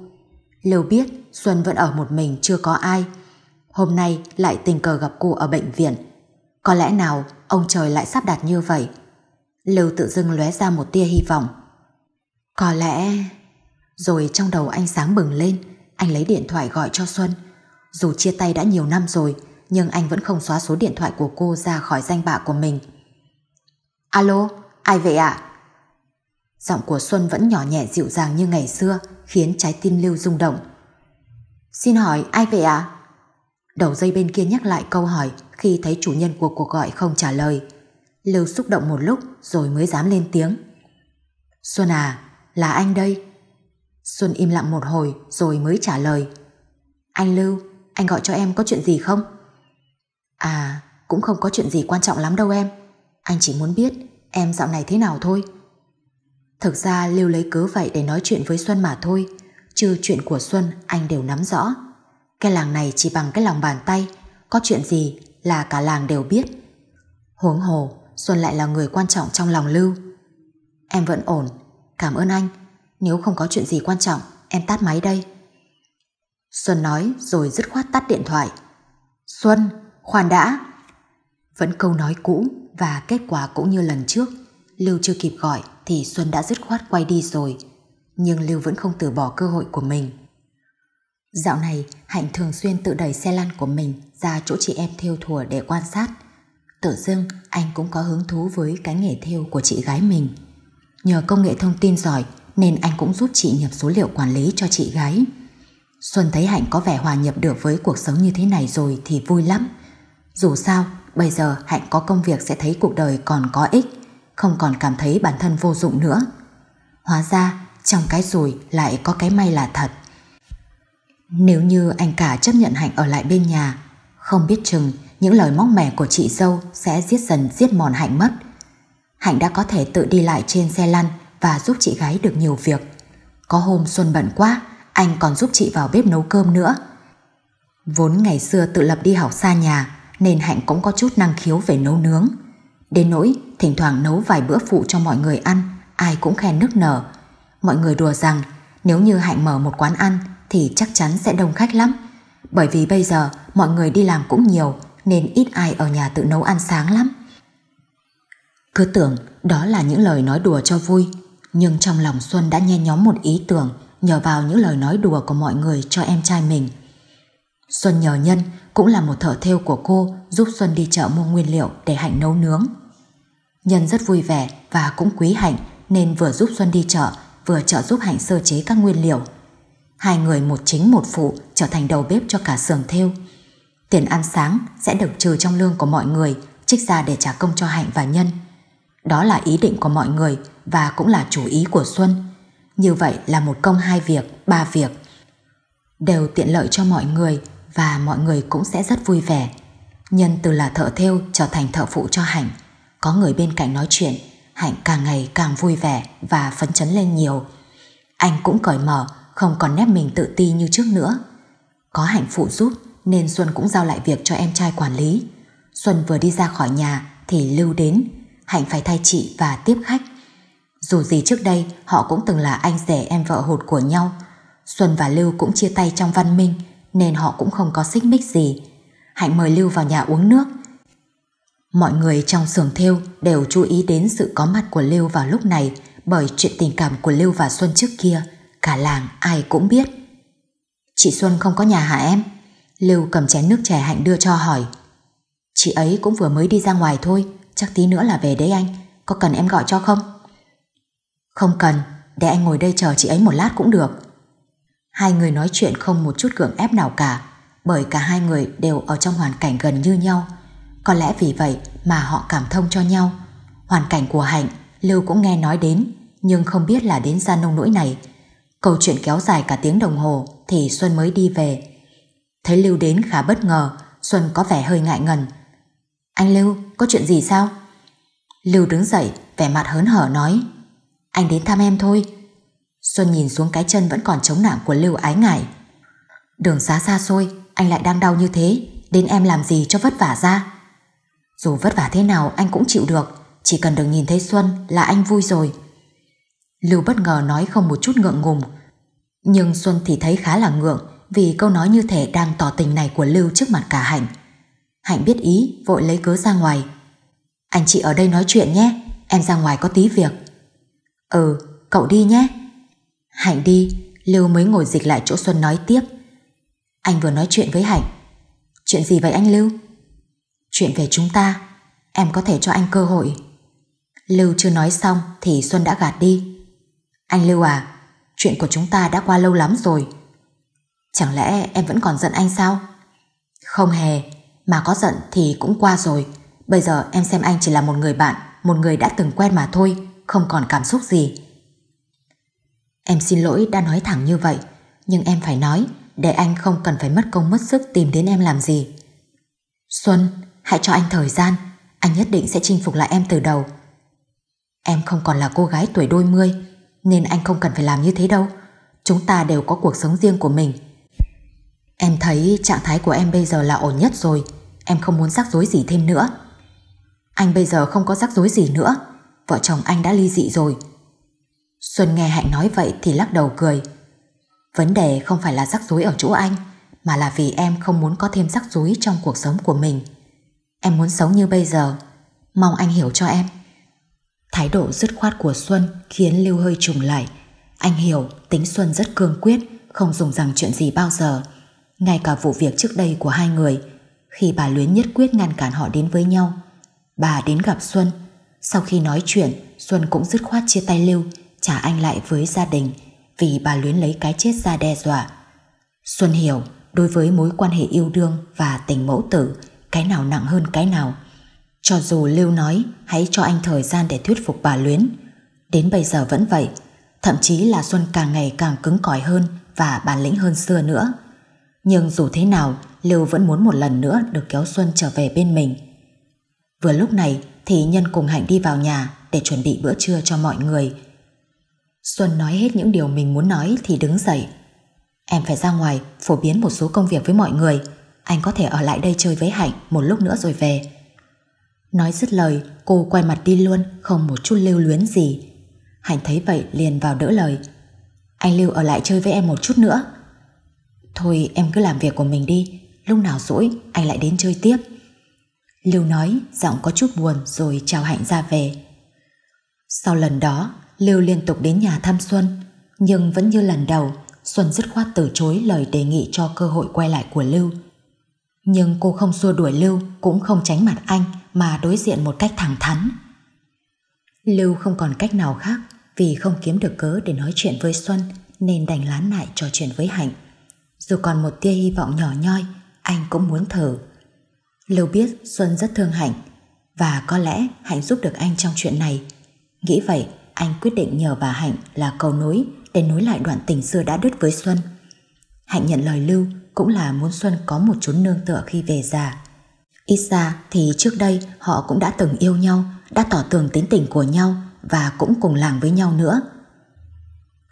Lưu biết Xuân vẫn ở một mình chưa có ai. Hôm nay lại tình cờ gặp cô ở bệnh viện. Có lẽ nào ông trời lại sắp đặt như vậy. Lưu tự dưng lóe ra một tia hy vọng. Có lẽ... Rồi trong đầu anh sáng bừng lên, anh lấy điện thoại gọi cho Xuân. Dù chia tay đã nhiều năm rồi, nhưng anh vẫn không xóa số điện thoại của cô ra khỏi danh bạ của mình. Alo, ai vậy ạ? Giọng của Xuân vẫn nhỏ nhẹ dịu dàng như ngày xưa, khiến trái tim Lưu rung động. Xin hỏi ai vậy ạ? Đầu dây bên kia nhắc lại câu hỏi khi thấy chủ nhân của cuộc gọi không trả lời. Lưu xúc động một lúc rồi mới dám lên tiếng. Xuân à, là anh đây. Xuân im lặng một hồi rồi mới trả lời. Anh Lưu, anh gọi cho em có chuyện gì không? À, cũng không có chuyện gì quan trọng lắm đâu em. Anh chỉ muốn biết em dạo này thế nào thôi. Thực ra Lưu lấy cớ vậy để nói chuyện với Xuân mà thôi, chứ chuyện của Xuân anh đều nắm rõ. Cái làng này chỉ bằng cái lòng bàn tay, có chuyện gì là cả làng đều biết. Huống hồ, Xuân lại là người quan trọng trong lòng Lưu. Em vẫn ổn, cảm ơn anh nếu không có chuyện gì quan trọng Em tắt máy đây Xuân nói rồi dứt khoát tắt điện thoại Xuân, khoan đã Vẫn câu nói cũ Và kết quả cũng như lần trước Lưu chưa kịp gọi Thì Xuân đã dứt khoát quay đi rồi Nhưng Lưu vẫn không từ bỏ cơ hội của mình Dạo này Hạnh thường xuyên tự đẩy xe lăn của mình Ra chỗ chị em theo thùa để quan sát Tự dưng anh cũng có hứng thú với cái nghề theo của chị gái mình Nhờ công nghệ thông tin giỏi nên anh cũng giúp chị nhập số liệu quản lý cho chị gái. Xuân thấy Hạnh có vẻ hòa nhập được với cuộc sống như thế này rồi thì vui lắm. Dù sao, bây giờ Hạnh có công việc sẽ thấy cuộc đời còn có ích, không còn cảm thấy bản thân vô dụng nữa. Hóa ra, trong cái rủi lại có cái may là thật. Nếu như anh cả chấp nhận Hạnh ở lại bên nhà, không biết chừng những lời móc mẻ của chị dâu sẽ giết dần giết mòn Hạnh mất. Hạnh đã có thể tự đi lại trên xe lăn và giúp chị gái được nhiều việc. Có hôm Xuân bận quá, anh còn giúp chị vào bếp nấu cơm nữa. Vốn ngày xưa tự lập đi học xa nhà, nên Hạnh cũng có chút năng khiếu về nấu nướng. Đến nỗi, thỉnh thoảng nấu vài bữa phụ cho mọi người ăn, ai cũng khen nức nở. Mọi người đùa rằng, nếu như Hạnh mở một quán ăn, thì chắc chắn sẽ đông khách lắm. Bởi vì bây giờ, mọi người đi làm cũng nhiều, nên ít ai ở nhà tự nấu ăn sáng lắm. Cứ tưởng đó là những lời nói đùa cho vui nhưng trong lòng Xuân đã nhen nhóm một ý tưởng nhờ vào những lời nói đùa của mọi người cho em trai mình. Xuân nhờ nhân cũng là một thợ thêu của cô giúp Xuân đi chợ mua nguyên liệu để Hạnh nấu nướng. Nhân rất vui vẻ và cũng quý Hạnh nên vừa giúp Xuân đi chợ vừa trợ giúp Hạnh sơ chế các nguyên liệu. Hai người một chính một phụ trở thành đầu bếp cho cả xưởng thêu. Tiền ăn sáng sẽ được trừ trong lương của mọi người trích ra để trả công cho Hạnh và Nhân. Đó là ý định của mọi người và cũng là chủ ý của Xuân. Như vậy là một công hai việc, ba việc. Đều tiện lợi cho mọi người và mọi người cũng sẽ rất vui vẻ. Nhân từ là thợ theo trở thành thợ phụ cho Hạnh. Có người bên cạnh nói chuyện, Hạnh càng ngày càng vui vẻ và phấn chấn lên nhiều. Anh cũng cởi mở, không còn nép mình tự ti như trước nữa. Có Hạnh phụ giúp nên Xuân cũng giao lại việc cho em trai quản lý. Xuân vừa đi ra khỏi nhà thì Lưu đến Hạnh phải thay chị và tiếp khách. Dù gì trước đây họ cũng từng là anh rể em vợ hụt của nhau. Xuân và Lưu cũng chia tay trong văn minh nên họ cũng không có xích mích gì. Hạnh mời Lưu vào nhà uống nước. Mọi người trong xưởng thêu đều chú ý đến sự có mặt của Lưu vào lúc này bởi chuyện tình cảm của Lưu và Xuân trước kia cả làng ai cũng biết. Chị Xuân không có nhà hả em? Lưu cầm chén nước chè Hạnh đưa cho hỏi. Chị ấy cũng vừa mới đi ra ngoài thôi Chắc tí nữa là về đấy anh Có cần em gọi cho không Không cần Để anh ngồi đây chờ chị ấy một lát cũng được Hai người nói chuyện không một chút gượng ép nào cả Bởi cả hai người đều ở trong hoàn cảnh gần như nhau Có lẽ vì vậy mà họ cảm thông cho nhau Hoàn cảnh của Hạnh Lưu cũng nghe nói đến Nhưng không biết là đến ra nông nỗi này Câu chuyện kéo dài cả tiếng đồng hồ Thì Xuân mới đi về Thấy Lưu đến khá bất ngờ Xuân có vẻ hơi ngại ngần anh Lưu, có chuyện gì sao? Lưu đứng dậy, vẻ mặt hớn hở nói Anh đến thăm em thôi Xuân nhìn xuống cái chân vẫn còn chống nặng của Lưu ái ngại Đường xá xa xôi, anh lại đang đau như thế Đến em làm gì cho vất vả ra Dù vất vả thế nào anh cũng chịu được Chỉ cần được nhìn thấy Xuân là anh vui rồi Lưu bất ngờ nói không một chút ngượng ngùng Nhưng Xuân thì thấy khá là ngượng Vì câu nói như thể đang tỏ tình này của Lưu trước mặt cả Hạnh Hạnh biết ý, vội lấy cớ ra ngoài. Anh chị ở đây nói chuyện nhé, em ra ngoài có tí việc. Ừ, cậu đi nhé. Hạnh đi, Lưu mới ngồi dịch lại chỗ Xuân nói tiếp. Anh vừa nói chuyện với Hạnh. Chuyện gì vậy anh Lưu? Chuyện về chúng ta, em có thể cho anh cơ hội. Lưu chưa nói xong thì Xuân đã gạt đi. Anh Lưu à, chuyện của chúng ta đã qua lâu lắm rồi. Chẳng lẽ em vẫn còn giận anh sao? Không hề, mà có giận thì cũng qua rồi Bây giờ em xem anh chỉ là một người bạn Một người đã từng quen mà thôi Không còn cảm xúc gì Em xin lỗi đã nói thẳng như vậy Nhưng em phải nói Để anh không cần phải mất công mất sức tìm đến em làm gì Xuân Hãy cho anh thời gian Anh nhất định sẽ chinh phục lại em từ đầu Em không còn là cô gái tuổi đôi mươi Nên anh không cần phải làm như thế đâu Chúng ta đều có cuộc sống riêng của mình Em thấy trạng thái của em bây giờ là ổn nhất rồi Em không muốn rắc rối gì thêm nữa Anh bây giờ không có rắc rối gì nữa Vợ chồng anh đã ly dị rồi Xuân nghe Hạnh nói vậy thì lắc đầu cười Vấn đề không phải là rắc rối ở chỗ anh Mà là vì em không muốn có thêm rắc rối trong cuộc sống của mình Em muốn sống như bây giờ Mong anh hiểu cho em Thái độ dứt khoát của Xuân khiến Lưu hơi trùng lại Anh hiểu tính Xuân rất cương quyết Không dùng rằng chuyện gì bao giờ Ngay cả vụ việc trước đây của hai người khi bà Luyến nhất quyết ngăn cản họ đến với nhau. Bà đến gặp Xuân. Sau khi nói chuyện, Xuân cũng dứt khoát chia tay Lưu, trả anh lại với gia đình vì bà Luyến lấy cái chết ra đe dọa. Xuân hiểu, đối với mối quan hệ yêu đương và tình mẫu tử, cái nào nặng hơn cái nào. Cho dù Lưu nói hãy cho anh thời gian để thuyết phục bà Luyến, đến bây giờ vẫn vậy, thậm chí là Xuân càng ngày càng cứng cỏi hơn và bản lĩnh hơn xưa nữa. Nhưng dù thế nào, Lưu vẫn muốn một lần nữa được kéo Xuân trở về bên mình. Vừa lúc này thì Nhân cùng Hạnh đi vào nhà để chuẩn bị bữa trưa cho mọi người. Xuân nói hết những điều mình muốn nói thì đứng dậy. Em phải ra ngoài phổ biến một số công việc với mọi người. Anh có thể ở lại đây chơi với Hạnh một lúc nữa rồi về. Nói dứt lời, cô quay mặt đi luôn, không một chút lưu luyến gì. Hạnh thấy vậy liền vào đỡ lời. Anh Lưu ở lại chơi với em một chút nữa. Thôi em cứ làm việc của mình đi, lúc nào rỗi anh lại đến chơi tiếp. lưu nói giọng có chút buồn rồi chào Hạnh ra về. Sau lần đó, lưu liên tục đến nhà thăm Xuân, nhưng vẫn như lần đầu, Xuân dứt khoát từ chối lời đề nghị cho cơ hội quay lại của Lưu. Nhưng cô không xua đuổi Lưu, cũng không tránh mặt anh mà đối diện một cách thẳng thắn. Lưu không còn cách nào khác vì không kiếm được cớ để nói chuyện với Xuân nên đành lán lại trò chuyện với Hạnh. Dù còn một tia hy vọng nhỏ nhoi anh cũng muốn thử. Lưu biết Xuân rất thương Hạnh và có lẽ Hạnh giúp được anh trong chuyện này. Nghĩ vậy, anh quyết định nhờ bà Hạnh là cầu nối để nối lại đoạn tình xưa đã đứt với Xuân. Hạnh nhận lời Lưu cũng là muốn Xuân có một chút nương tựa khi về già. Ít ra thì trước đây họ cũng đã từng yêu nhau, đã tỏ tường tính tình của nhau và cũng cùng làng với nhau nữa.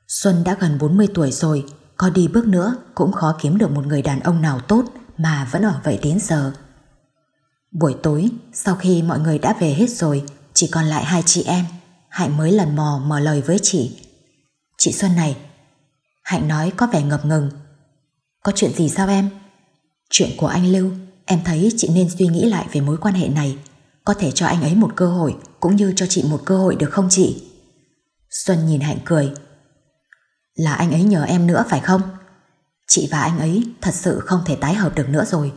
Xuân đã gần 40 tuổi rồi, có đi bước nữa cũng khó kiếm được một người đàn ông nào tốt mà vẫn ở vậy đến giờ. Buổi tối, sau khi mọi người đã về hết rồi, chỉ còn lại hai chị em, Hạnh mới lần mò mở lời với chị. Chị Xuân này, Hạnh nói có vẻ ngập ngừng. Có chuyện gì sao em? Chuyện của anh Lưu, em thấy chị nên suy nghĩ lại về mối quan hệ này. Có thể cho anh ấy một cơ hội, cũng như cho chị một cơ hội được không chị? Xuân nhìn Hạnh cười. Là anh ấy nhờ em nữa phải không? Chị và anh ấy thật sự không thể tái hợp được nữa rồi.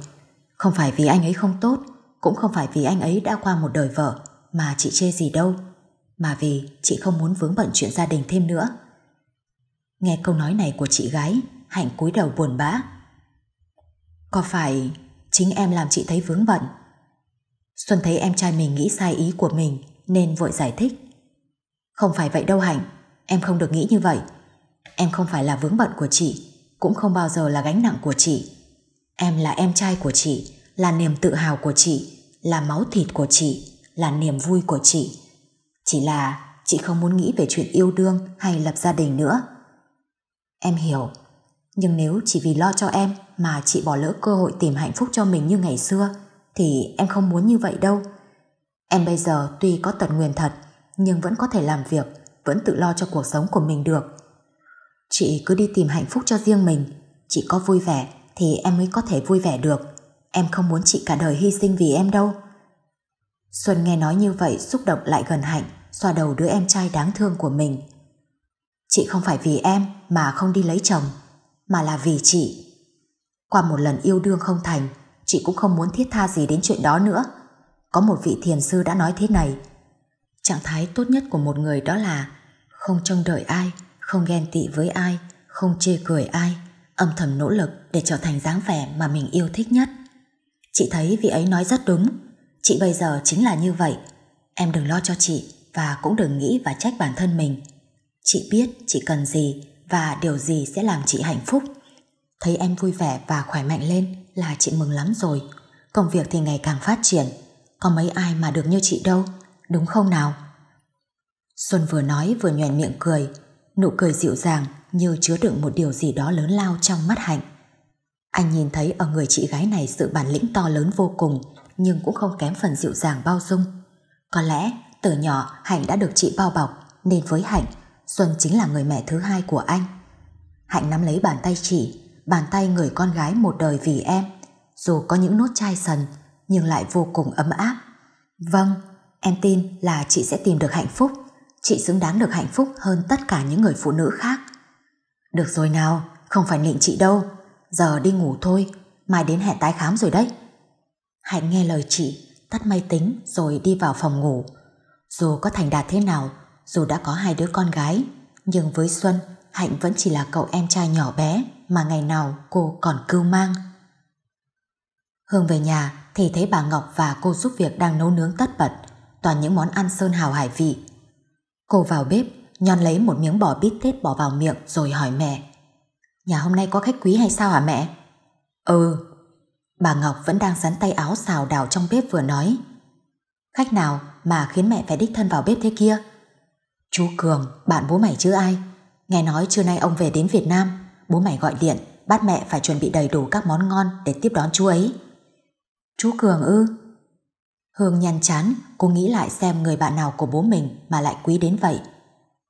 Không phải vì anh ấy không tốt, cũng không phải vì anh ấy đã qua một đời vợ mà chị chê gì đâu, mà vì chị không muốn vướng bận chuyện gia đình thêm nữa. Nghe câu nói này của chị gái, Hạnh cúi đầu buồn bã. Có phải chính em làm chị thấy vướng bận? Xuân thấy em trai mình nghĩ sai ý của mình nên vội giải thích. Không phải vậy đâu Hạnh, em không được nghĩ như vậy. Em không phải là vướng bận của chị, cũng không bao giờ là gánh nặng của chị. Em là em trai của chị, là niềm tự hào của chị, là máu thịt của chị, là niềm vui của chị. Chỉ là chị không muốn nghĩ về chuyện yêu đương hay lập gia đình nữa. Em hiểu, nhưng nếu chỉ vì lo cho em mà chị bỏ lỡ cơ hội tìm hạnh phúc cho mình như ngày xưa, thì em không muốn như vậy đâu. Em bây giờ tuy có tật nguyền thật, nhưng vẫn có thể làm việc, vẫn tự lo cho cuộc sống của mình được. Chị cứ đi tìm hạnh phúc cho riêng mình Chị có vui vẻ Thì em mới có thể vui vẻ được Em không muốn chị cả đời hy sinh vì em đâu Xuân nghe nói như vậy Xúc động lại gần hạnh Xoa đầu đứa em trai đáng thương của mình Chị không phải vì em Mà không đi lấy chồng Mà là vì chị Qua một lần yêu đương không thành Chị cũng không muốn thiết tha gì đến chuyện đó nữa Có một vị thiền sư đã nói thế này Trạng thái tốt nhất của một người đó là Không trông đợi ai không ghen tị với ai, không chê cười ai, âm thầm nỗ lực để trở thành dáng vẻ mà mình yêu thích nhất. Chị thấy vị ấy nói rất đúng, chị bây giờ chính là như vậy. Em đừng lo cho chị và cũng đừng nghĩ và trách bản thân mình. Chị biết chị cần gì và điều gì sẽ làm chị hạnh phúc. Thấy em vui vẻ và khỏe mạnh lên là chị mừng lắm rồi. Công việc thì ngày càng phát triển, có mấy ai mà được như chị đâu, đúng không nào? Xuân vừa nói vừa nhoèn miệng cười, Nụ cười dịu dàng như chứa đựng một điều gì đó lớn lao trong mắt Hạnh. Anh nhìn thấy ở người chị gái này sự bản lĩnh to lớn vô cùng nhưng cũng không kém phần dịu dàng bao dung. Có lẽ từ nhỏ Hạnh đã được chị bao bọc nên với Hạnh Xuân chính là người mẹ thứ hai của anh. Hạnh nắm lấy bàn tay chị bàn tay người con gái một đời vì em dù có những nốt chai sần nhưng lại vô cùng ấm áp. Vâng, em tin là chị sẽ tìm được hạnh phúc. Chị xứng đáng được hạnh phúc hơn tất cả những người phụ nữ khác. Được rồi nào, không phải nịnh chị đâu. Giờ đi ngủ thôi, mai đến hẹn tái khám rồi đấy. Hạnh nghe lời chị, tắt máy tính rồi đi vào phòng ngủ. Dù có thành đạt thế nào, dù đã có hai đứa con gái, nhưng với Xuân, Hạnh vẫn chỉ là cậu em trai nhỏ bé mà ngày nào cô còn cưu mang. Hương về nhà thì thấy bà Ngọc và cô giúp việc đang nấu nướng tất bật, toàn những món ăn sơn hào hải vị Cô vào bếp, nhon lấy một miếng bò bít tết bỏ vào miệng rồi hỏi mẹ. Nhà hôm nay có khách quý hay sao hả mẹ? Ừ. Bà Ngọc vẫn đang sắn tay áo xào đào trong bếp vừa nói. Khách nào mà khiến mẹ phải đích thân vào bếp thế kia? Chú Cường, bạn bố mày chứ ai? Nghe nói trưa nay ông về đến Việt Nam, bố mày gọi điện, bắt mẹ phải chuẩn bị đầy đủ các món ngon để tiếp đón chú ấy. Chú Cường ư? Hương nhăn chán, cô nghĩ lại xem người bạn nào của bố mình mà lại quý đến vậy.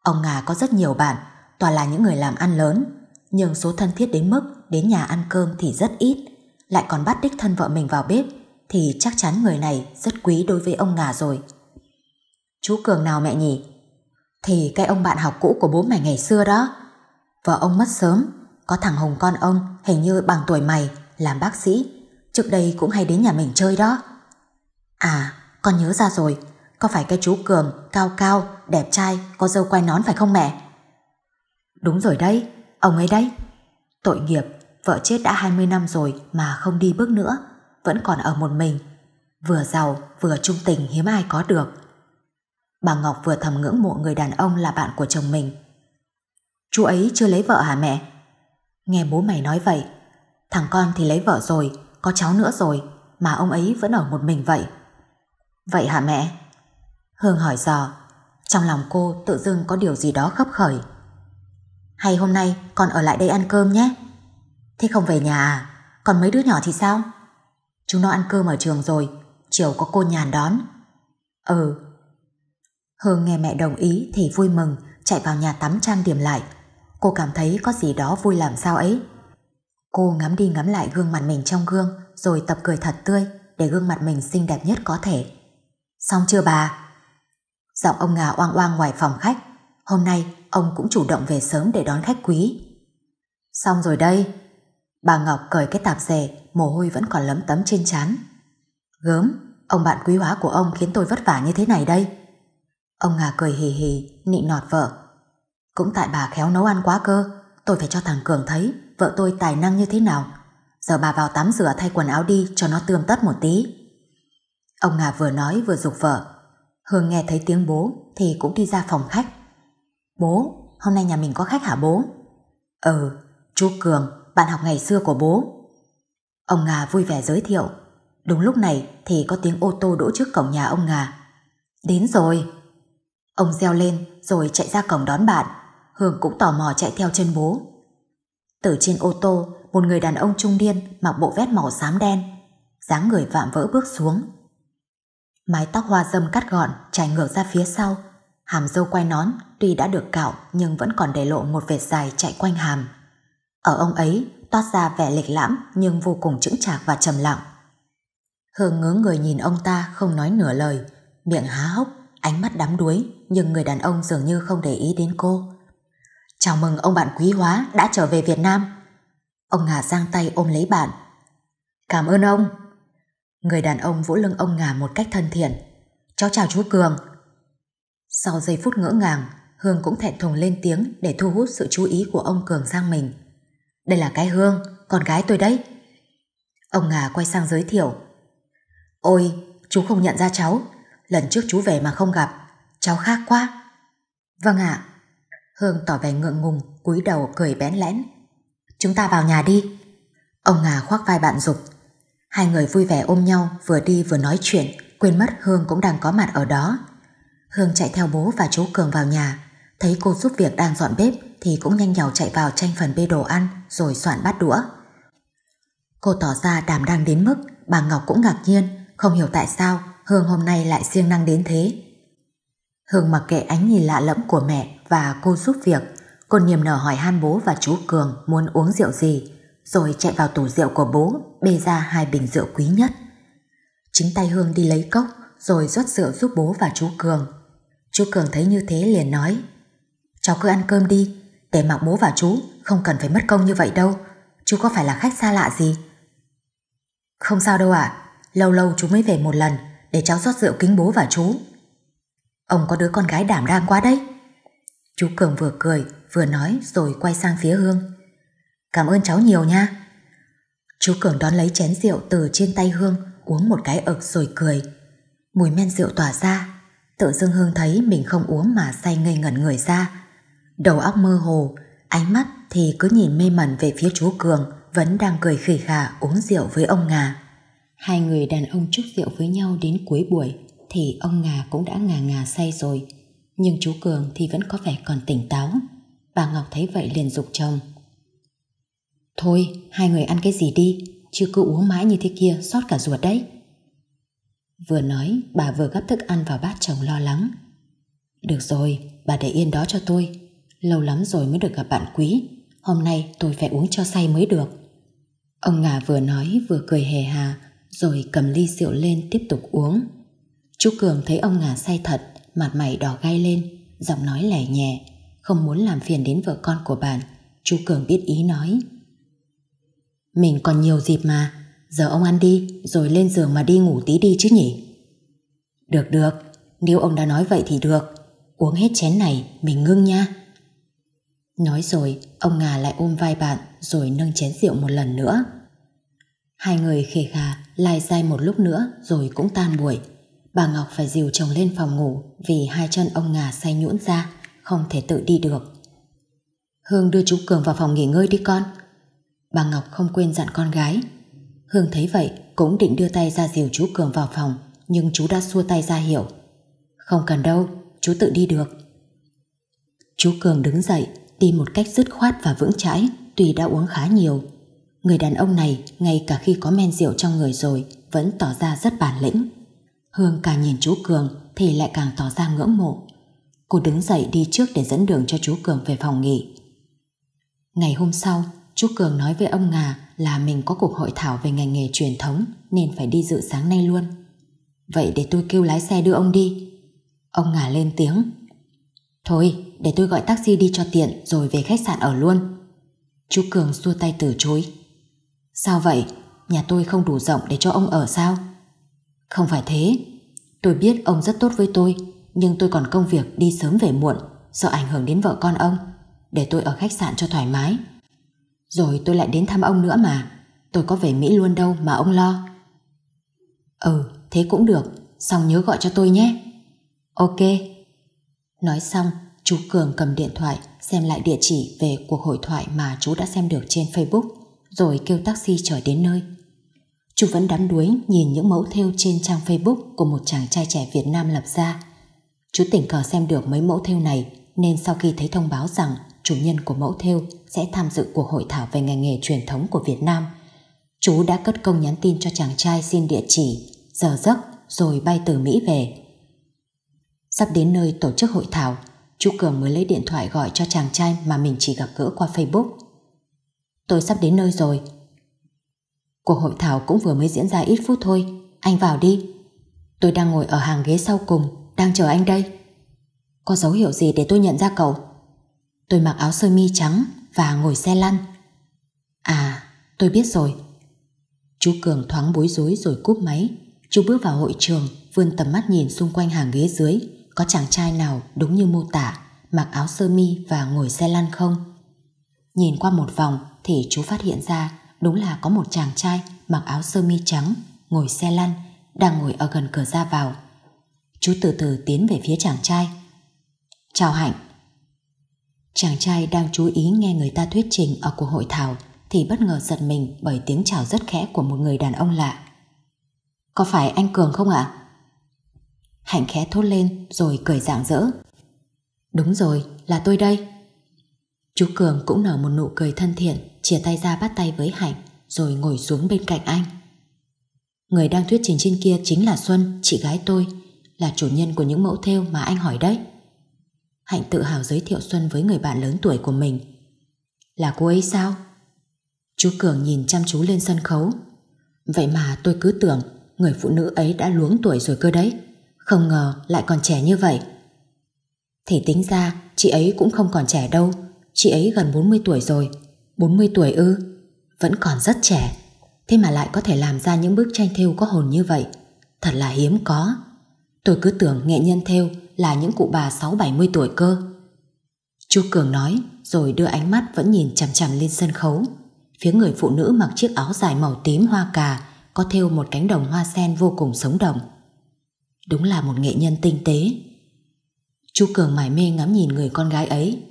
Ông Ngà có rất nhiều bạn, toàn là những người làm ăn lớn, nhưng số thân thiết đến mức đến nhà ăn cơm thì rất ít, lại còn bắt đích thân vợ mình vào bếp, thì chắc chắn người này rất quý đối với ông Ngà rồi. Chú Cường nào mẹ nhỉ? Thì cái ông bạn học cũ của bố mày ngày xưa đó. Vợ ông mất sớm, có thằng Hùng con ông hình như bằng tuổi mày, làm bác sĩ, trước đây cũng hay đến nhà mình chơi đó. À, con nhớ ra rồi, có phải cái chú Cường cao cao, đẹp trai, có dâu quay nón phải không mẹ? Đúng rồi đấy, ông ấy đấy. Tội nghiệp, vợ chết đã 20 năm rồi mà không đi bước nữa, vẫn còn ở một mình. Vừa giàu, vừa trung tình hiếm ai có được. Bà Ngọc vừa thầm ngưỡng mộ người đàn ông là bạn của chồng mình. Chú ấy chưa lấy vợ hả mẹ? Nghe bố mày nói vậy, thằng con thì lấy vợ rồi, có cháu nữa rồi, mà ông ấy vẫn ở một mình vậy. Vậy hả mẹ? Hương hỏi dò, trong lòng cô tự dưng có điều gì đó khấp khởi. Hay hôm nay con ở lại đây ăn cơm nhé? Thế không về nhà à? Còn mấy đứa nhỏ thì sao? Chúng nó ăn cơm ở trường rồi, chiều có cô nhàn đón. Ừ. Hương nghe mẹ đồng ý thì vui mừng, chạy vào nhà tắm trang điểm lại. Cô cảm thấy có gì đó vui làm sao ấy. Cô ngắm đi ngắm lại gương mặt mình trong gương, rồi tập cười thật tươi để gương mặt mình xinh đẹp nhất có thể. Xong chưa bà? Giọng ông Ngà oang oang ngoài phòng khách. Hôm nay ông cũng chủ động về sớm để đón khách quý. Xong rồi đây. Bà Ngọc cởi cái tạp dề, mồ hôi vẫn còn lấm tấm trên chán Gớm, ông bạn quý hóa của ông khiến tôi vất vả như thế này đây. Ông Ngà cười hì hì, nịnh nọt vợ. Cũng tại bà khéo nấu ăn quá cơ, tôi phải cho thằng Cường thấy vợ tôi tài năng như thế nào. Giờ bà vào tắm rửa thay quần áo đi cho nó tươm tất một tí. Ông ngà vừa nói vừa dục vợ. Hương nghe thấy tiếng bố thì cũng đi ra phòng khách. Bố, hôm nay nhà mình có khách hả bố? Ừ, chú Cường, bạn học ngày xưa của bố. Ông ngà vui vẻ giới thiệu. Đúng lúc này thì có tiếng ô tô đỗ trước cổng nhà ông ngà Đến rồi. Ông reo lên rồi chạy ra cổng đón bạn. Hương cũng tò mò chạy theo chân bố. Từ trên ô tô, một người đàn ông trung niên mặc bộ vest màu xám đen. dáng người vạm vỡ bước xuống Mái tóc hoa dâm cắt gọn, trải ngược ra phía sau. Hàm dâu quay nón, tuy đã được cạo nhưng vẫn còn để lộ một vệt dài chạy quanh hàm. Ở ông ấy, toát ra vẻ lịch lãm nhưng vô cùng chững chạc và trầm lặng. Hương ngớ người nhìn ông ta không nói nửa lời, miệng há hốc, ánh mắt đắm đuối nhưng người đàn ông dường như không để ý đến cô. Chào mừng ông bạn quý hóa đã trở về Việt Nam. Ông ngả giang tay ôm lấy bạn. Cảm ơn ông. Người đàn ông vỗ lưng ông Ngà một cách thân thiện. Cháu chào chú Cường. Sau giây phút ngỡ ngàng, Hương cũng thẹn thùng lên tiếng để thu hút sự chú ý của ông Cường sang mình. Đây là cái Hương, con gái tôi đấy. Ông Ngà quay sang giới thiệu. Ôi, chú không nhận ra cháu. Lần trước chú về mà không gặp. Cháu khác quá. Vâng ạ. Hương tỏ vẻ ngượng ngùng, cúi đầu cười bén lén. Chúng ta vào nhà đi. Ông Ngà khoác vai bạn dục Hai người vui vẻ ôm nhau vừa đi vừa nói chuyện, quên mất Hương cũng đang có mặt ở đó. Hương chạy theo bố và chú Cường vào nhà, thấy cô giúp việc đang dọn bếp thì cũng nhanh nhào chạy vào tranh phần bê đồ ăn rồi soạn bát đũa. Cô tỏ ra đảm đang đến mức bà Ngọc cũng ngạc nhiên, không hiểu tại sao Hương hôm nay lại siêng năng đến thế. Hương mặc kệ ánh nhìn lạ lẫm của mẹ và cô giúp việc, cô niềm nở hỏi han bố và chú Cường muốn uống rượu gì, rồi chạy vào tủ rượu của bố bê ra hai bình rượu quý nhất. Chính tay Hương đi lấy cốc rồi rót rượu giúp bố và chú Cường. Chú Cường thấy như thế liền nói Cháu cứ ăn cơm đi, để mặc bố và chú không cần phải mất công như vậy đâu. Chú có phải là khách xa lạ gì? Không sao đâu ạ, à, lâu lâu chú mới về một lần để cháu rót rượu kính bố và chú. Ông có đứa con gái đảm đang quá đấy. Chú Cường vừa cười vừa nói rồi quay sang phía Hương. Cảm ơn cháu nhiều nha. Chú Cường đón lấy chén rượu từ trên tay Hương, uống một cái ực rồi cười. Mùi men rượu tỏa ra, tự dưng Hương thấy mình không uống mà say ngây ngẩn người ra. Đầu óc mơ hồ, ánh mắt thì cứ nhìn mê mẩn về phía chú Cường, vẫn đang cười khỉ khà uống rượu với ông Ngà. Hai người đàn ông chúc rượu với nhau đến cuối buổi, thì ông Ngà cũng đã ngà ngà say rồi. Nhưng chú Cường thì vẫn có vẻ còn tỉnh táo. Bà Ngọc thấy vậy liền dục chồng. Thôi, hai người ăn cái gì đi, chứ cứ uống mãi như thế kia sót cả ruột đấy. Vừa nói, bà vừa gấp thức ăn vào bát chồng lo lắng. Được rồi, bà để yên đó cho tôi. Lâu lắm rồi mới được gặp bạn quý. Hôm nay tôi phải uống cho say mới được. Ông Ngà vừa nói vừa cười hề hà, rồi cầm ly rượu lên tiếp tục uống. Chú Cường thấy ông Ngà say thật, mặt mày đỏ gai lên, giọng nói lẻ nhẹ, không muốn làm phiền đến vợ con của bạn. Chú Cường biết ý nói. Mình còn nhiều dịp mà Giờ ông ăn đi Rồi lên giường mà đi ngủ tí đi chứ nhỉ Được được Nếu ông đã nói vậy thì được Uống hết chén này mình ngưng nha Nói rồi Ông Ngà lại ôm vai bạn Rồi nâng chén rượu một lần nữa Hai người khề khà lai dai một lúc nữa Rồi cũng tan buổi Bà Ngọc phải dìu chồng lên phòng ngủ Vì hai chân ông Ngà say nhũn ra Không thể tự đi được Hương đưa chú Cường vào phòng nghỉ ngơi đi con Bà Ngọc không quên dặn con gái Hương thấy vậy cũng định đưa tay ra dìu chú Cường vào phòng nhưng chú đã xua tay ra hiểu. Không cần đâu, chú tự đi được Chú Cường đứng dậy đi một cách dứt khoát và vững chãi tuy đã uống khá nhiều Người đàn ông này ngay cả khi có men rượu trong người rồi vẫn tỏ ra rất bản lĩnh Hương càng nhìn chú Cường thì lại càng tỏ ra ngưỡng mộ Cô đứng dậy đi trước để dẫn đường cho chú Cường về phòng nghỉ Ngày hôm sau chú Cường nói với ông Ngà là mình có cuộc hội thảo về ngành nghề truyền thống nên phải đi dự sáng nay luôn. Vậy để tôi kêu lái xe đưa ông đi. Ông Ngà lên tiếng. Thôi, để tôi gọi taxi đi cho tiện rồi về khách sạn ở luôn. chú Cường xua tay từ chối. Sao vậy? Nhà tôi không đủ rộng để cho ông ở sao? Không phải thế. Tôi biết ông rất tốt với tôi, nhưng tôi còn công việc đi sớm về muộn, sợ ảnh hưởng đến vợ con ông. Để tôi ở khách sạn cho thoải mái. Rồi tôi lại đến thăm ông nữa mà Tôi có về Mỹ luôn đâu mà ông lo Ừ thế cũng được Xong nhớ gọi cho tôi nhé Ok Nói xong chú Cường cầm điện thoại Xem lại địa chỉ về cuộc hội thoại Mà chú đã xem được trên Facebook Rồi kêu taxi trở đến nơi Chú vẫn đắm đuối nhìn những mẫu theo trên trang Facebook của một chàng trai trẻ Việt Nam lập ra. Chú tình cờ xem được mấy mẫu theo này nên sau khi thấy thông báo rằng chủ nhân của mẫu thêu sẽ tham dự cuộc hội thảo về ngành nghề truyền thống của Việt Nam. Chú đã cất công nhắn tin cho chàng trai xin địa chỉ, giờ giấc rồi bay từ Mỹ về. Sắp đến nơi tổ chức hội thảo, chú Cường mới lấy điện thoại gọi cho chàng trai mà mình chỉ gặp gỡ qua Facebook. Tôi sắp đến nơi rồi. Cuộc hội thảo cũng vừa mới diễn ra ít phút thôi, anh vào đi. Tôi đang ngồi ở hàng ghế sau cùng, đang chờ anh đây. Có dấu hiệu gì để tôi nhận ra cậu? Tôi mặc áo sơ mi trắng và ngồi xe lăn. À, tôi biết rồi. Chú Cường thoáng bối rối rồi cúp máy. Chú bước vào hội trường, vươn tầm mắt nhìn xung quanh hàng ghế dưới. Có chàng trai nào đúng như mô tả, mặc áo sơ mi và ngồi xe lăn không? Nhìn qua một vòng thì chú phát hiện ra đúng là có một chàng trai mặc áo sơ mi trắng, ngồi xe lăn, đang ngồi ở gần cửa ra vào. Chú từ từ tiến về phía chàng trai. Chào Hạnh, Chàng trai đang chú ý nghe người ta thuyết trình ở cuộc hội thảo thì bất ngờ giật mình bởi tiếng chào rất khẽ của một người đàn ông lạ. Có phải anh Cường không ạ? Hạnh khẽ thốt lên rồi cười rạng rỡ. Đúng rồi, là tôi đây. Chú Cường cũng nở một nụ cười thân thiện, chia tay ra bắt tay với Hạnh rồi ngồi xuống bên cạnh anh. Người đang thuyết trình trên kia chính là Xuân, chị gái tôi, là chủ nhân của những mẫu thêu mà anh hỏi đấy. Hạnh tự hào giới thiệu Xuân với người bạn lớn tuổi của mình. Là cô ấy sao? Chú Cường nhìn chăm chú lên sân khấu. Vậy mà tôi cứ tưởng người phụ nữ ấy đã luống tuổi rồi cơ đấy. Không ngờ lại còn trẻ như vậy. Thì tính ra chị ấy cũng không còn trẻ đâu. Chị ấy gần 40 tuổi rồi. 40 tuổi ư? Vẫn còn rất trẻ. Thế mà lại có thể làm ra những bức tranh thêu có hồn như vậy. Thật là hiếm có. Tôi cứ tưởng nghệ nhân theo là những cụ bà 6-70 tuổi cơ. Chú Cường nói rồi đưa ánh mắt vẫn nhìn chằm chằm lên sân khấu. Phía người phụ nữ mặc chiếc áo dài màu tím hoa cà có thêu một cánh đồng hoa sen vô cùng sống động. Đúng là một nghệ nhân tinh tế. Chú Cường mải mê ngắm nhìn người con gái ấy.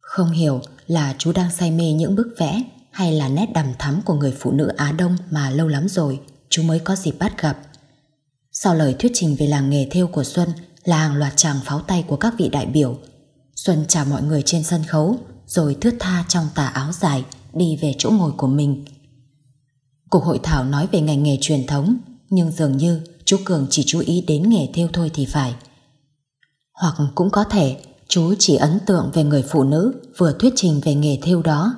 Không hiểu là chú đang say mê những bức vẽ hay là nét đầm thắm của người phụ nữ Á Đông mà lâu lắm rồi chú mới có dịp bắt gặp. Sau lời thuyết trình về làng nghề thêu của Xuân là hàng loạt tràng pháo tay của các vị đại biểu. Xuân chào mọi người trên sân khấu rồi thướt tha trong tà áo dài đi về chỗ ngồi của mình. Cuộc hội thảo nói về ngành nghề truyền thống nhưng dường như chú Cường chỉ chú ý đến nghề thêu thôi thì phải. Hoặc cũng có thể chú chỉ ấn tượng về người phụ nữ vừa thuyết trình về nghề thêu đó.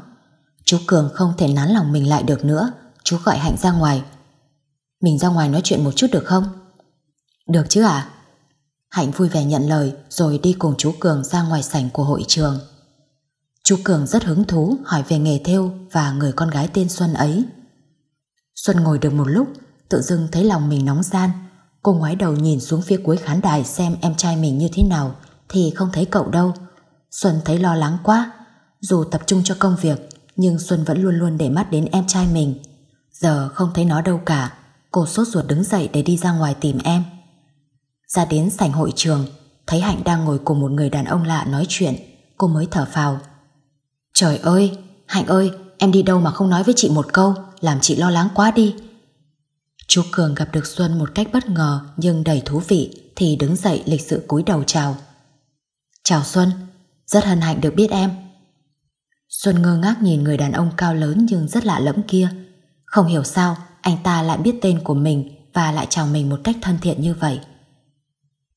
Chú Cường không thể nán lòng mình lại được nữa, chú gọi Hạnh ra ngoài. Mình ra ngoài nói chuyện một chút được không? Được chứ ạ? À? Hạnh vui vẻ nhận lời rồi đi cùng chú Cường ra ngoài sảnh của hội trường. Chú Cường rất hứng thú hỏi về nghề theo và người con gái tên Xuân ấy. Xuân ngồi được một lúc, tự dưng thấy lòng mình nóng gian. Cô ngoái đầu nhìn xuống phía cuối khán đài xem em trai mình như thế nào thì không thấy cậu đâu. Xuân thấy lo lắng quá. Dù tập trung cho công việc, nhưng Xuân vẫn luôn luôn để mắt đến em trai mình. Giờ không thấy nó đâu cả, cô sốt ruột đứng dậy để đi ra ngoài tìm em. Ra đến sảnh hội trường, thấy Hạnh đang ngồi cùng một người đàn ông lạ nói chuyện, cô mới thở phào. Trời ơi, Hạnh ơi, em đi đâu mà không nói với chị một câu, làm chị lo lắng quá đi. Chú Cường gặp được Xuân một cách bất ngờ nhưng đầy thú vị thì đứng dậy lịch sự cúi đầu chào. Chào Xuân, rất hân hạnh được biết em. Xuân ngơ ngác nhìn người đàn ông cao lớn nhưng rất lạ lẫm kia. Không hiểu sao anh ta lại biết tên của mình và lại chào mình một cách thân thiện như vậy.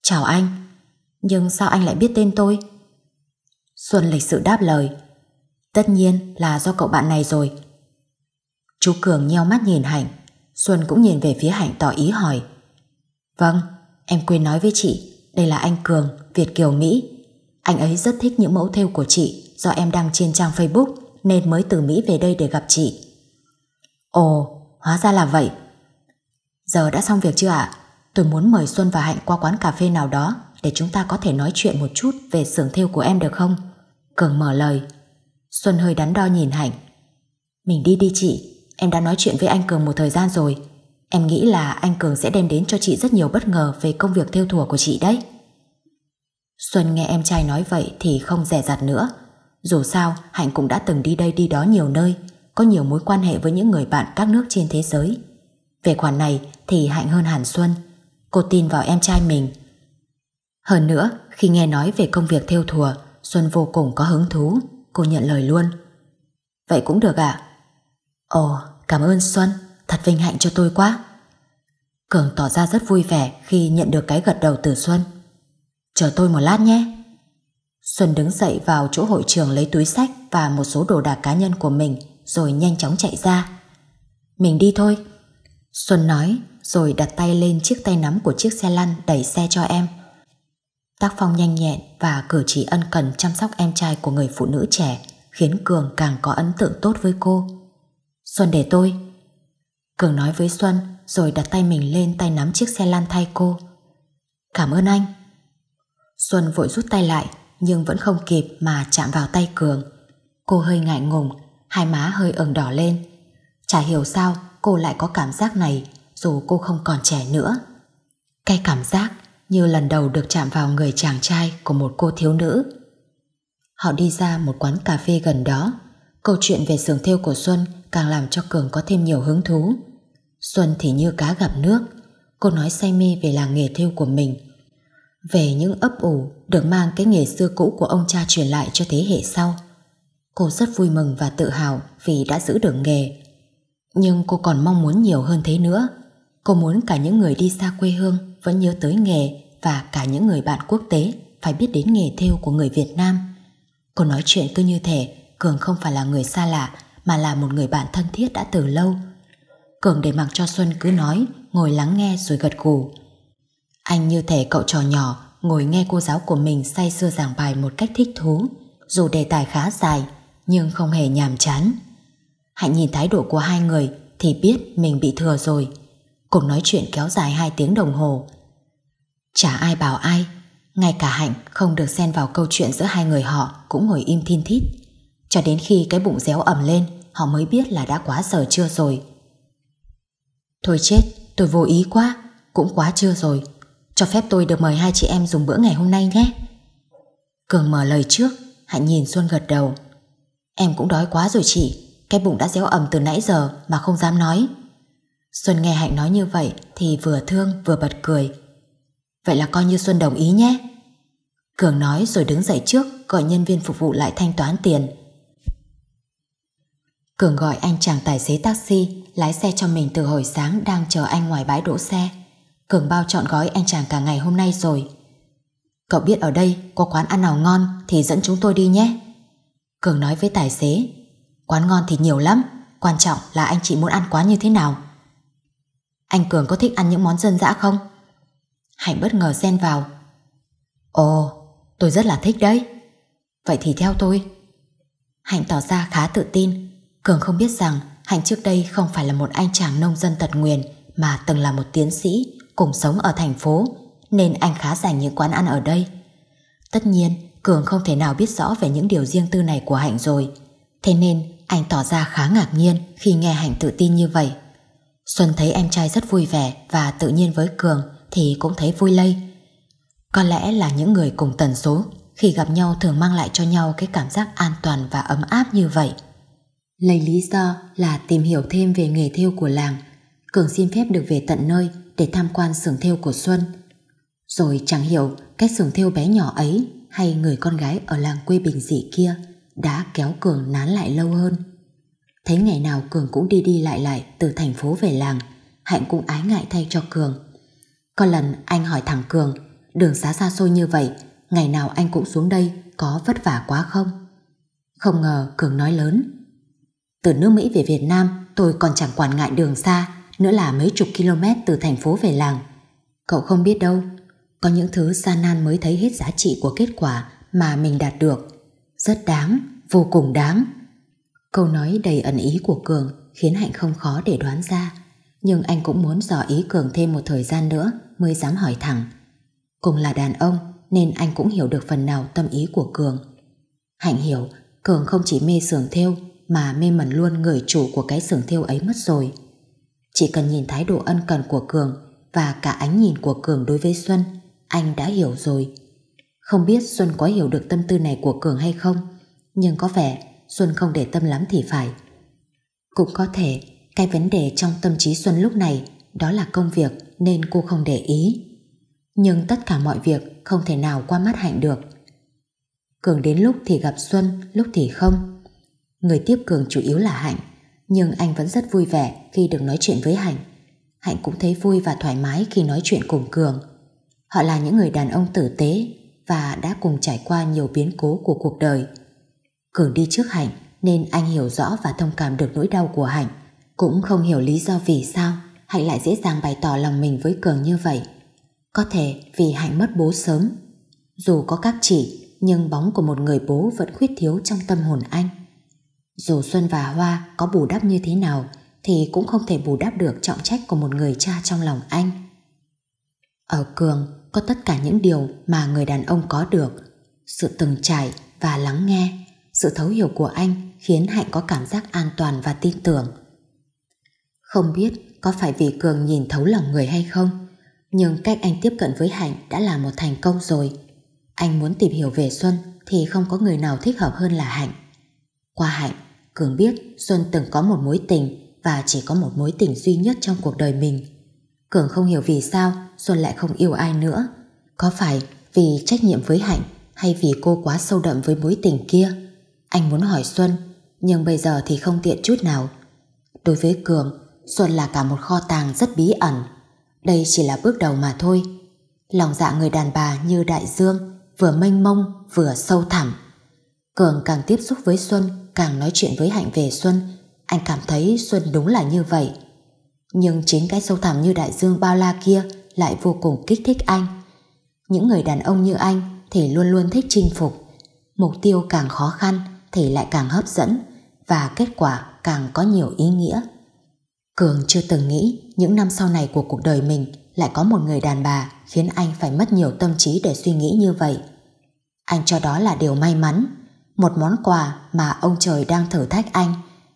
Chào anh Nhưng sao anh lại biết tên tôi Xuân lịch sự đáp lời Tất nhiên là do cậu bạn này rồi Chú Cường nheo mắt nhìn Hạnh Xuân cũng nhìn về phía Hạnh tỏ ý hỏi Vâng Em quên nói với chị Đây là anh Cường, Việt Kiều Mỹ Anh ấy rất thích những mẫu thêu của chị Do em đăng trên trang Facebook Nên mới từ Mỹ về đây để gặp chị Ồ, hóa ra là vậy Giờ đã xong việc chưa ạ? Tôi muốn mời Xuân và Hạnh qua quán cà phê nào đó để chúng ta có thể nói chuyện một chút về xưởng thêu của em được không? Cường mở lời. Xuân hơi đắn đo nhìn Hạnh. Mình đi đi chị, em đã nói chuyện với anh Cường một thời gian rồi. Em nghĩ là anh Cường sẽ đem đến cho chị rất nhiều bất ngờ về công việc thêu thùa của chị đấy. Xuân nghe em trai nói vậy thì không rẻ rặt nữa. Dù sao, Hạnh cũng đã từng đi đây đi đó nhiều nơi, có nhiều mối quan hệ với những người bạn các nước trên thế giới. Về khoản này thì Hạnh hơn hẳn Xuân. Cô tin vào em trai mình. Hơn nữa, khi nghe nói về công việc theo thùa, Xuân vô cùng có hứng thú. Cô nhận lời luôn. Vậy cũng được ạ. À? Ồ, cảm ơn Xuân. Thật vinh hạnh cho tôi quá. Cường tỏ ra rất vui vẻ khi nhận được cái gật đầu từ Xuân. Chờ tôi một lát nhé. Xuân đứng dậy vào chỗ hội trường lấy túi sách và một số đồ đạc cá nhân của mình rồi nhanh chóng chạy ra. Mình đi thôi. Xuân nói rồi đặt tay lên chiếc tay nắm của chiếc xe lăn đẩy xe cho em. Tác phong nhanh nhẹn và cử chỉ ân cần chăm sóc em trai của người phụ nữ trẻ khiến Cường càng có ấn tượng tốt với cô. Xuân để tôi. Cường nói với Xuân rồi đặt tay mình lên tay nắm chiếc xe lăn thay cô. Cảm ơn anh. Xuân vội rút tay lại nhưng vẫn không kịp mà chạm vào tay Cường. Cô hơi ngại ngùng, hai má hơi ửng đỏ lên. Chả hiểu sao cô lại có cảm giác này dù cô không còn trẻ nữa. Cái cảm giác như lần đầu được chạm vào người chàng trai của một cô thiếu nữ. Họ đi ra một quán cà phê gần đó. Câu chuyện về sườn thêu của Xuân càng làm cho Cường có thêm nhiều hứng thú. Xuân thì như cá gặp nước. Cô nói say mê về làng nghề thêu của mình. Về những ấp ủ được mang cái nghề xưa cũ của ông cha truyền lại cho thế hệ sau. Cô rất vui mừng và tự hào vì đã giữ được nghề. Nhưng cô còn mong muốn nhiều hơn thế nữa. Cô muốn cả những người đi xa quê hương vẫn nhớ tới nghề và cả những người bạn quốc tế phải biết đến nghề thêu của người Việt Nam. Cô nói chuyện cứ như thể Cường không phải là người xa lạ mà là một người bạn thân thiết đã từ lâu. Cường để mặc cho Xuân cứ nói, ngồi lắng nghe rồi gật gù. Anh như thể cậu trò nhỏ ngồi nghe cô giáo của mình say sưa giảng bài một cách thích thú, dù đề tài khá dài nhưng không hề nhàm chán. Hãy nhìn thái độ của hai người thì biết mình bị thừa rồi. Cuộc nói chuyện kéo dài 2 tiếng đồng hồ. Chả ai bảo ai, ngay cả Hạnh không được xen vào câu chuyện giữa hai người họ cũng ngồi im thin thít. Cho đến khi cái bụng réo ẩm lên, họ mới biết là đã quá giờ trưa rồi. Thôi chết, tôi vô ý quá, cũng quá trưa rồi. Cho phép tôi được mời hai chị em dùng bữa ngày hôm nay nhé. Cường mở lời trước, Hạnh nhìn Xuân gật đầu. Em cũng đói quá rồi chị, cái bụng đã réo ẩm từ nãy giờ mà không dám nói. Xuân nghe Hạnh nói như vậy thì vừa thương vừa bật cười. Vậy là coi như Xuân đồng ý nhé. Cường nói rồi đứng dậy trước gọi nhân viên phục vụ lại thanh toán tiền. Cường gọi anh chàng tài xế taxi lái xe cho mình từ hồi sáng đang chờ anh ngoài bãi đỗ xe. Cường bao chọn gói anh chàng cả ngày hôm nay rồi. Cậu biết ở đây có quán ăn nào ngon thì dẫn chúng tôi đi nhé. Cường nói với tài xế Quán ngon thì nhiều lắm Quan trọng là anh chị muốn ăn quán như thế nào anh Cường có thích ăn những món dân dã không? Hạnh bất ngờ xen vào. Ồ, tôi rất là thích đấy. Vậy thì theo tôi. Hạnh tỏ ra khá tự tin. Cường không biết rằng Hạnh trước đây không phải là một anh chàng nông dân tật nguyền mà từng là một tiến sĩ cùng sống ở thành phố nên anh khá dành những quán ăn ở đây. Tất nhiên, Cường không thể nào biết rõ về những điều riêng tư này của Hạnh rồi. Thế nên, anh tỏ ra khá ngạc nhiên khi nghe Hạnh tự tin như vậy. Xuân thấy em trai rất vui vẻ và tự nhiên với Cường thì cũng thấy vui lây. Có lẽ là những người cùng tần số khi gặp nhau thường mang lại cho nhau cái cảm giác an toàn và ấm áp như vậy. Lấy lý do là tìm hiểu thêm về nghề thêu của làng. Cường xin phép được về tận nơi để tham quan xưởng thêu của Xuân. Rồi chẳng hiểu cái xưởng thêu bé nhỏ ấy hay người con gái ở làng quê bình dị kia đã kéo Cường nán lại lâu hơn. Thấy ngày nào Cường cũng đi đi lại lại từ thành phố về làng, Hạnh cũng ái ngại thay cho Cường. Có lần anh hỏi thẳng Cường, đường xá xa xôi như vậy, ngày nào anh cũng xuống đây có vất vả quá không? Không ngờ Cường nói lớn. Từ nước Mỹ về Việt Nam, tôi còn chẳng quản ngại đường xa, nữa là mấy chục km từ thành phố về làng. Cậu không biết đâu, có những thứ xa nan mới thấy hết giá trị của kết quả mà mình đạt được. Rất đáng, vô cùng đáng. Câu nói đầy ẩn ý của Cường khiến Hạnh không khó để đoán ra. Nhưng anh cũng muốn dò ý Cường thêm một thời gian nữa mới dám hỏi thẳng. Cùng là đàn ông nên anh cũng hiểu được phần nào tâm ý của Cường. Hạnh hiểu Cường không chỉ mê sưởng thêu mà mê mẩn luôn người chủ của cái sưởng thêu ấy mất rồi. Chỉ cần nhìn thái độ ân cần của Cường và cả ánh nhìn của Cường đối với Xuân, anh đã hiểu rồi. Không biết Xuân có hiểu được tâm tư này của Cường hay không, nhưng có vẻ Xuân không để tâm lắm thì phải. Cũng có thể cái vấn đề trong tâm trí Xuân lúc này đó là công việc nên cô không để ý. Nhưng tất cả mọi việc không thể nào qua mắt Hạnh được. Cường đến lúc thì gặp Xuân, lúc thì không. Người tiếp Cường chủ yếu là Hạnh, nhưng anh vẫn rất vui vẻ khi được nói chuyện với Hạnh. Hạnh cũng thấy vui và thoải mái khi nói chuyện cùng Cường. Họ là những người đàn ông tử tế và đã cùng trải qua nhiều biến cố của cuộc đời. Cường đi trước Hạnh nên anh hiểu rõ và thông cảm được nỗi đau của Hạnh. Cũng không hiểu lý do vì sao Hạnh lại dễ dàng bày tỏ lòng mình với Cường như vậy. Có thể vì Hạnh mất bố sớm. Dù có các chị nhưng bóng của một người bố vẫn khuyết thiếu trong tâm hồn anh. Dù Xuân và Hoa có bù đắp như thế nào thì cũng không thể bù đắp được trọng trách của một người cha trong lòng anh. Ở Cường có tất cả những điều mà người đàn ông có được, sự từng trải và lắng nghe. Sự thấu hiểu của anh khiến Hạnh có cảm giác an toàn và tin tưởng. Không biết có phải vì Cường nhìn thấu lòng người hay không, nhưng cách anh tiếp cận với Hạnh đã là một thành công rồi. Anh muốn tìm hiểu về Xuân thì không có người nào thích hợp hơn là Hạnh. Qua Hạnh, Cường biết Xuân từng có một mối tình và chỉ có một mối tình duy nhất trong cuộc đời mình. Cường không hiểu vì sao Xuân lại không yêu ai nữa. Có phải vì trách nhiệm với Hạnh hay vì cô quá sâu đậm với mối tình kia? Anh muốn hỏi Xuân, nhưng bây giờ thì không tiện chút nào. Đối với Cường, Xuân là cả một kho tàng rất bí ẩn. Đây chỉ là bước đầu mà thôi. Lòng dạ người đàn bà như đại dương, vừa mênh mông, vừa sâu thẳm. Cường càng tiếp xúc với Xuân, càng nói chuyện với Hạnh về Xuân, anh cảm thấy Xuân đúng là như vậy. Nhưng chính cái sâu thẳm như đại dương bao la kia lại vô cùng kích thích anh. Những người đàn ông như anh thì luôn luôn thích chinh phục. Mục tiêu càng khó khăn, thì lại càng hấp dẫn và kết quả càng có nhiều ý nghĩa. Cường chưa từng nghĩ những năm sau này của cuộc đời mình lại có một người đàn bà khiến anh phải mất nhiều tâm trí để suy nghĩ như vậy. Anh cho đó là điều may mắn, một món quà mà ông trời đang thử thách anh,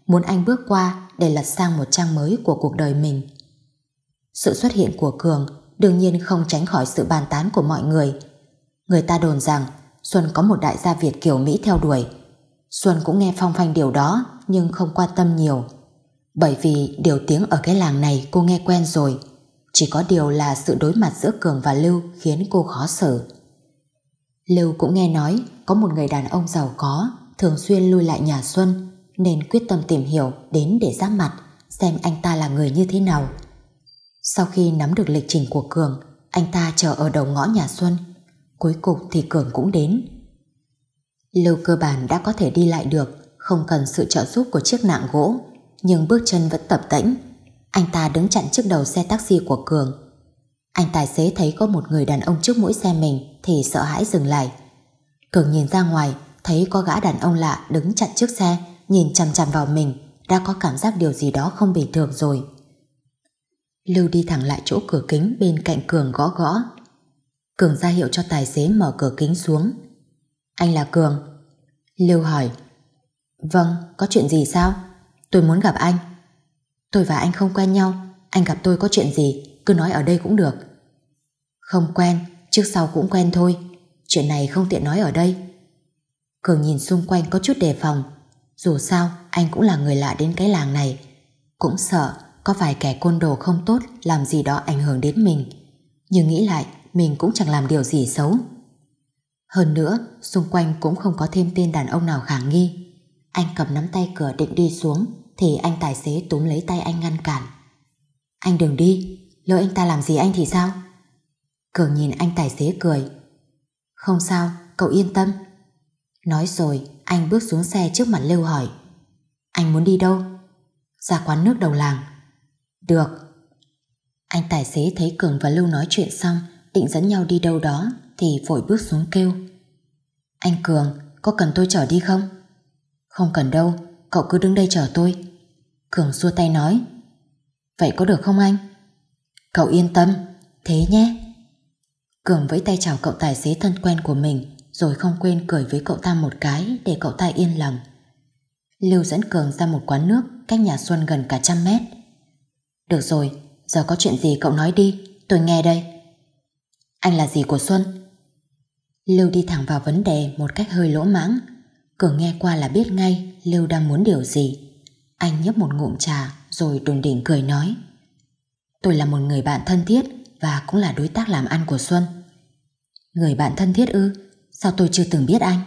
muốn anh bước qua để lật sang một trang mới của cuộc đời mình. Sự xuất hiện của Cường đương nhiên không tránh khỏi sự bàn tán của mọi người. Người ta đồn rằng Xuân có một đại gia Việt kiểu Mỹ theo đuổi, Xuân cũng nghe phong phanh điều đó nhưng không quan tâm nhiều. Bởi vì điều tiếng ở cái làng này cô nghe quen rồi. Chỉ có điều là sự đối mặt giữa Cường và Lưu khiến cô khó xử. Lưu cũng nghe nói có một người đàn ông giàu có thường xuyên lui lại nhà Xuân nên quyết tâm tìm hiểu đến để giáp mặt xem anh ta là người như thế nào. Sau khi nắm được lịch trình của Cường anh ta chờ ở đầu ngõ nhà Xuân cuối cùng thì Cường cũng đến. Lưu cơ bản đã có thể đi lại được, không cần sự trợ giúp của chiếc nạng gỗ, nhưng bước chân vẫn tập tĩnh. Anh ta đứng chặn trước đầu xe taxi của Cường. Anh tài xế thấy có một người đàn ông trước mũi xe mình thì sợ hãi dừng lại. Cường nhìn ra ngoài, thấy có gã đàn ông lạ đứng chặn trước xe, nhìn chằm chằm vào mình, đã có cảm giác điều gì đó không bình thường rồi. Lưu đi thẳng lại chỗ cửa kính bên cạnh Cường gõ gõ. Cường ra hiệu cho tài xế mở cửa kính xuống, anh là Cường Lưu hỏi Vâng, có chuyện gì sao? Tôi muốn gặp anh Tôi và anh không quen nhau Anh gặp tôi có chuyện gì Cứ nói ở đây cũng được Không quen, trước sau cũng quen thôi Chuyện này không tiện nói ở đây Cường nhìn xung quanh có chút đề phòng Dù sao anh cũng là người lạ đến cái làng này Cũng sợ Có vài kẻ côn đồ không tốt Làm gì đó ảnh hưởng đến mình Nhưng nghĩ lại Mình cũng chẳng làm điều gì xấu hơn nữa, xung quanh cũng không có thêm tên đàn ông nào khả nghi. Anh cầm nắm tay cửa định đi xuống, thì anh tài xế túm lấy tay anh ngăn cản. Anh đừng đi, lỡ anh ta làm gì anh thì sao? Cường nhìn anh tài xế cười. Không sao, cậu yên tâm. Nói rồi, anh bước xuống xe trước mặt Lưu hỏi. Anh muốn đi đâu? Ra quán nước đầu làng. Được. Anh tài xế thấy Cường và Lưu nói chuyện xong, định dẫn nhau đi đâu đó thì vội bước xuống kêu. Anh Cường, có cần tôi chở đi không? Không cần đâu, cậu cứ đứng đây chờ tôi. Cường xua tay nói. Vậy có được không anh? Cậu yên tâm, thế nhé. Cường vẫy tay chào cậu tài xế thân quen của mình rồi không quên cười với cậu ta một cái để cậu ta yên lòng. Lưu dẫn Cường ra một quán nước cách nhà Xuân gần cả trăm mét. Được rồi, giờ có chuyện gì cậu nói đi, tôi nghe đây. Anh là gì của Xuân? Lưu đi thẳng vào vấn đề một cách hơi lỗ mãng. Cửa nghe qua là biết ngay Lưu đang muốn điều gì. Anh nhấp một ngụm trà rồi đùng đỉnh cười nói. Tôi là một người bạn thân thiết và cũng là đối tác làm ăn của Xuân. Người bạn thân thiết ư? Sao tôi chưa từng biết anh?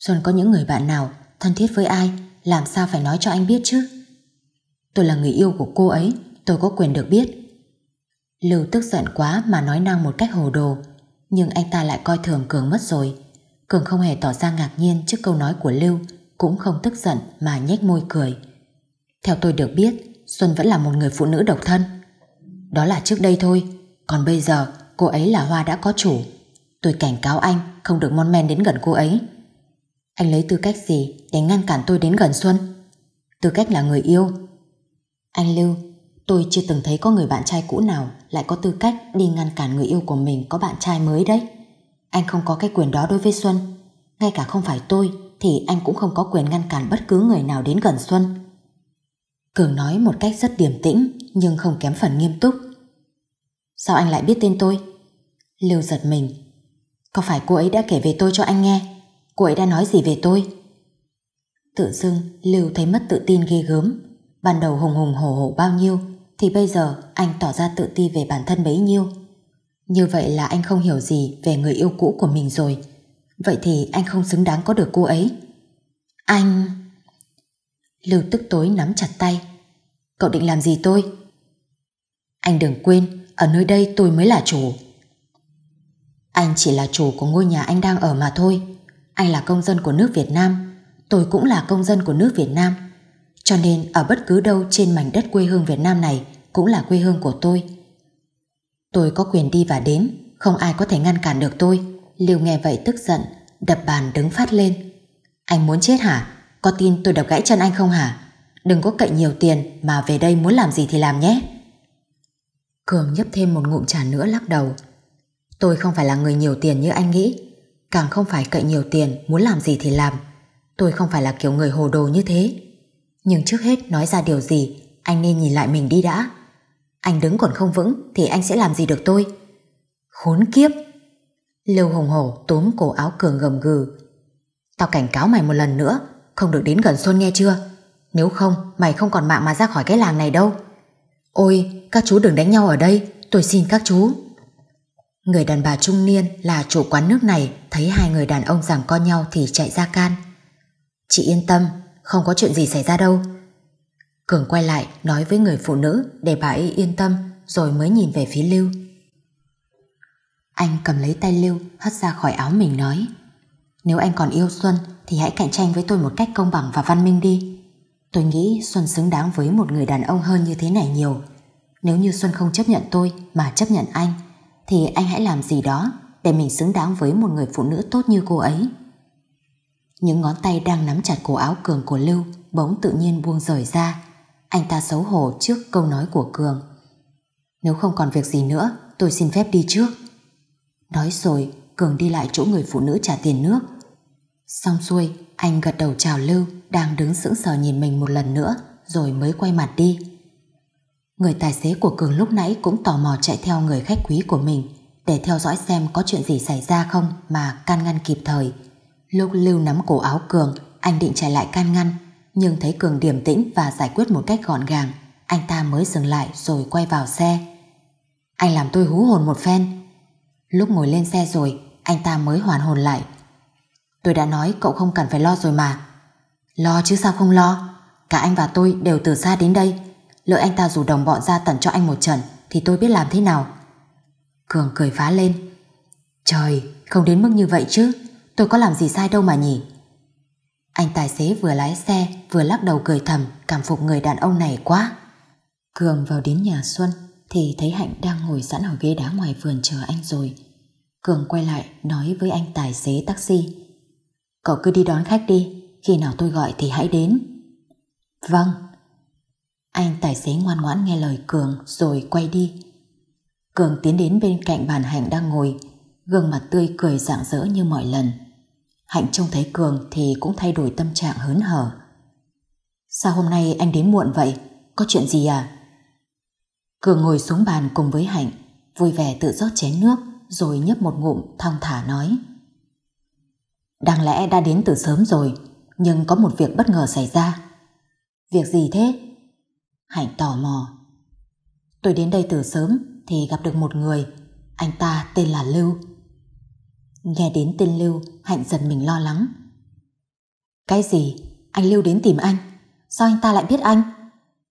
Xuân có những người bạn nào thân thiết với ai làm sao phải nói cho anh biết chứ? Tôi là người yêu của cô ấy tôi có quyền được biết. Lưu tức giận quá mà nói năng một cách hồ đồ nhưng anh ta lại coi thường Cường mất rồi. Cường không hề tỏ ra ngạc nhiên trước câu nói của Lưu, cũng không tức giận mà nhếch môi cười. Theo tôi được biết, Xuân vẫn là một người phụ nữ độc thân. Đó là trước đây thôi, còn bây giờ cô ấy là Hoa đã có chủ. Tôi cảnh cáo anh không được mon men đến gần cô ấy. Anh lấy tư cách gì để ngăn cản tôi đến gần Xuân? Tư cách là người yêu. Anh Lưu Tôi chưa từng thấy có người bạn trai cũ nào lại có tư cách đi ngăn cản người yêu của mình có bạn trai mới đấy. Anh không có cái quyền đó đối với Xuân. Ngay cả không phải tôi thì anh cũng không có quyền ngăn cản bất cứ người nào đến gần Xuân. Cường nói một cách rất điềm tĩnh nhưng không kém phần nghiêm túc. Sao anh lại biết tên tôi? Lưu giật mình. Có phải cô ấy đã kể về tôi cho anh nghe? Cô ấy đã nói gì về tôi? Tự dưng Lưu thấy mất tự tin ghê gớm. Ban đầu hùng hùng hổ hổ bao nhiêu thì bây giờ anh tỏ ra tự ti về bản thân bấy nhiêu. Như vậy là anh không hiểu gì về người yêu cũ của mình rồi. Vậy thì anh không xứng đáng có được cô ấy. Anh... Lưu tức tối nắm chặt tay. Cậu định làm gì tôi? Anh đừng quên, ở nơi đây tôi mới là chủ. Anh chỉ là chủ của ngôi nhà anh đang ở mà thôi. Anh là công dân của nước Việt Nam. Tôi cũng là công dân của nước Việt Nam cho nên ở bất cứ đâu trên mảnh đất quê hương Việt Nam này cũng là quê hương của tôi. Tôi có quyền đi và đến, không ai có thể ngăn cản được tôi. Lưu nghe vậy tức giận, đập bàn đứng phát lên. Anh muốn chết hả? Có tin tôi đập gãy chân anh không hả? Đừng có cậy nhiều tiền mà về đây muốn làm gì thì làm nhé. Cường nhấp thêm một ngụm trà nữa lắc đầu. Tôi không phải là người nhiều tiền như anh nghĩ. Càng không phải cậy nhiều tiền muốn làm gì thì làm. Tôi không phải là kiểu người hồ đồ như thế. Nhưng trước hết nói ra điều gì Anh nên nhìn lại mình đi đã Anh đứng còn không vững Thì anh sẽ làm gì được tôi Khốn kiếp Lưu Hồng Hổ túm cổ áo Cường gầm gừ Tao cảnh cáo mày một lần nữa Không được đến gần Xuân nghe chưa Nếu không mày không còn mạng mà ra khỏi cái làng này đâu Ôi các chú đừng đánh nhau ở đây Tôi xin các chú Người đàn bà trung niên là chủ quán nước này Thấy hai người đàn ông giằng co nhau Thì chạy ra can Chị yên tâm không có chuyện gì xảy ra đâu. Cường quay lại nói với người phụ nữ để bà ấy yên tâm rồi mới nhìn về phía Lưu. Anh cầm lấy tay Lưu hất ra khỏi áo mình nói Nếu anh còn yêu Xuân thì hãy cạnh tranh với tôi một cách công bằng và văn minh đi. Tôi nghĩ Xuân xứng đáng với một người đàn ông hơn như thế này nhiều. Nếu như Xuân không chấp nhận tôi mà chấp nhận anh thì anh hãy làm gì đó để mình xứng đáng với một người phụ nữ tốt như cô ấy. Những ngón tay đang nắm chặt cổ áo Cường của Lưu bỗng tự nhiên buông rời ra. Anh ta xấu hổ trước câu nói của Cường. Nếu không còn việc gì nữa, tôi xin phép đi trước. Nói rồi, Cường đi lại chỗ người phụ nữ trả tiền nước. Xong xuôi, anh gật đầu chào Lưu đang đứng sững sờ nhìn mình một lần nữa rồi mới quay mặt đi. Người tài xế của Cường lúc nãy cũng tò mò chạy theo người khách quý của mình để theo dõi xem có chuyện gì xảy ra không mà can ngăn kịp thời. Lúc Lưu nắm cổ áo Cường, anh định chạy lại can ngăn, nhưng thấy Cường điềm tĩnh và giải quyết một cách gọn gàng, anh ta mới dừng lại rồi quay vào xe. Anh làm tôi hú hồn một phen. Lúc ngồi lên xe rồi, anh ta mới hoàn hồn lại. Tôi đã nói cậu không cần phải lo rồi mà. Lo chứ sao không lo. Cả anh và tôi đều từ xa đến đây. Lỡ anh ta rủ đồng bọn ra tận cho anh một trận thì tôi biết làm thế nào. Cường cười phá lên. Trời, không đến mức như vậy chứ. Tôi có làm gì sai đâu mà nhỉ Anh tài xế vừa lái xe Vừa lắc đầu cười thầm Cảm phục người đàn ông này quá Cường vào đến nhà Xuân Thì thấy Hạnh đang ngồi sẵn ở ghế đá ngoài vườn chờ anh rồi Cường quay lại Nói với anh tài xế taxi Cậu cứ đi đón khách đi Khi nào tôi gọi thì hãy đến Vâng Anh tài xế ngoan ngoãn nghe lời Cường Rồi quay đi Cường tiến đến bên cạnh bàn Hạnh đang ngồi gương mặt tươi cười rạng rỡ như mọi lần. Hạnh trông thấy Cường thì cũng thay đổi tâm trạng hớn hở. Sao hôm nay anh đến muộn vậy? Có chuyện gì à? Cường ngồi xuống bàn cùng với Hạnh, vui vẻ tự rót chén nước rồi nhấp một ngụm thong thả nói. Đáng lẽ đã đến từ sớm rồi, nhưng có một việc bất ngờ xảy ra. Việc gì thế? Hạnh tò mò. Tôi đến đây từ sớm thì gặp được một người, anh ta tên là Lưu. Nghe đến tên Lưu, Hạnh dần mình lo lắng. Cái gì? Anh Lưu đến tìm anh? Sao anh ta lại biết anh?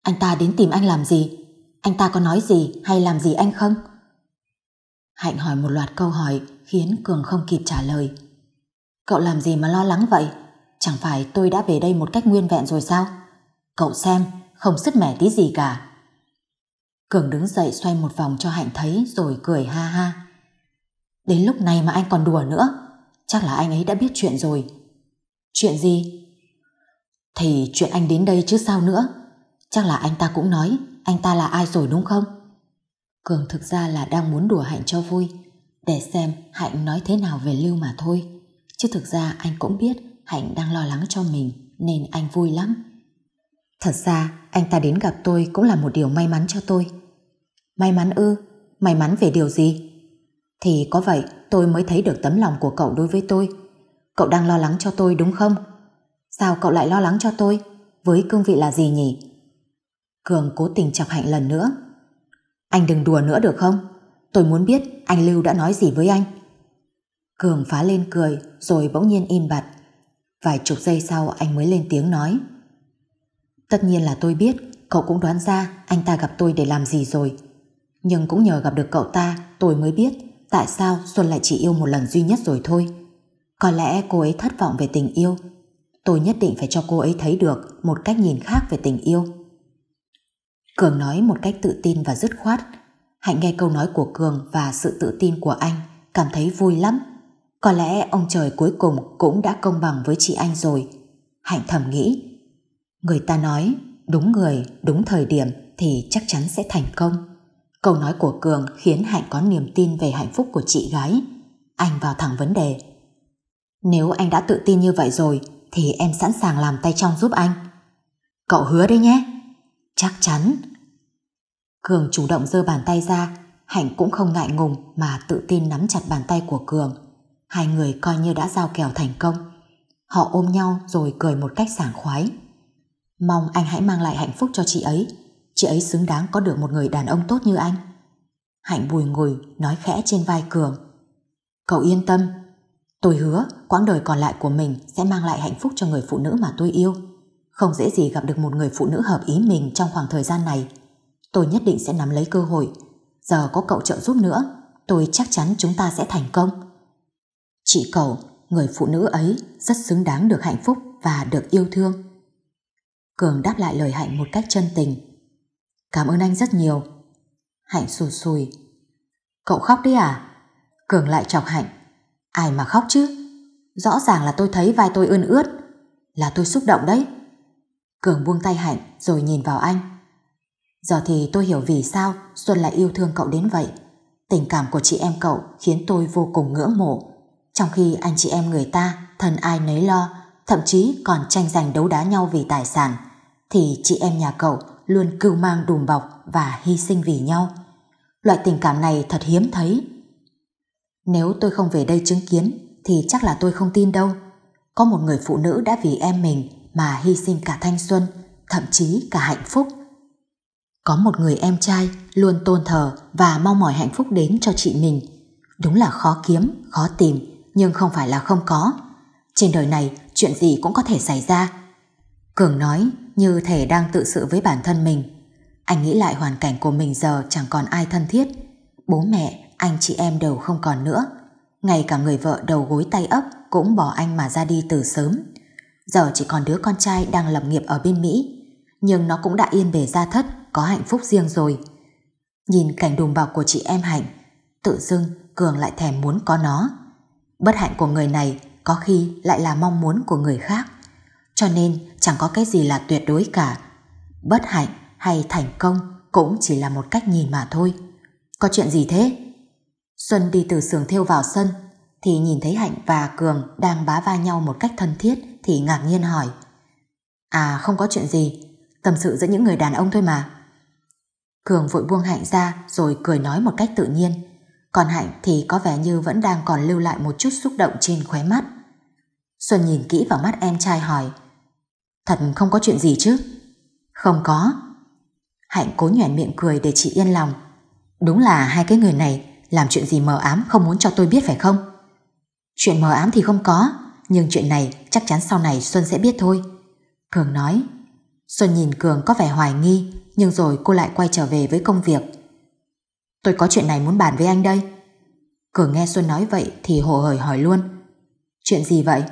Anh ta đến tìm anh làm gì? Anh ta có nói gì hay làm gì anh không? Hạnh hỏi một loạt câu hỏi khiến Cường không kịp trả lời. Cậu làm gì mà lo lắng vậy? Chẳng phải tôi đã về đây một cách nguyên vẹn rồi sao? Cậu xem, không sứt mẻ tí gì cả. Cường đứng dậy xoay một vòng cho Hạnh thấy rồi cười ha ha. Đến lúc này mà anh còn đùa nữa Chắc là anh ấy đã biết chuyện rồi Chuyện gì? Thì chuyện anh đến đây chứ sao nữa Chắc là anh ta cũng nói Anh ta là ai rồi đúng không? Cường thực ra là đang muốn đùa Hạnh cho vui Để xem Hạnh nói thế nào về Lưu mà thôi Chứ thực ra anh cũng biết Hạnh đang lo lắng cho mình Nên anh vui lắm Thật ra anh ta đến gặp tôi Cũng là một điều may mắn cho tôi May mắn ư May mắn về điều gì thì có vậy tôi mới thấy được tấm lòng của cậu đối với tôi. Cậu đang lo lắng cho tôi đúng không? Sao cậu lại lo lắng cho tôi? Với cương vị là gì nhỉ? Cường cố tình chọc hạnh lần nữa. Anh đừng đùa nữa được không? Tôi muốn biết anh Lưu đã nói gì với anh. Cường phá lên cười rồi bỗng nhiên im bặt. Vài chục giây sau anh mới lên tiếng nói. Tất nhiên là tôi biết, cậu cũng đoán ra anh ta gặp tôi để làm gì rồi. Nhưng cũng nhờ gặp được cậu ta tôi mới biết Tại sao Xuân lại chỉ yêu một lần duy nhất rồi thôi? Có lẽ cô ấy thất vọng về tình yêu. Tôi nhất định phải cho cô ấy thấy được một cách nhìn khác về tình yêu. Cường nói một cách tự tin và dứt khoát. Hạnh nghe câu nói của Cường và sự tự tin của anh, cảm thấy vui lắm. Có lẽ ông trời cuối cùng cũng đã công bằng với chị anh rồi. Hạnh thầm nghĩ. Người ta nói, đúng người, đúng thời điểm thì chắc chắn sẽ thành công. Câu nói của Cường khiến Hạnh có niềm tin về hạnh phúc của chị gái. Anh vào thẳng vấn đề. Nếu anh đã tự tin như vậy rồi, thì em sẵn sàng làm tay trong giúp anh. Cậu hứa đấy nhé. Chắc chắn. Cường chủ động giơ bàn tay ra, Hạnh cũng không ngại ngùng mà tự tin nắm chặt bàn tay của Cường. Hai người coi như đã giao kèo thành công. Họ ôm nhau rồi cười một cách sảng khoái. Mong anh hãy mang lại hạnh phúc cho chị ấy chị ấy xứng đáng có được một người đàn ông tốt như anh. Hạnh bùi ngùi nói khẽ trên vai Cường. Cậu yên tâm, tôi hứa quãng đời còn lại của mình sẽ mang lại hạnh phúc cho người phụ nữ mà tôi yêu. Không dễ gì gặp được một người phụ nữ hợp ý mình trong khoảng thời gian này. Tôi nhất định sẽ nắm lấy cơ hội. Giờ có cậu trợ giúp nữa, tôi chắc chắn chúng ta sẽ thành công. Chị cậu, người phụ nữ ấy rất xứng đáng được hạnh phúc và được yêu thương. Cường đáp lại lời Hạnh một cách chân tình Cảm ơn anh rất nhiều. Hạnh sụt sùi. Cậu khóc đấy à? Cường lại chọc Hạnh. Ai mà khóc chứ? Rõ ràng là tôi thấy vai tôi ươn ướt. Là tôi xúc động đấy. Cường buông tay Hạnh rồi nhìn vào anh. Giờ thì tôi hiểu vì sao Xuân lại yêu thương cậu đến vậy. Tình cảm của chị em cậu khiến tôi vô cùng ngưỡng mộ. Trong khi anh chị em người ta thân ai nấy lo, thậm chí còn tranh giành đấu đá nhau vì tài sản, thì chị em nhà cậu luôn cưu mang đùm bọc và hy sinh vì nhau. Loại tình cảm này thật hiếm thấy. Nếu tôi không về đây chứng kiến thì chắc là tôi không tin đâu. Có một người phụ nữ đã vì em mình mà hy sinh cả thanh xuân, thậm chí cả hạnh phúc. Có một người em trai luôn tôn thờ và mong mỏi hạnh phúc đến cho chị mình. Đúng là khó kiếm, khó tìm, nhưng không phải là không có. Trên đời này, chuyện gì cũng có thể xảy ra. Cường nói, như thể đang tự sự với bản thân mình. Anh nghĩ lại hoàn cảnh của mình giờ chẳng còn ai thân thiết. Bố mẹ, anh chị em đều không còn nữa. Ngay cả người vợ đầu gối tay ấp cũng bỏ anh mà ra đi từ sớm. Giờ chỉ còn đứa con trai đang lập nghiệp ở bên Mỹ. Nhưng nó cũng đã yên bề ra thất, có hạnh phúc riêng rồi. Nhìn cảnh đùm bọc của chị em Hạnh, tự dưng Cường lại thèm muốn có nó. Bất hạnh của người này có khi lại là mong muốn của người khác. Cho nên chẳng có cái gì là tuyệt đối cả. Bất hạnh hay thành công cũng chỉ là một cách nhìn mà thôi. Có chuyện gì thế? Xuân đi từ sườn thêu vào sân thì nhìn thấy Hạnh và Cường đang bá vai nhau một cách thân thiết thì ngạc nhiên hỏi À không có chuyện gì, tâm sự giữa những người đàn ông thôi mà. Cường vội buông Hạnh ra rồi cười nói một cách tự nhiên. Còn Hạnh thì có vẻ như vẫn đang còn lưu lại một chút xúc động trên khóe mắt. Xuân nhìn kỹ vào mắt em trai hỏi Thật không có chuyện gì chứ? Không có. Hạnh cố nhoẻn miệng cười để chị yên lòng. Đúng là hai cái người này làm chuyện gì mờ ám không muốn cho tôi biết phải không? Chuyện mờ ám thì không có, nhưng chuyện này chắc chắn sau này Xuân sẽ biết thôi. Cường nói. Xuân nhìn Cường có vẻ hoài nghi, nhưng rồi cô lại quay trở về với công việc. Tôi có chuyện này muốn bàn với anh đây. Cường nghe Xuân nói vậy thì hồ hởi hỏi luôn. Chuyện gì vậy?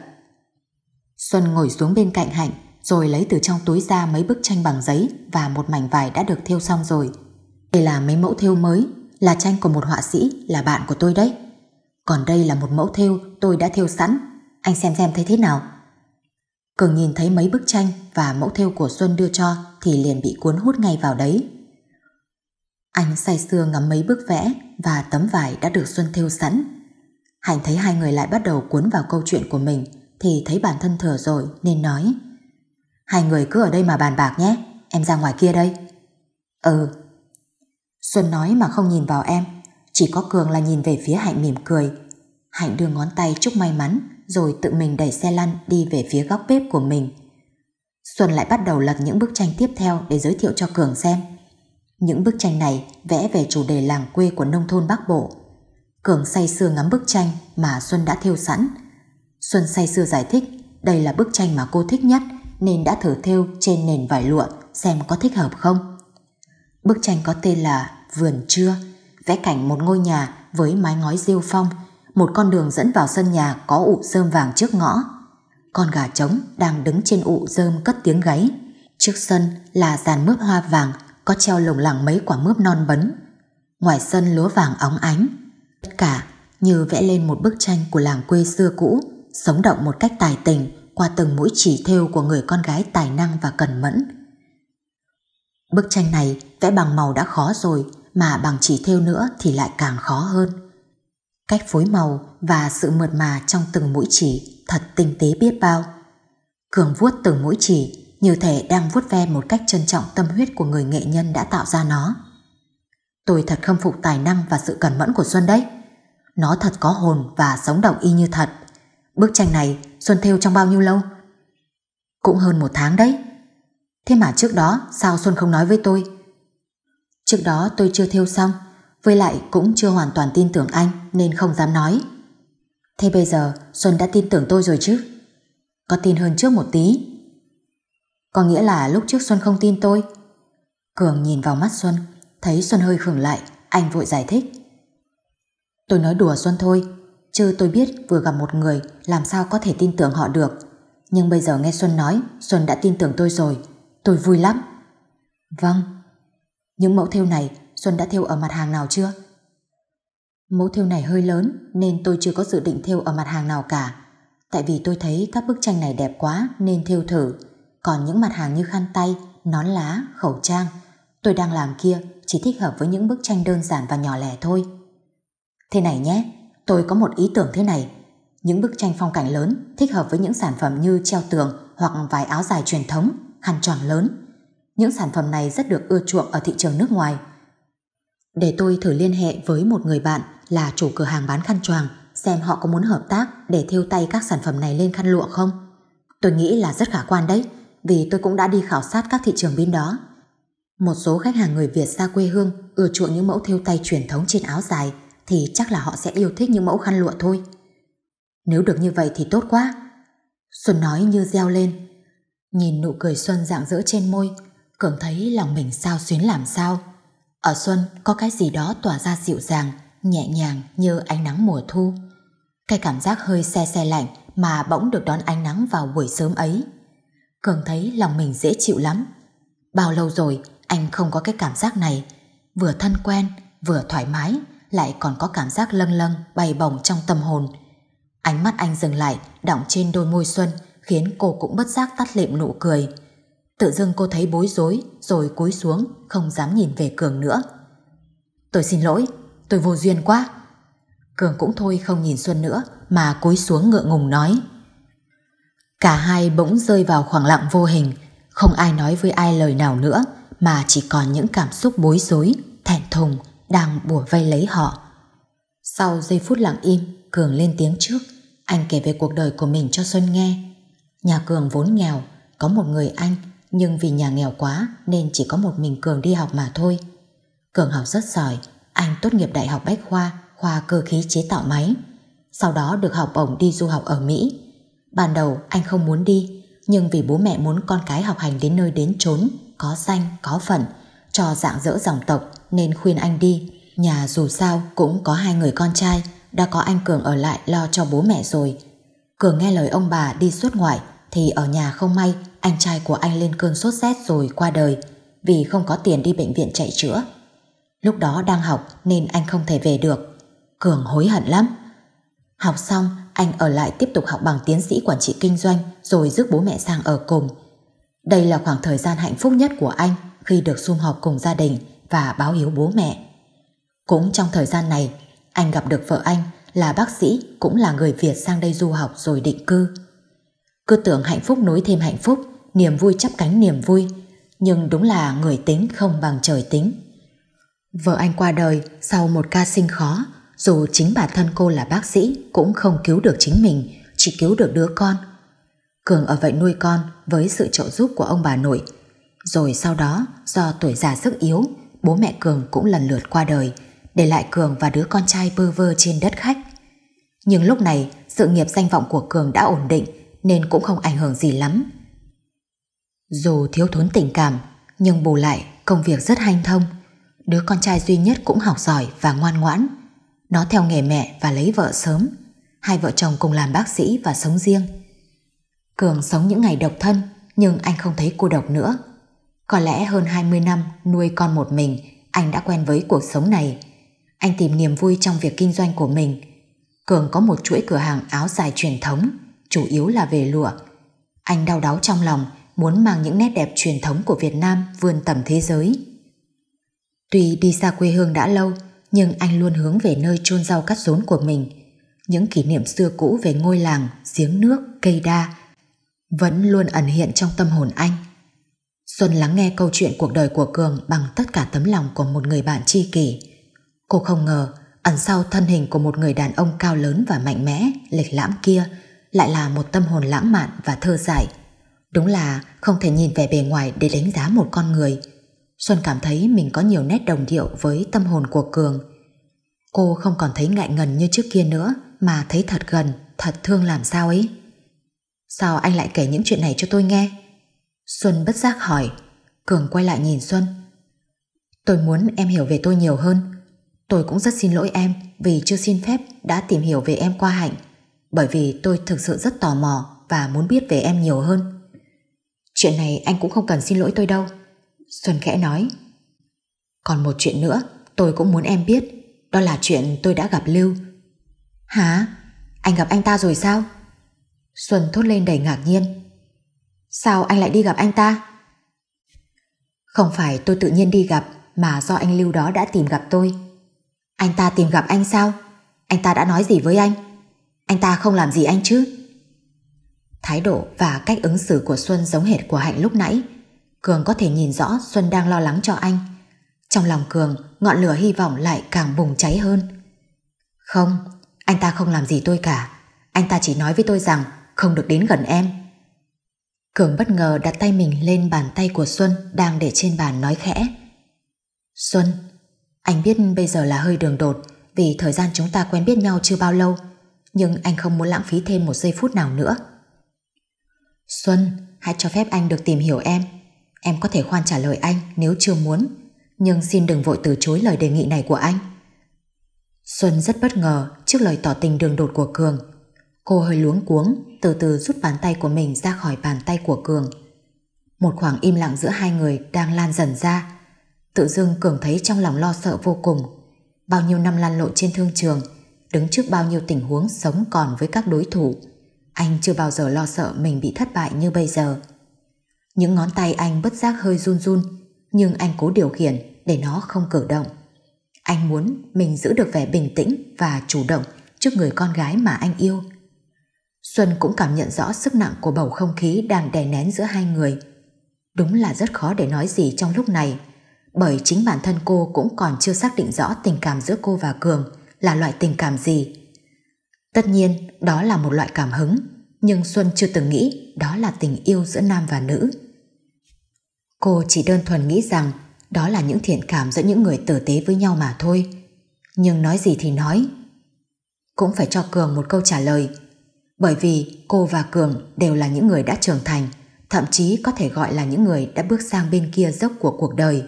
Xuân ngồi xuống bên cạnh Hạnh rồi lấy từ trong túi ra mấy bức tranh bằng giấy và một mảnh vải đã được thêu xong rồi. Đây là mấy mẫu thêu mới, là tranh của một họa sĩ là bạn của tôi đấy. Còn đây là một mẫu thêu tôi đã thêu sẵn, anh xem xem thấy thế nào. Cường nhìn thấy mấy bức tranh và mẫu thêu của Xuân đưa cho thì liền bị cuốn hút ngay vào đấy. Anh say sưa ngắm mấy bức vẽ và tấm vải đã được Xuân thêu sẵn. Hạnh thấy hai người lại bắt đầu cuốn vào câu chuyện của mình thì thấy bản thân thừa rồi nên nói Hai người cứ ở đây mà bàn bạc nhé Em ra ngoài kia đây Ừ Xuân nói mà không nhìn vào em Chỉ có Cường là nhìn về phía Hạnh mỉm cười Hạnh đưa ngón tay chúc may mắn Rồi tự mình đẩy xe lăn đi về phía góc bếp của mình Xuân lại bắt đầu lật những bức tranh tiếp theo Để giới thiệu cho Cường xem Những bức tranh này vẽ về chủ đề làng quê của nông thôn Bắc Bộ Cường say sưa ngắm bức tranh mà Xuân đã thêu sẵn Xuân say sưa giải thích đây là bức tranh mà cô thích nhất nên đã thử thêu trên nền vải lụa xem có thích hợp không. Bức tranh có tên là Vườn Trưa, vẽ cảnh một ngôi nhà với mái ngói rêu phong, một con đường dẫn vào sân nhà có ụ rơm vàng trước ngõ. Con gà trống đang đứng trên ụ rơm cất tiếng gáy. Trước sân là dàn mướp hoa vàng có treo lồng lẳng mấy quả mướp non bấn. Ngoài sân lúa vàng óng ánh. Tất cả như vẽ lên một bức tranh của làng quê xưa cũ, sống động một cách tài tình, qua từng mũi chỉ thêu của người con gái tài năng và cần mẫn. Bức tranh này vẽ bằng màu đã khó rồi mà bằng chỉ thêu nữa thì lại càng khó hơn. Cách phối màu và sự mượt mà trong từng mũi chỉ thật tinh tế biết bao. Cường vuốt từng mũi chỉ như thể đang vuốt ve một cách trân trọng tâm huyết của người nghệ nhân đã tạo ra nó. Tôi thật khâm phục tài năng và sự cẩn mẫn của Xuân đấy. Nó thật có hồn và sống động y như thật. Bức tranh này Xuân theo trong bao nhiêu lâu? Cũng hơn một tháng đấy. Thế mà trước đó sao Xuân không nói với tôi? Trước đó tôi chưa theo xong, với lại cũng chưa hoàn toàn tin tưởng anh nên không dám nói. Thế bây giờ Xuân đã tin tưởng tôi rồi chứ? Có tin hơn trước một tí. Có nghĩa là lúc trước Xuân không tin tôi. Cường nhìn vào mắt Xuân, thấy Xuân hơi khửng lại, anh vội giải thích. Tôi nói đùa Xuân thôi, chứ tôi biết vừa gặp một người làm sao có thể tin tưởng họ được. Nhưng bây giờ nghe Xuân nói, Xuân đã tin tưởng tôi rồi, tôi vui lắm. Vâng. Những mẫu thêu này Xuân đã thêu ở mặt hàng nào chưa? Mẫu thêu này hơi lớn nên tôi chưa có dự định thêu ở mặt hàng nào cả. Tại vì tôi thấy các bức tranh này đẹp quá nên thêu thử. Còn những mặt hàng như khăn tay, nón lá, khẩu trang, tôi đang làm kia chỉ thích hợp với những bức tranh đơn giản và nhỏ lẻ thôi. Thế này nhé, Tôi có một ý tưởng thế này. Những bức tranh phong cảnh lớn thích hợp với những sản phẩm như treo tường hoặc vải áo dài truyền thống, khăn tròn lớn. Những sản phẩm này rất được ưa chuộng ở thị trường nước ngoài. Để tôi thử liên hệ với một người bạn là chủ cửa hàng bán khăn tròn xem họ có muốn hợp tác để thêu tay các sản phẩm này lên khăn lụa không. Tôi nghĩ là rất khả quan đấy, vì tôi cũng đã đi khảo sát các thị trường bên đó. Một số khách hàng người Việt xa quê hương ưa chuộng những mẫu thêu tay truyền thống trên áo dài, thì chắc là họ sẽ yêu thích những mẫu khăn lụa thôi. Nếu được như vậy thì tốt quá. Xuân nói như reo lên. Nhìn nụ cười Xuân dạng dỡ trên môi, Cường thấy lòng mình sao xuyến làm sao. Ở Xuân có cái gì đó tỏa ra dịu dàng, nhẹ nhàng như ánh nắng mùa thu. Cái cảm giác hơi xe xe lạnh mà bỗng được đón ánh nắng vào buổi sớm ấy. Cường thấy lòng mình dễ chịu lắm. Bao lâu rồi anh không có cái cảm giác này, vừa thân quen, vừa thoải mái lại còn có cảm giác lâng lâng bay bổng trong tâm hồn. Ánh mắt anh dừng lại, đọng trên đôi môi xuân, khiến cô cũng bất giác tắt lịm nụ cười. Tự dưng cô thấy bối rối, rồi cúi xuống, không dám nhìn về Cường nữa. Tôi xin lỗi, tôi vô duyên quá. Cường cũng thôi không nhìn Xuân nữa, mà cúi xuống ngựa ngùng nói. Cả hai bỗng rơi vào khoảng lặng vô hình, không ai nói với ai lời nào nữa, mà chỉ còn những cảm xúc bối rối, thẹn thùng, đang bủa vây lấy họ. Sau giây phút lặng im, Cường lên tiếng trước. Anh kể về cuộc đời của mình cho Xuân nghe. Nhà Cường vốn nghèo, có một người anh, nhưng vì nhà nghèo quá nên chỉ có một mình Cường đi học mà thôi. Cường học rất giỏi, anh tốt nghiệp Đại học Bách Khoa, khoa cơ khí chế tạo máy. Sau đó được học bổng đi du học ở Mỹ. Ban đầu anh không muốn đi, nhưng vì bố mẹ muốn con cái học hành đến nơi đến chốn, có danh, có phận, cho dạng dỡ dòng tộc nên khuyên anh đi. Nhà dù sao cũng có hai người con trai, đã có anh Cường ở lại lo cho bố mẹ rồi. Cường nghe lời ông bà đi suốt ngoại, thì ở nhà không may, anh trai của anh lên cơn sốt rét rồi qua đời, vì không có tiền đi bệnh viện chạy chữa. Lúc đó đang học nên anh không thể về được. Cường hối hận lắm. Học xong, anh ở lại tiếp tục học bằng tiến sĩ quản trị kinh doanh rồi giúp bố mẹ sang ở cùng. Đây là khoảng thời gian hạnh phúc nhất của anh khi được sum họp cùng gia đình và báo hiếu bố mẹ. Cũng trong thời gian này, anh gặp được vợ anh là bác sĩ cũng là người Việt sang đây du học rồi định cư. Cứ tưởng hạnh phúc nối thêm hạnh phúc, niềm vui chắp cánh niềm vui, nhưng đúng là người tính không bằng trời tính. Vợ anh qua đời sau một ca sinh khó, dù chính bản thân cô là bác sĩ cũng không cứu được chính mình, chỉ cứu được đứa con. Cường ở vậy nuôi con với sự trợ giúp của ông bà nội. Rồi sau đó, do tuổi già sức yếu, bố mẹ Cường cũng lần lượt qua đời, để lại Cường và đứa con trai bơ vơ trên đất khách. Nhưng lúc này, sự nghiệp danh vọng của Cường đã ổn định nên cũng không ảnh hưởng gì lắm. Dù thiếu thốn tình cảm, nhưng bù lại công việc rất hanh thông. Đứa con trai duy nhất cũng học giỏi và ngoan ngoãn. Nó theo nghề mẹ và lấy vợ sớm. Hai vợ chồng cùng làm bác sĩ và sống riêng. Cường sống những ngày độc thân, nhưng anh không thấy cô độc nữa. Có lẽ hơn 20 năm nuôi con một mình, anh đã quen với cuộc sống này. Anh tìm niềm vui trong việc kinh doanh của mình. Cường có một chuỗi cửa hàng áo dài truyền thống, chủ yếu là về lụa. Anh đau đáu trong lòng, muốn mang những nét đẹp truyền thống của Việt Nam vươn tầm thế giới. Tuy đi xa quê hương đã lâu, nhưng anh luôn hướng về nơi chôn rau cắt rốn của mình. Những kỷ niệm xưa cũ về ngôi làng, giếng nước, cây đa vẫn luôn ẩn hiện trong tâm hồn anh. Xuân lắng nghe câu chuyện cuộc đời của Cường bằng tất cả tấm lòng của một người bạn tri kỷ. Cô không ngờ ẩn sau thân hình của một người đàn ông cao lớn và mạnh mẽ, lịch lãm kia lại là một tâm hồn lãng mạn và thơ dại. Đúng là không thể nhìn vẻ bề ngoài để đánh giá một con người. Xuân cảm thấy mình có nhiều nét đồng điệu với tâm hồn của Cường. Cô không còn thấy ngại ngần như trước kia nữa mà thấy thật gần, thật thương làm sao ấy. Sao anh lại kể những chuyện này cho tôi nghe? Xuân bất giác hỏi Cường quay lại nhìn Xuân Tôi muốn em hiểu về tôi nhiều hơn Tôi cũng rất xin lỗi em Vì chưa xin phép đã tìm hiểu về em qua hạnh Bởi vì tôi thực sự rất tò mò Và muốn biết về em nhiều hơn Chuyện này anh cũng không cần xin lỗi tôi đâu Xuân khẽ nói Còn một chuyện nữa Tôi cũng muốn em biết Đó là chuyện tôi đã gặp Lưu Hả? Anh gặp anh ta rồi sao? Xuân thốt lên đầy ngạc nhiên Sao anh lại đi gặp anh ta? Không phải tôi tự nhiên đi gặp mà do anh Lưu đó đã tìm gặp tôi. Anh ta tìm gặp anh sao? Anh ta đã nói gì với anh? Anh ta không làm gì anh chứ? Thái độ và cách ứng xử của Xuân giống hệt của Hạnh lúc nãy. Cường có thể nhìn rõ Xuân đang lo lắng cho anh. Trong lòng Cường, ngọn lửa hy vọng lại càng bùng cháy hơn. Không, anh ta không làm gì tôi cả. Anh ta chỉ nói với tôi rằng không được đến gần em. Cường bất ngờ đặt tay mình lên bàn tay của Xuân đang để trên bàn nói khẽ. Xuân, anh biết bây giờ là hơi đường đột vì thời gian chúng ta quen biết nhau chưa bao lâu nhưng anh không muốn lãng phí thêm một giây phút nào nữa. Xuân, hãy cho phép anh được tìm hiểu em. Em có thể khoan trả lời anh nếu chưa muốn nhưng xin đừng vội từ chối lời đề nghị này của anh. Xuân rất bất ngờ trước lời tỏ tình đường đột của Cường Cô hơi luống cuống, từ từ rút bàn tay của mình ra khỏi bàn tay của Cường. Một khoảng im lặng giữa hai người đang lan dần ra. Tự dưng Cường thấy trong lòng lo sợ vô cùng. Bao nhiêu năm lan lộn trên thương trường, đứng trước bao nhiêu tình huống sống còn với các đối thủ. Anh chưa bao giờ lo sợ mình bị thất bại như bây giờ. Những ngón tay anh bất giác hơi run run, nhưng anh cố điều khiển để nó không cử động. Anh muốn mình giữ được vẻ bình tĩnh và chủ động trước người con gái mà anh yêu. Xuân cũng cảm nhận rõ sức nặng của bầu không khí đang đè nén giữa hai người. Đúng là rất khó để nói gì trong lúc này, bởi chính bản thân cô cũng còn chưa xác định rõ tình cảm giữa cô và Cường là loại tình cảm gì. Tất nhiên, đó là một loại cảm hứng, nhưng Xuân chưa từng nghĩ đó là tình yêu giữa nam và nữ. Cô chỉ đơn thuần nghĩ rằng đó là những thiện cảm giữa những người tử tế với nhau mà thôi. Nhưng nói gì thì nói. Cũng phải cho Cường một câu trả lời bởi vì cô và Cường đều là những người đã trưởng thành, thậm chí có thể gọi là những người đã bước sang bên kia dốc của cuộc đời.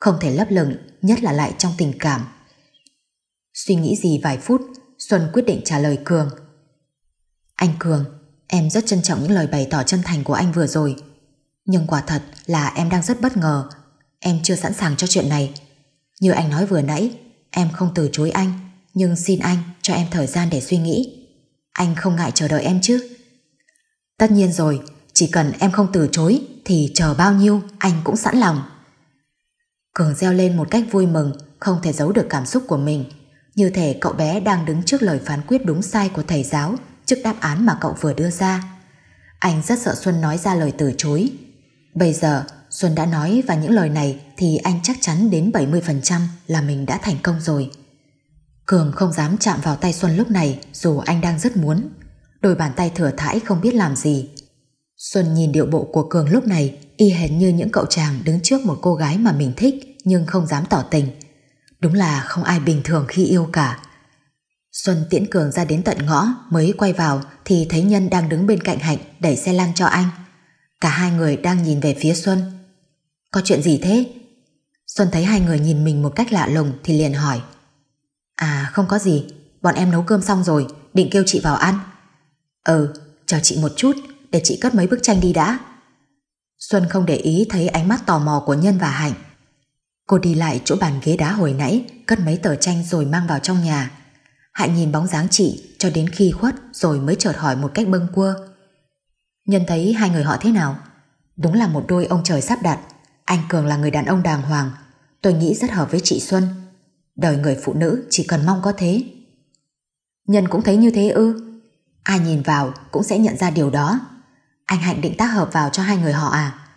Không thể lấp lửng, nhất là lại trong tình cảm. Suy nghĩ gì vài phút, Xuân quyết định trả lời Cường. Anh Cường, em rất trân trọng những lời bày tỏ chân thành của anh vừa rồi. Nhưng quả thật là em đang rất bất ngờ. Em chưa sẵn sàng cho chuyện này. Như anh nói vừa nãy, em không từ chối anh, nhưng xin anh cho em thời gian để suy nghĩ. Anh không ngại chờ đợi em chứ? Tất nhiên rồi, chỉ cần em không từ chối thì chờ bao nhiêu anh cũng sẵn lòng. Cường reo lên một cách vui mừng, không thể giấu được cảm xúc của mình. Như thể cậu bé đang đứng trước lời phán quyết đúng sai của thầy giáo trước đáp án mà cậu vừa đưa ra. Anh rất sợ Xuân nói ra lời từ chối. Bây giờ, Xuân đã nói và những lời này thì anh chắc chắn đến 70% là mình đã thành công rồi. Cường không dám chạm vào tay Xuân lúc này dù anh đang rất muốn. Đôi bàn tay thừa thãi không biết làm gì. Xuân nhìn điệu bộ của Cường lúc này y hệt như những cậu chàng đứng trước một cô gái mà mình thích nhưng không dám tỏ tình. Đúng là không ai bình thường khi yêu cả. Xuân tiễn Cường ra đến tận ngõ mới quay vào thì thấy Nhân đang đứng bên cạnh Hạnh đẩy xe lang cho anh. Cả hai người đang nhìn về phía Xuân. Có chuyện gì thế? Xuân thấy hai người nhìn mình một cách lạ lùng thì liền hỏi. À không có gì, bọn em nấu cơm xong rồi, định kêu chị vào ăn. Ừ, chờ chị một chút, để chị cất mấy bức tranh đi đã. Xuân không để ý thấy ánh mắt tò mò của Nhân và Hạnh. Cô đi lại chỗ bàn ghế đá hồi nãy, cất mấy tờ tranh rồi mang vào trong nhà. Hạnh nhìn bóng dáng chị cho đến khi khuất rồi mới chợt hỏi một cách bâng quơ. Nhân thấy hai người họ thế nào? Đúng là một đôi ông trời sắp đặt. Anh Cường là người đàn ông đàng hoàng. Tôi nghĩ rất hợp với chị Xuân. Đời người phụ nữ chỉ cần mong có thế. Nhân cũng thấy như thế ư. Ai nhìn vào cũng sẽ nhận ra điều đó. Anh Hạnh định tác hợp vào cho hai người họ à?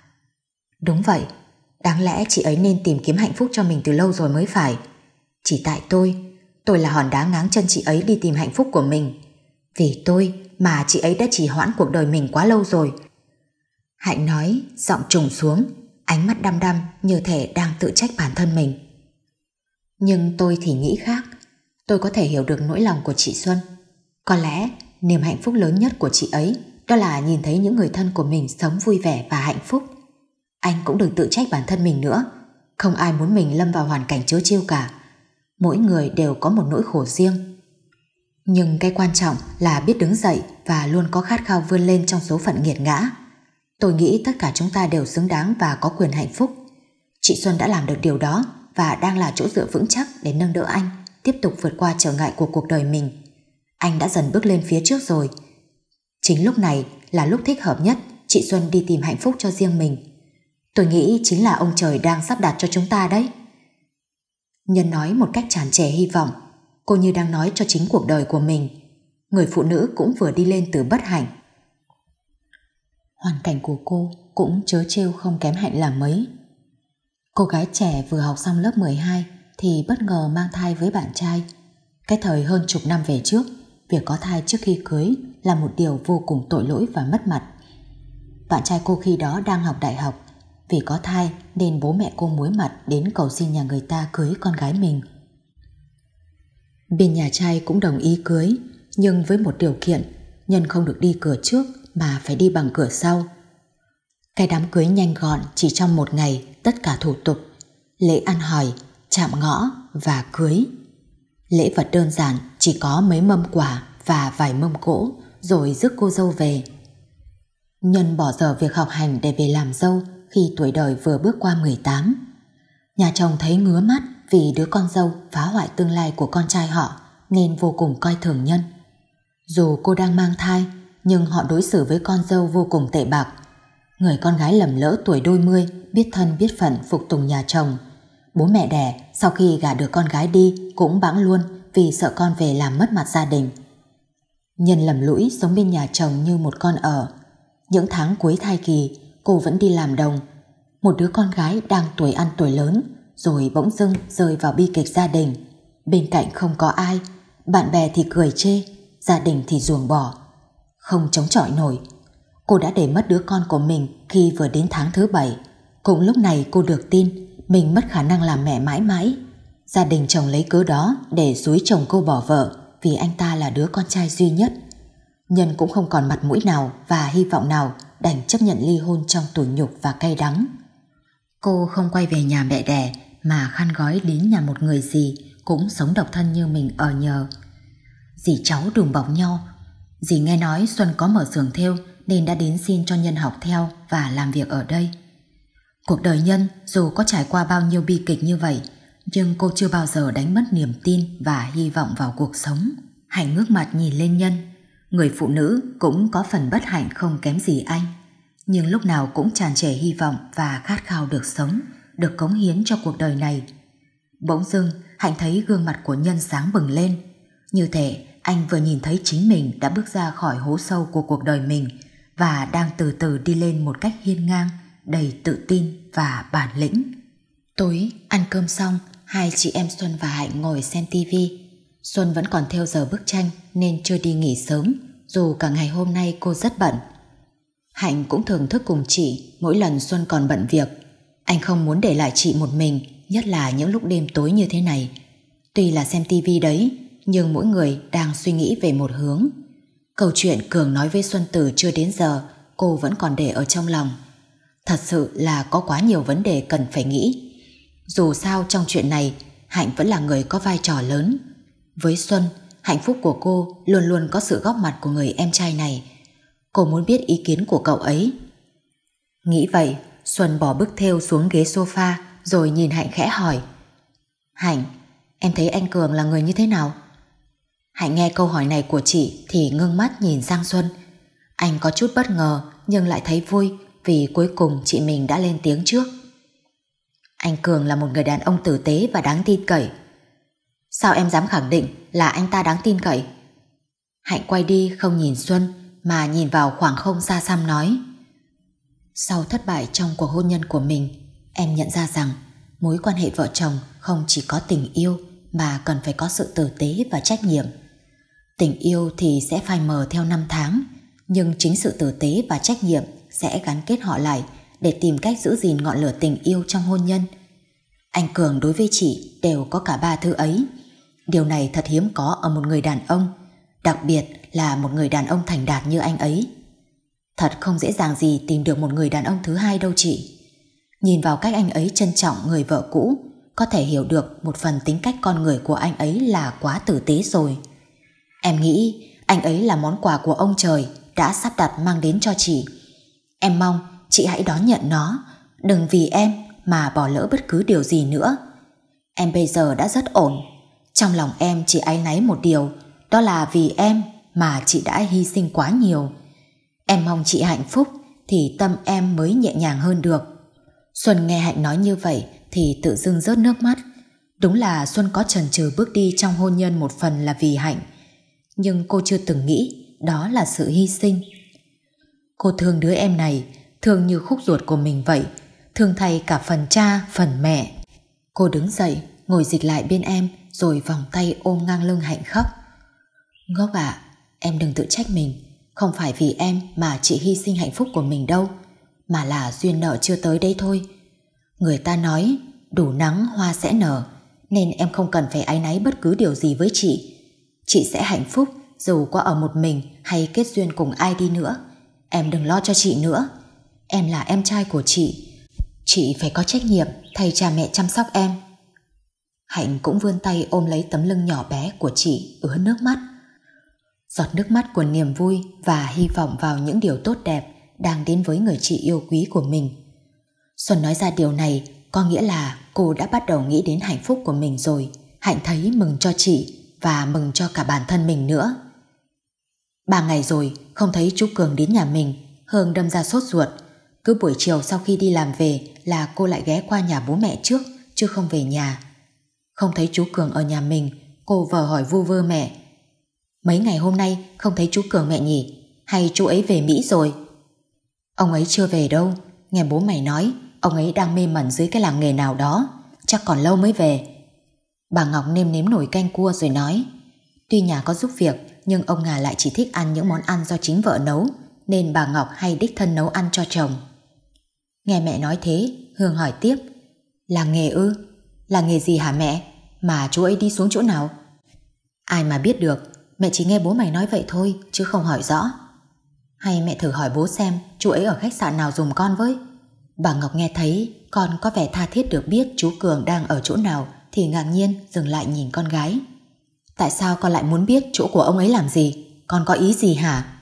Đúng vậy. Đáng lẽ chị ấy nên tìm kiếm hạnh phúc cho mình từ lâu rồi mới phải. Chỉ tại tôi, tôi là hòn đá ngáng chân chị ấy đi tìm hạnh phúc của mình. Vì tôi mà chị ấy đã trì hoãn cuộc đời mình quá lâu rồi. Hạnh nói, giọng trùng xuống, ánh mắt đăm đăm như thể đang tự trách bản thân mình. Nhưng tôi thì nghĩ khác Tôi có thể hiểu được nỗi lòng của chị Xuân Có lẽ niềm hạnh phúc lớn nhất của chị ấy Đó là nhìn thấy những người thân của mình sống vui vẻ và hạnh phúc Anh cũng đừng tự trách bản thân mình nữa Không ai muốn mình lâm vào hoàn cảnh chớ chiêu cả Mỗi người đều có một nỗi khổ riêng Nhưng cái quan trọng là biết đứng dậy Và luôn có khát khao vươn lên trong số phận nghiệt ngã Tôi nghĩ tất cả chúng ta đều xứng đáng và có quyền hạnh phúc Chị Xuân đã làm được điều đó và đang là chỗ dựa vững chắc để nâng đỡ anh tiếp tục vượt qua trở ngại của cuộc đời mình. Anh đã dần bước lên phía trước rồi. Chính lúc này là lúc thích hợp nhất chị Xuân đi tìm hạnh phúc cho riêng mình. Tôi nghĩ chính là ông trời đang sắp đặt cho chúng ta đấy. Nhân nói một cách tràn trề hy vọng, cô như đang nói cho chính cuộc đời của mình. Người phụ nữ cũng vừa đi lên từ bất hạnh. Hoàn cảnh của cô cũng chớ trêu không kém hạnh là mấy. Cô gái trẻ vừa học xong lớp 12 thì bất ngờ mang thai với bạn trai. Cái thời hơn chục năm về trước, việc có thai trước khi cưới là một điều vô cùng tội lỗi và mất mặt. Bạn trai cô khi đó đang học đại học, vì có thai nên bố mẹ cô muối mặt đến cầu xin nhà người ta cưới con gái mình. Bên nhà trai cũng đồng ý cưới, nhưng với một điều kiện, Nhân không được đi cửa trước mà phải đi bằng cửa sau – cái đám cưới nhanh gọn chỉ trong một ngày tất cả thủ tục, lễ ăn hỏi, chạm ngõ và cưới. Lễ vật đơn giản chỉ có mấy mâm quả và vài mâm cỗ rồi rước cô dâu về. Nhân bỏ giờ việc học hành để về làm dâu khi tuổi đời vừa bước qua 18. Nhà chồng thấy ngứa mắt vì đứa con dâu phá hoại tương lai của con trai họ nên vô cùng coi thường nhân. Dù cô đang mang thai nhưng họ đối xử với con dâu vô cùng tệ bạc Người con gái lầm lỡ tuổi đôi mươi, biết thân biết phận phục tùng nhà chồng. Bố mẹ đẻ sau khi gả được con gái đi cũng bẵng luôn vì sợ con về làm mất mặt gia đình. Nhân lầm lũi sống bên nhà chồng như một con ở. Những tháng cuối thai kỳ, cô vẫn đi làm đồng. Một đứa con gái đang tuổi ăn tuổi lớn, rồi bỗng dưng rơi vào bi kịch gia đình. Bên cạnh không có ai, bạn bè thì cười chê, gia đình thì ruồng bỏ. Không chống chọi nổi, Cô đã để mất đứa con của mình khi vừa đến tháng thứ bảy. Cũng lúc này cô được tin mình mất khả năng làm mẹ mãi mãi. Gia đình chồng lấy cớ đó để dúi chồng cô bỏ vợ vì anh ta là đứa con trai duy nhất. Nhân cũng không còn mặt mũi nào và hy vọng nào đành chấp nhận ly hôn trong tủi nhục và cay đắng. Cô không quay về nhà mẹ đẻ mà khăn gói đến nhà một người gì cũng sống độc thân như mình ở nhờ. Dì cháu đùm bọc nhau. Dì nghe nói Xuân có mở xưởng thêu nên đã đến xin cho Nhân học theo và làm việc ở đây. Cuộc đời Nhân dù có trải qua bao nhiêu bi kịch như vậy, nhưng cô chưa bao giờ đánh mất niềm tin và hy vọng vào cuộc sống. Hạnh ngước mặt nhìn lên Nhân, người phụ nữ cũng có phần bất hạnh không kém gì anh, nhưng lúc nào cũng tràn trề hy vọng và khát khao được sống, được cống hiến cho cuộc đời này. Bỗng dưng, Hạnh thấy gương mặt của Nhân sáng bừng lên. Như thể anh vừa nhìn thấy chính mình đã bước ra khỏi hố sâu của cuộc đời mình và đang từ từ đi lên một cách hiên ngang, đầy tự tin và bản lĩnh. Tối, ăn cơm xong, hai chị em Xuân và Hạnh ngồi xem tivi. Xuân vẫn còn theo giờ bức tranh nên chưa đi nghỉ sớm, dù cả ngày hôm nay cô rất bận. Hạnh cũng thường thức cùng chị mỗi lần Xuân còn bận việc. Anh không muốn để lại chị một mình, nhất là những lúc đêm tối như thế này. Tuy là xem tivi đấy, nhưng mỗi người đang suy nghĩ về một hướng. Câu chuyện Cường nói với Xuân Tử chưa đến giờ, cô vẫn còn để ở trong lòng. Thật sự là có quá nhiều vấn đề cần phải nghĩ. Dù sao trong chuyện này, Hạnh vẫn là người có vai trò lớn. Với Xuân, hạnh phúc của cô luôn luôn có sự góp mặt của người em trai này. Cô muốn biết ý kiến của cậu ấy. Nghĩ vậy, Xuân bỏ bức thêu xuống ghế sofa rồi nhìn Hạnh khẽ hỏi. Hạnh, em thấy anh Cường là người như thế nào? Hạnh nghe câu hỏi này của chị thì ngưng mắt nhìn Giang Xuân. Anh có chút bất ngờ nhưng lại thấy vui vì cuối cùng chị mình đã lên tiếng trước. Anh Cường là một người đàn ông tử tế và đáng tin cậy. Sao em dám khẳng định là anh ta đáng tin cậy? Hạnh quay đi không nhìn Xuân mà nhìn vào khoảng không xa xăm nói. Sau thất bại trong cuộc hôn nhân của mình, em nhận ra rằng mối quan hệ vợ chồng không chỉ có tình yêu mà cần phải có sự tử tế và trách nhiệm. Tình yêu thì sẽ phai mờ theo năm tháng, nhưng chính sự tử tế và trách nhiệm sẽ gắn kết họ lại để tìm cách giữ gìn ngọn lửa tình yêu trong hôn nhân. Anh Cường đối với chị đều có cả ba thứ ấy. Điều này thật hiếm có ở một người đàn ông, đặc biệt là một người đàn ông thành đạt như anh ấy. Thật không dễ dàng gì tìm được một người đàn ông thứ hai đâu chị. Nhìn vào cách anh ấy trân trọng người vợ cũ, có thể hiểu được một phần tính cách con người của anh ấy là quá tử tế rồi. Em nghĩ anh ấy là món quà của ông trời đã sắp đặt mang đến cho chị. Em mong chị hãy đón nhận nó, đừng vì em mà bỏ lỡ bất cứ điều gì nữa. Em bây giờ đã rất ổn, trong lòng em chỉ áy náy một điều, đó là vì em mà chị đã hy sinh quá nhiều. Em mong chị hạnh phúc thì tâm em mới nhẹ nhàng hơn được. Xuân nghe Hạnh nói như vậy thì tự dưng rớt nước mắt. Đúng là Xuân có chần chừ bước đi trong hôn nhân một phần là vì Hạnh, nhưng cô chưa từng nghĩ đó là sự hy sinh. Cô thương đứa em này, thương như khúc ruột của mình vậy, thương thay cả phần cha, phần mẹ. Cô đứng dậy, ngồi dịch lại bên em, rồi vòng tay ôm ngang lưng hạnh khóc. Ngốc ạ, à, em đừng tự trách mình, không phải vì em mà chị hy sinh hạnh phúc của mình đâu, mà là duyên nợ chưa tới đây thôi. Người ta nói, đủ nắng hoa sẽ nở, nên em không cần phải áy náy bất cứ điều gì với chị, Chị sẽ hạnh phúc dù có ở một mình hay kết duyên cùng ai đi nữa. Em đừng lo cho chị nữa. Em là em trai của chị. Chị phải có trách nhiệm thay cha mẹ chăm sóc em. Hạnh cũng vươn tay ôm lấy tấm lưng nhỏ bé của chị ứa nước mắt. Giọt nước mắt của niềm vui và hy vọng vào những điều tốt đẹp đang đến với người chị yêu quý của mình. Xuân nói ra điều này có nghĩa là cô đã bắt đầu nghĩ đến hạnh phúc của mình rồi. Hạnh thấy mừng cho chị và mừng cho cả bản thân mình nữa. Ba ngày rồi không thấy chú Cường đến nhà mình, Hương đâm ra sốt ruột. Cứ buổi chiều sau khi đi làm về là cô lại ghé qua nhà bố mẹ trước, chứ không về nhà. Không thấy chú Cường ở nhà mình, cô vờ hỏi vu vơ mẹ. Mấy ngày hôm nay không thấy chú Cường mẹ nhỉ, hay chú ấy về Mỹ rồi? Ông ấy chưa về đâu, nghe bố mày nói, ông ấy đang mê mẩn dưới cái làng nghề nào đó, chắc còn lâu mới về. Bà Ngọc nêm nếm nổi canh cua rồi nói Tuy nhà có giúp việc nhưng ông Ngà lại chỉ thích ăn những món ăn do chính vợ nấu nên bà Ngọc hay đích thân nấu ăn cho chồng. Nghe mẹ nói thế Hương hỏi tiếp Là nghề ư? Là nghề gì hả mẹ? Mà chú ấy đi xuống chỗ nào? Ai mà biết được Mẹ chỉ nghe bố mày nói vậy thôi chứ không hỏi rõ Hay mẹ thử hỏi bố xem chú ấy ở khách sạn nào dùng con với Bà Ngọc nghe thấy con có vẻ tha thiết được biết chú Cường đang ở chỗ nào thì ngạc nhiên dừng lại nhìn con gái. Tại sao con lại muốn biết chỗ của ông ấy làm gì? Con có ý gì hả?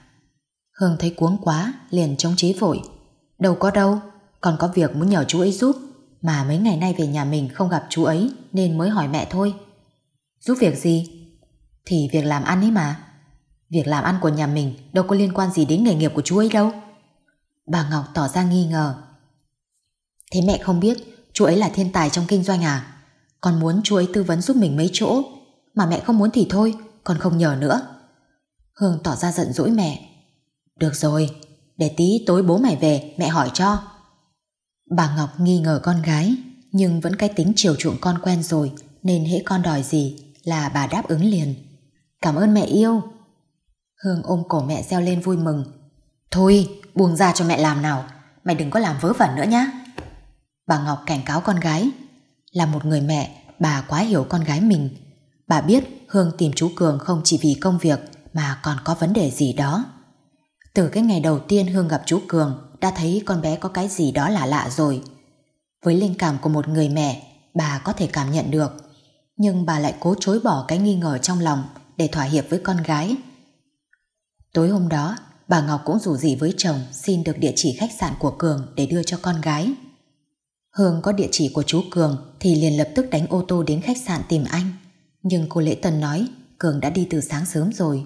Hương thấy cuống quá, liền chống chế vội. Đâu có đâu, con có việc muốn nhờ chú ấy giúp, mà mấy ngày nay về nhà mình không gặp chú ấy nên mới hỏi mẹ thôi. Giúp việc gì? Thì việc làm ăn ấy mà. Việc làm ăn của nhà mình đâu có liên quan gì đến nghề nghiệp của chú ấy đâu. Bà Ngọc tỏ ra nghi ngờ. Thế mẹ không biết chú ấy là thiên tài trong kinh doanh à? Con muốn chú ấy tư vấn giúp mình mấy chỗ Mà mẹ không muốn thì thôi Con không nhờ nữa Hương tỏ ra giận dỗi mẹ Được rồi, để tí tối bố mày về Mẹ hỏi cho Bà Ngọc nghi ngờ con gái Nhưng vẫn cái tính chiều chuộng con quen rồi Nên hễ con đòi gì Là bà đáp ứng liền Cảm ơn mẹ yêu Hương ôm cổ mẹ reo lên vui mừng Thôi buông ra cho mẹ làm nào Mày đừng có làm vớ vẩn nữa nhá Bà Ngọc cảnh cáo con gái là một người mẹ, bà quá hiểu con gái mình. Bà biết Hương tìm chú Cường không chỉ vì công việc mà còn có vấn đề gì đó. Từ cái ngày đầu tiên Hương gặp chú Cường đã thấy con bé có cái gì đó lạ lạ rồi. Với linh cảm của một người mẹ, bà có thể cảm nhận được. Nhưng bà lại cố chối bỏ cái nghi ngờ trong lòng để thỏa hiệp với con gái. Tối hôm đó, bà Ngọc cũng rủ dì với chồng xin được địa chỉ khách sạn của Cường để đưa cho con gái. Hương có địa chỉ của chú Cường thì liền lập tức đánh ô tô đến khách sạn tìm anh. Nhưng cô Lễ Tân nói Cường đã đi từ sáng sớm rồi.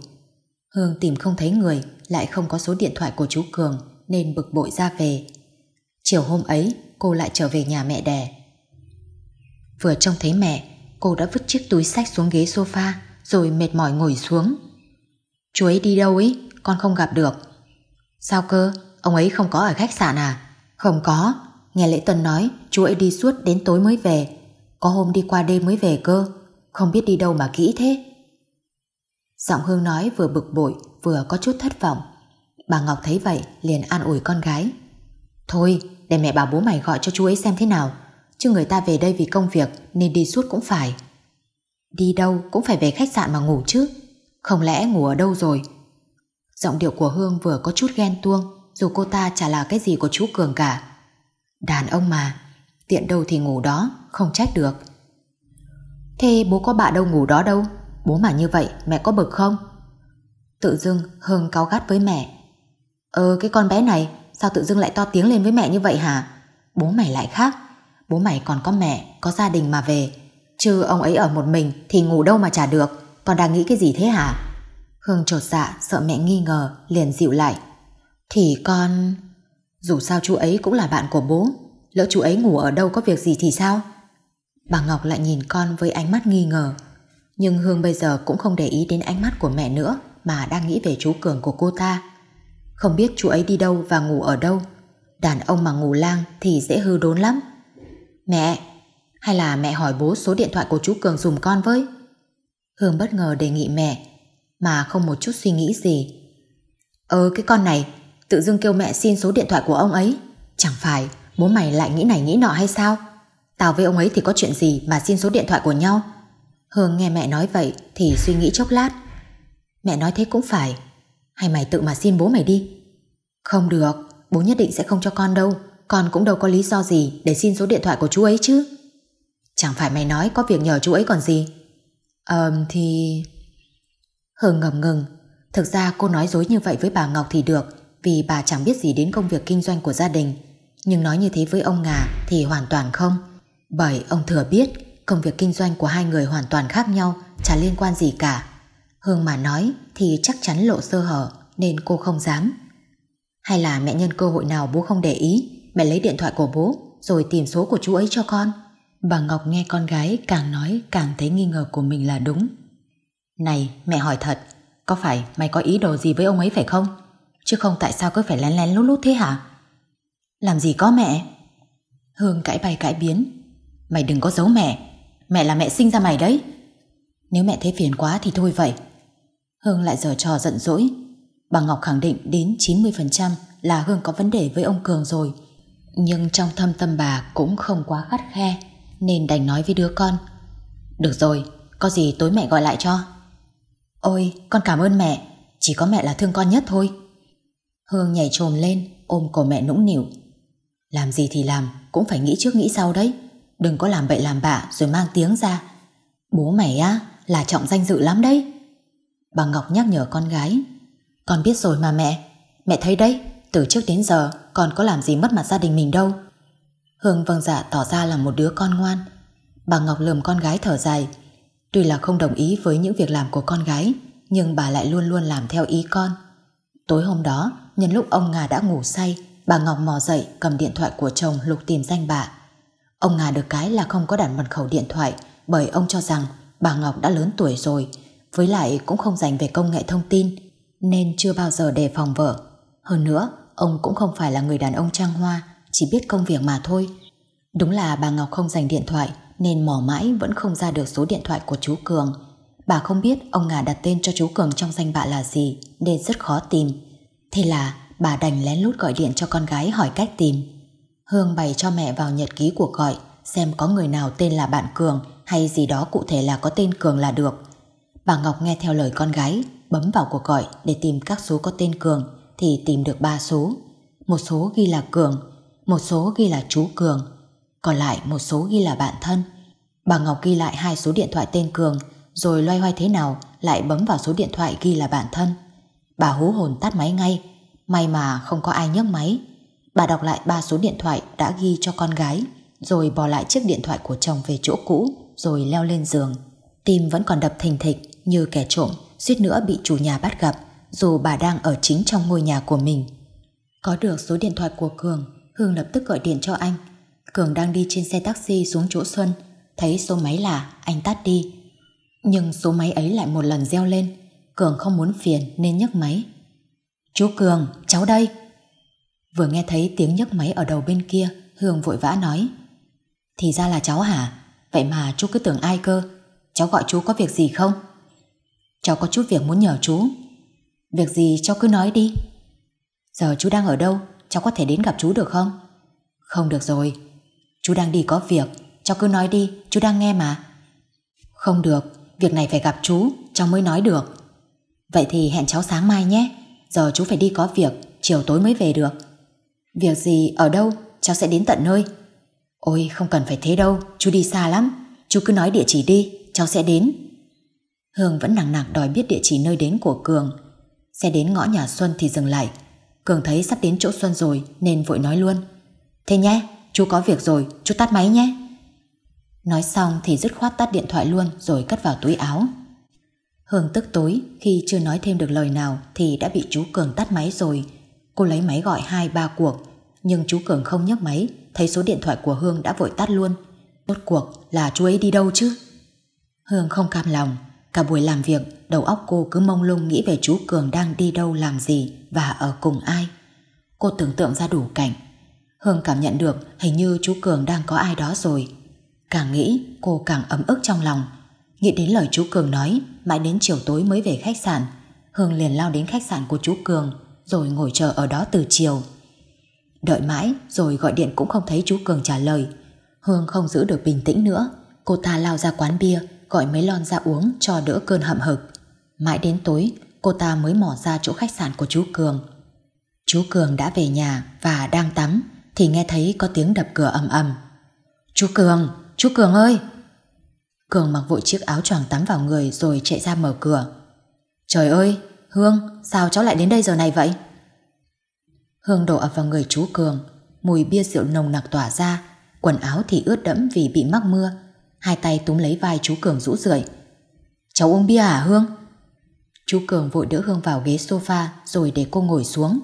Hương tìm không thấy người, lại không có số điện thoại của chú Cường nên bực bội ra về. Chiều hôm ấy, cô lại trở về nhà mẹ đẻ. Vừa trông thấy mẹ, cô đã vứt chiếc túi sách xuống ghế sofa rồi mệt mỏi ngồi xuống. Chú ấy đi đâu ấy, con không gặp được. Sao cơ, ông ấy không có ở khách sạn à? Không có, Nghe Lễ tuần nói chú ấy đi suốt đến tối mới về Có hôm đi qua đêm mới về cơ Không biết đi đâu mà kỹ thế Giọng Hương nói vừa bực bội Vừa có chút thất vọng Bà Ngọc thấy vậy liền an ủi con gái Thôi để mẹ bảo bố mày gọi cho chú ấy xem thế nào Chứ người ta về đây vì công việc Nên đi suốt cũng phải Đi đâu cũng phải về khách sạn mà ngủ chứ Không lẽ ngủ ở đâu rồi Giọng điệu của Hương vừa có chút ghen tuông Dù cô ta chả là cái gì của chú Cường cả Đàn ông mà, tiện đâu thì ngủ đó, không trách được. Thế bố có bà đâu ngủ đó đâu, bố mà như vậy mẹ có bực không? Tự dưng Hương cáu gắt với mẹ. Ờ cái con bé này, sao tự dưng lại to tiếng lên với mẹ như vậy hả? Bố mày lại khác, bố mày còn có mẹ, có gia đình mà về. Chứ ông ấy ở một mình thì ngủ đâu mà trả được, còn đang nghĩ cái gì thế hả? Hương trột dạ sợ mẹ nghi ngờ liền dịu lại. Thì con... Dù sao chú ấy cũng là bạn của bố Lỡ chú ấy ngủ ở đâu có việc gì thì sao Bà Ngọc lại nhìn con với ánh mắt nghi ngờ Nhưng Hương bây giờ cũng không để ý đến ánh mắt của mẹ nữa Mà đang nghĩ về chú Cường của cô ta Không biết chú ấy đi đâu và ngủ ở đâu Đàn ông mà ngủ lang thì dễ hư đốn lắm Mẹ Hay là mẹ hỏi bố số điện thoại của chú Cường dùm con với Hương bất ngờ đề nghị mẹ Mà không một chút suy nghĩ gì Ờ cái con này Tự dưng kêu mẹ xin số điện thoại của ông ấy Chẳng phải bố mày lại nghĩ này nghĩ nọ hay sao Tao với ông ấy thì có chuyện gì Mà xin số điện thoại của nhau Hương nghe mẹ nói vậy Thì suy nghĩ chốc lát Mẹ nói thế cũng phải Hay mày tự mà xin bố mày đi Không được Bố nhất định sẽ không cho con đâu Con cũng đâu có lý do gì để xin số điện thoại của chú ấy chứ Chẳng phải mày nói có việc nhờ chú ấy còn gì Ờm thì... Hương ngầm ngừng Thực ra cô nói dối như vậy với bà Ngọc thì được vì bà chẳng biết gì đến công việc kinh doanh của gia đình. Nhưng nói như thế với ông Ngà thì hoàn toàn không. Bởi ông thừa biết công việc kinh doanh của hai người hoàn toàn khác nhau, chả liên quan gì cả. Hương mà nói thì chắc chắn lộ sơ hở nên cô không dám. Hay là mẹ nhân cơ hội nào bố không để ý, mẹ lấy điện thoại của bố rồi tìm số của chú ấy cho con. Bà Ngọc nghe con gái càng nói càng thấy nghi ngờ của mình là đúng. Này, mẹ hỏi thật, có phải mày có ý đồ gì với ông ấy phải không? Chứ không tại sao cứ phải lén lén lút lút thế hả Làm gì có mẹ Hương cãi bay cãi biến Mày đừng có giấu mẹ Mẹ là mẹ sinh ra mày đấy Nếu mẹ thấy phiền quá thì thôi vậy Hương lại giở trò giận dỗi Bà Ngọc khẳng định đến 90% là Hương có vấn đề với ông Cường rồi Nhưng trong thâm tâm bà cũng không quá khắt khe Nên đành nói với đứa con Được rồi, có gì tối mẹ gọi lại cho Ôi, con cảm ơn mẹ Chỉ có mẹ là thương con nhất thôi Hương nhảy trồm lên Ôm cổ mẹ nũng nỉu Làm gì thì làm Cũng phải nghĩ trước nghĩ sau đấy Đừng có làm bậy làm bạ rồi mang tiếng ra Bố mày á là trọng danh dự lắm đấy Bà Ngọc nhắc nhở con gái Con biết rồi mà mẹ Mẹ thấy đấy Từ trước đến giờ con có làm gì mất mặt gia đình mình đâu Hương vâng dạ tỏ ra là một đứa con ngoan Bà Ngọc lườm con gái thở dài Tuy là không đồng ý với những việc làm của con gái Nhưng bà lại luôn luôn làm theo ý con Tối hôm đó nhân lúc ông Nga đã ngủ say, bà Ngọc mò dậy cầm điện thoại của chồng lục tìm danh bà. Ông Nga được cái là không có đặt mật khẩu điện thoại bởi ông cho rằng bà Ngọc đã lớn tuổi rồi, với lại cũng không dành về công nghệ thông tin nên chưa bao giờ đề phòng vợ. Hơn nữa, ông cũng không phải là người đàn ông trang hoa, chỉ biết công việc mà thôi. Đúng là bà Ngọc không dành điện thoại nên mò mãi vẫn không ra được số điện thoại của chú Cường. Bà không biết ông Ngà đặt tên cho chú Cường trong danh bạ là gì nên rất khó tìm. Thế là bà đành lén lút gọi điện cho con gái hỏi cách tìm. Hương bày cho mẹ vào nhật ký của gọi xem có người nào tên là bạn Cường hay gì đó cụ thể là có tên Cường là được. Bà Ngọc nghe theo lời con gái bấm vào cuộc gọi để tìm các số có tên Cường thì tìm được 3 số. Một số ghi là Cường, một số ghi là chú Cường, còn lại một số ghi là bạn thân. Bà Ngọc ghi lại hai số điện thoại tên Cường rồi loay hoay thế nào lại bấm vào số điện thoại ghi là bạn thân. Bà hú hồn tắt máy ngay, may mà không có ai nhấc máy. Bà đọc lại ba số điện thoại đã ghi cho con gái, rồi bỏ lại chiếc điện thoại của chồng về chỗ cũ, rồi leo lên giường. Tim vẫn còn đập thình thịch như kẻ trộm, suýt nữa bị chủ nhà bắt gặp, dù bà đang ở chính trong ngôi nhà của mình. Có được số điện thoại của Cường, Hương lập tức gọi điện cho anh. Cường đang đi trên xe taxi xuống chỗ Xuân, thấy số máy là anh tắt đi. Nhưng số máy ấy lại một lần reo lên, Cường không muốn phiền nên nhấc máy. Chú Cường, cháu đây. Vừa nghe thấy tiếng nhấc máy ở đầu bên kia, Hương vội vã nói. Thì ra là cháu hả? Vậy mà chú cứ tưởng ai cơ? Cháu gọi chú có việc gì không? Cháu có chút việc muốn nhờ chú. Việc gì cháu cứ nói đi. Giờ chú đang ở đâu? Cháu có thể đến gặp chú được không? Không được rồi. Chú đang đi có việc. Cháu cứ nói đi, chú đang nghe mà. Không được, việc này phải gặp chú, cháu mới nói được. Vậy thì hẹn cháu sáng mai nhé Giờ chú phải đi có việc Chiều tối mới về được Việc gì ở đâu cháu sẽ đến tận nơi Ôi không cần phải thế đâu Chú đi xa lắm Chú cứ nói địa chỉ đi cháu sẽ đến Hương vẫn nặng nặng đòi biết địa chỉ nơi đến của Cường Xe đến ngõ nhà Xuân thì dừng lại Cường thấy sắp đến chỗ Xuân rồi Nên vội nói luôn Thế nhé chú có việc rồi chú tắt máy nhé Nói xong thì dứt khoát tắt điện thoại luôn Rồi cất vào túi áo Hương tức tối khi chưa nói thêm được lời nào thì đã bị chú Cường tắt máy rồi. Cô lấy máy gọi hai ba cuộc, nhưng chú Cường không nhấc máy, thấy số điện thoại của Hương đã vội tắt luôn. Rốt cuộc là chú ấy đi đâu chứ? Hương không cam lòng, cả buổi làm việc, đầu óc cô cứ mông lung nghĩ về chú Cường đang đi đâu làm gì và ở cùng ai. Cô tưởng tượng ra đủ cảnh. Hương cảm nhận được hình như chú Cường đang có ai đó rồi. Càng nghĩ, cô càng ấm ức trong lòng Nghĩ đến lời chú Cường nói, mãi đến chiều tối mới về khách sạn. Hương liền lao đến khách sạn của chú Cường, rồi ngồi chờ ở đó từ chiều. Đợi mãi, rồi gọi điện cũng không thấy chú Cường trả lời. Hương không giữ được bình tĩnh nữa. Cô ta lao ra quán bia, gọi mấy lon ra uống cho đỡ cơn hậm hực. Mãi đến tối, cô ta mới mò ra chỗ khách sạn của chú Cường. Chú Cường đã về nhà và đang tắm, thì nghe thấy có tiếng đập cửa ầm ầm. Chú Cường, chú Cường ơi, Cường mặc vội chiếc áo choàng tắm vào người rồi chạy ra mở cửa. Trời ơi, Hương, sao cháu lại đến đây giờ này vậy? Hương đổ ập vào người chú Cường, mùi bia rượu nồng nặc tỏa ra, quần áo thì ướt đẫm vì bị mắc mưa. Hai tay túm lấy vai chú Cường rũ rượi. Cháu uống bia hả à, Hương? Chú Cường vội đỡ Hương vào ghế sofa rồi để cô ngồi xuống.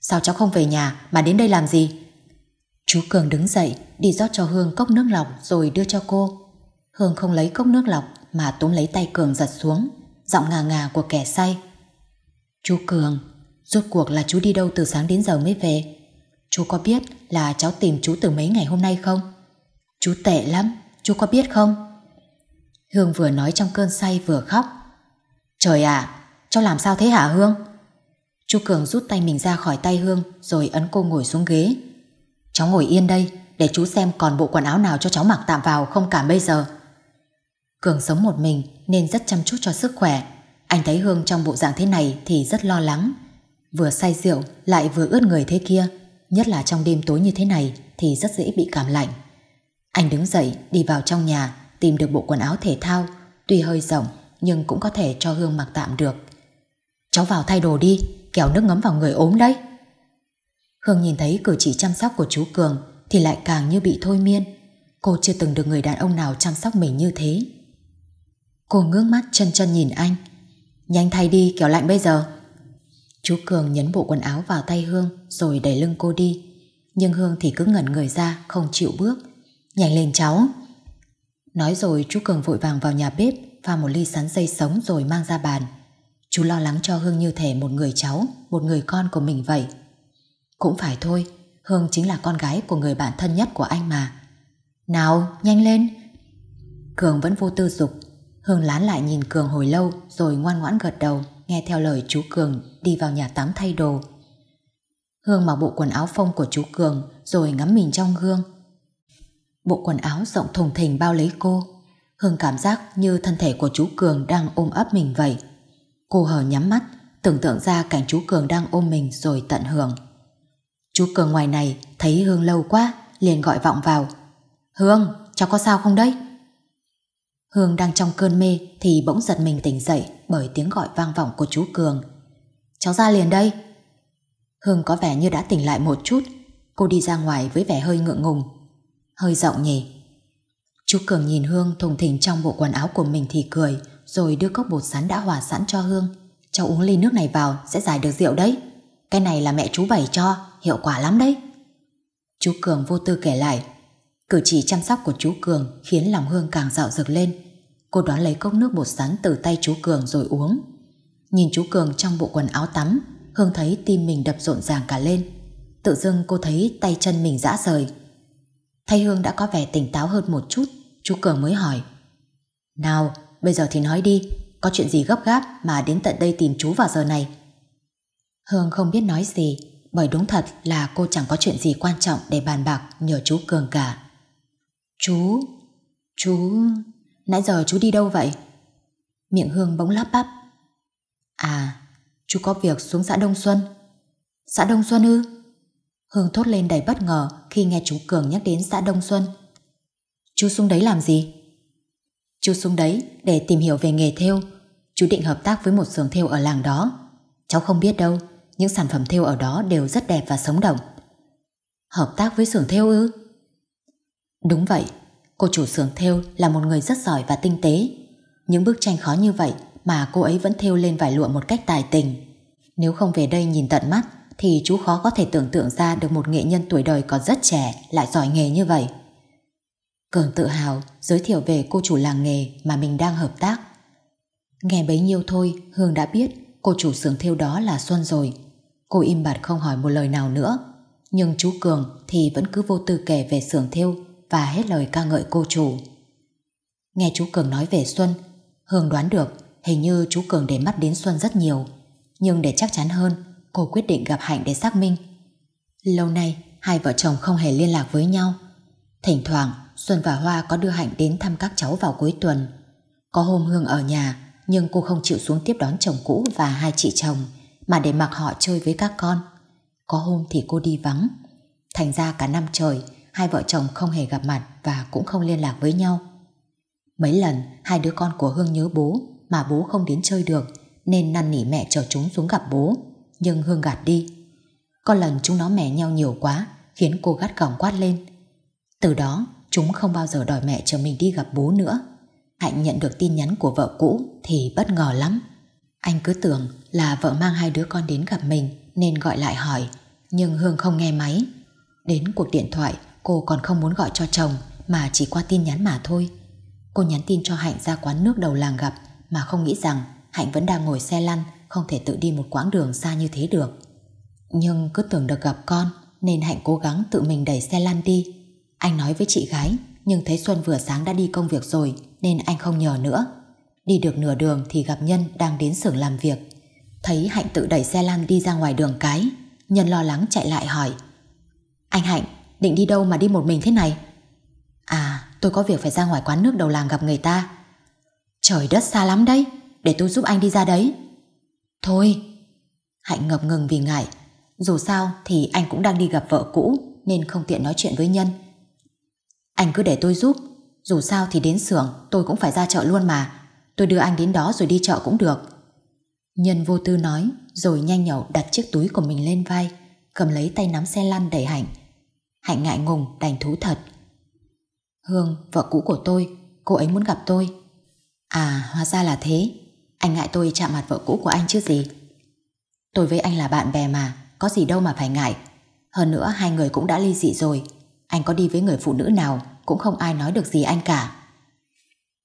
Sao cháu không về nhà mà đến đây làm gì? Chú Cường đứng dậy, đi rót cho Hương cốc nước lọc rồi đưa cho cô. Hương không lấy cốc nước lọc mà túm lấy tay Cường giật xuống, giọng ngà ngà của kẻ say. Chú Cường, rốt cuộc là chú đi đâu từ sáng đến giờ mới về? Chú có biết là cháu tìm chú từ mấy ngày hôm nay không? Chú tệ lắm, chú có biết không? Hương vừa nói trong cơn say vừa khóc. Trời ạ, cháu làm sao thế hả Hương? Chú Cường rút tay mình ra khỏi tay Hương rồi ấn cô ngồi xuống ghế. Cháu ngồi yên đây để chú xem còn bộ quần áo nào cho cháu mặc tạm vào không cả bây giờ. Cường sống một mình nên rất chăm chút cho sức khỏe. Anh thấy Hương trong bộ dạng thế này thì rất lo lắng. Vừa say rượu lại vừa ướt người thế kia, nhất là trong đêm tối như thế này thì rất dễ bị cảm lạnh. Anh đứng dậy đi vào trong nhà tìm được bộ quần áo thể thao, tuy hơi rộng nhưng cũng có thể cho Hương mặc tạm được. Cháu vào thay đồ đi, kéo nước ngấm vào người ốm đấy. Hương nhìn thấy cử chỉ chăm sóc của chú Cường thì lại càng như bị thôi miên. Cô chưa từng được người đàn ông nào chăm sóc mình như thế. Cô ngước mắt chân chân nhìn anh Nhanh thay đi kéo lạnh bây giờ Chú Cường nhấn bộ quần áo vào tay Hương Rồi đẩy lưng cô đi Nhưng Hương thì cứ ngẩn người ra Không chịu bước Nhanh lên cháu Nói rồi chú Cường vội vàng vào nhà bếp Pha một ly sắn dây sống rồi mang ra bàn Chú lo lắng cho Hương như thể một người cháu Một người con của mình vậy Cũng phải thôi Hương chính là con gái của người bạn thân nhất của anh mà Nào nhanh lên Cường vẫn vô tư dục Hương lán lại nhìn Cường hồi lâu rồi ngoan ngoãn gật đầu, nghe theo lời chú Cường đi vào nhà tắm thay đồ. Hương mặc bộ quần áo phông của chú Cường rồi ngắm mình trong gương. Bộ quần áo rộng thùng thình bao lấy cô. Hương cảm giác như thân thể của chú Cường đang ôm ấp mình vậy. Cô hờ nhắm mắt, tưởng tượng ra cảnh chú Cường đang ôm mình rồi tận hưởng. Chú Cường ngoài này thấy Hương lâu quá, liền gọi vọng vào. Hương, cháu có sao không đấy? Hương đang trong cơn mê thì bỗng giật mình tỉnh dậy bởi tiếng gọi vang vọng của chú Cường. Cháu ra liền đây. Hương có vẻ như đã tỉnh lại một chút. Cô đi ra ngoài với vẻ hơi ngượng ngùng. Hơi rộng nhỉ. Chú Cường nhìn Hương thùng thình trong bộ quần áo của mình thì cười rồi đưa cốc bột sắn đã hòa sẵn cho Hương. Cháu uống ly nước này vào sẽ giải được rượu đấy. Cái này là mẹ chú bày cho, hiệu quả lắm đấy. Chú Cường vô tư kể lại Cử chỉ chăm sóc của chú Cường khiến lòng Hương càng dạo rực lên. Cô đoán lấy cốc nước bột sắn từ tay chú Cường rồi uống. Nhìn chú Cường trong bộ quần áo tắm, Hương thấy tim mình đập rộn ràng cả lên. Tự dưng cô thấy tay chân mình dã rời. Thay Hương đã có vẻ tỉnh táo hơn một chút, chú Cường mới hỏi. Nào, bây giờ thì nói đi, có chuyện gì gấp gáp mà đến tận đây tìm chú vào giờ này? Hương không biết nói gì, bởi đúng thật là cô chẳng có chuyện gì quan trọng để bàn bạc nhờ chú Cường cả. Chú, chú, nãy giờ chú đi đâu vậy? Miệng Hương bỗng lắp bắp. À, chú có việc xuống xã Đông Xuân. Xã Đông Xuân ư? Hương thốt lên đầy bất ngờ khi nghe chú Cường nhắc đến xã Đông Xuân. Chú xuống đấy làm gì? Chú xuống đấy để tìm hiểu về nghề thêu. Chú định hợp tác với một xưởng thêu ở làng đó. Cháu không biết đâu, những sản phẩm thêu ở đó đều rất đẹp và sống động. Hợp tác với xưởng thêu ư? Đúng vậy, cô chủ xưởng thêu là một người rất giỏi và tinh tế. Những bức tranh khó như vậy mà cô ấy vẫn thêu lên vải lụa một cách tài tình. Nếu không về đây nhìn tận mắt thì chú khó có thể tưởng tượng ra được một nghệ nhân tuổi đời còn rất trẻ lại giỏi nghề như vậy. Cường tự hào giới thiệu về cô chủ làng nghề mà mình đang hợp tác. Nghe bấy nhiêu thôi, Hương đã biết cô chủ xưởng thêu đó là Xuân rồi. Cô im bặt không hỏi một lời nào nữa. Nhưng chú Cường thì vẫn cứ vô tư kể về xưởng thêu và hết lời ca ngợi cô chủ. Nghe chú Cường nói về Xuân, Hương đoán được hình như chú Cường để mắt đến Xuân rất nhiều. Nhưng để chắc chắn hơn, cô quyết định gặp Hạnh để xác minh. Lâu nay, hai vợ chồng không hề liên lạc với nhau. Thỉnh thoảng, Xuân và Hoa có đưa Hạnh đến thăm các cháu vào cuối tuần. Có hôm Hương ở nhà, nhưng cô không chịu xuống tiếp đón chồng cũ và hai chị chồng, mà để mặc họ chơi với các con. Có hôm thì cô đi vắng. Thành ra cả năm trời, hai vợ chồng không hề gặp mặt và cũng không liên lạc với nhau. Mấy lần hai đứa con của Hương nhớ bố mà bố không đến chơi được nên năn nỉ mẹ chở chúng xuống gặp bố nhưng Hương gạt đi. Có lần chúng nó mẹ nhau nhiều quá khiến cô gắt gỏng quát lên. Từ đó chúng không bao giờ đòi mẹ chờ mình đi gặp bố nữa. Hạnh nhận được tin nhắn của vợ cũ thì bất ngờ lắm. Anh cứ tưởng là vợ mang hai đứa con đến gặp mình nên gọi lại hỏi nhưng Hương không nghe máy. Đến cuộc điện thoại Cô còn không muốn gọi cho chồng mà chỉ qua tin nhắn mà thôi. Cô nhắn tin cho Hạnh ra quán nước đầu làng gặp mà không nghĩ rằng Hạnh vẫn đang ngồi xe lăn không thể tự đi một quãng đường xa như thế được. Nhưng cứ tưởng được gặp con nên Hạnh cố gắng tự mình đẩy xe lăn đi. Anh nói với chị gái nhưng thấy Xuân vừa sáng đã đi công việc rồi nên anh không nhờ nữa. Đi được nửa đường thì gặp Nhân đang đến xưởng làm việc. Thấy Hạnh tự đẩy xe lăn đi ra ngoài đường cái Nhân lo lắng chạy lại hỏi Anh Hạnh định đi đâu mà đi một mình thế này? À, tôi có việc phải ra ngoài quán nước đầu làng gặp người ta. Trời đất xa lắm đấy, để tôi giúp anh đi ra đấy. Thôi, Hạnh ngập ngừng vì ngại. Dù sao thì anh cũng đang đi gặp vợ cũ nên không tiện nói chuyện với Nhân. Anh cứ để tôi giúp, dù sao thì đến xưởng tôi cũng phải ra chợ luôn mà. Tôi đưa anh đến đó rồi đi chợ cũng được. Nhân vô tư nói rồi nhanh nhậu đặt chiếc túi của mình lên vai, cầm lấy tay nắm xe lăn đẩy Hạnh Hạnh ngại ngùng đành thú thật Hương, vợ cũ của tôi Cô ấy muốn gặp tôi À hóa ra là thế Anh ngại tôi chạm mặt vợ cũ của anh chứ gì Tôi với anh là bạn bè mà Có gì đâu mà phải ngại Hơn nữa hai người cũng đã ly dị rồi Anh có đi với người phụ nữ nào Cũng không ai nói được gì anh cả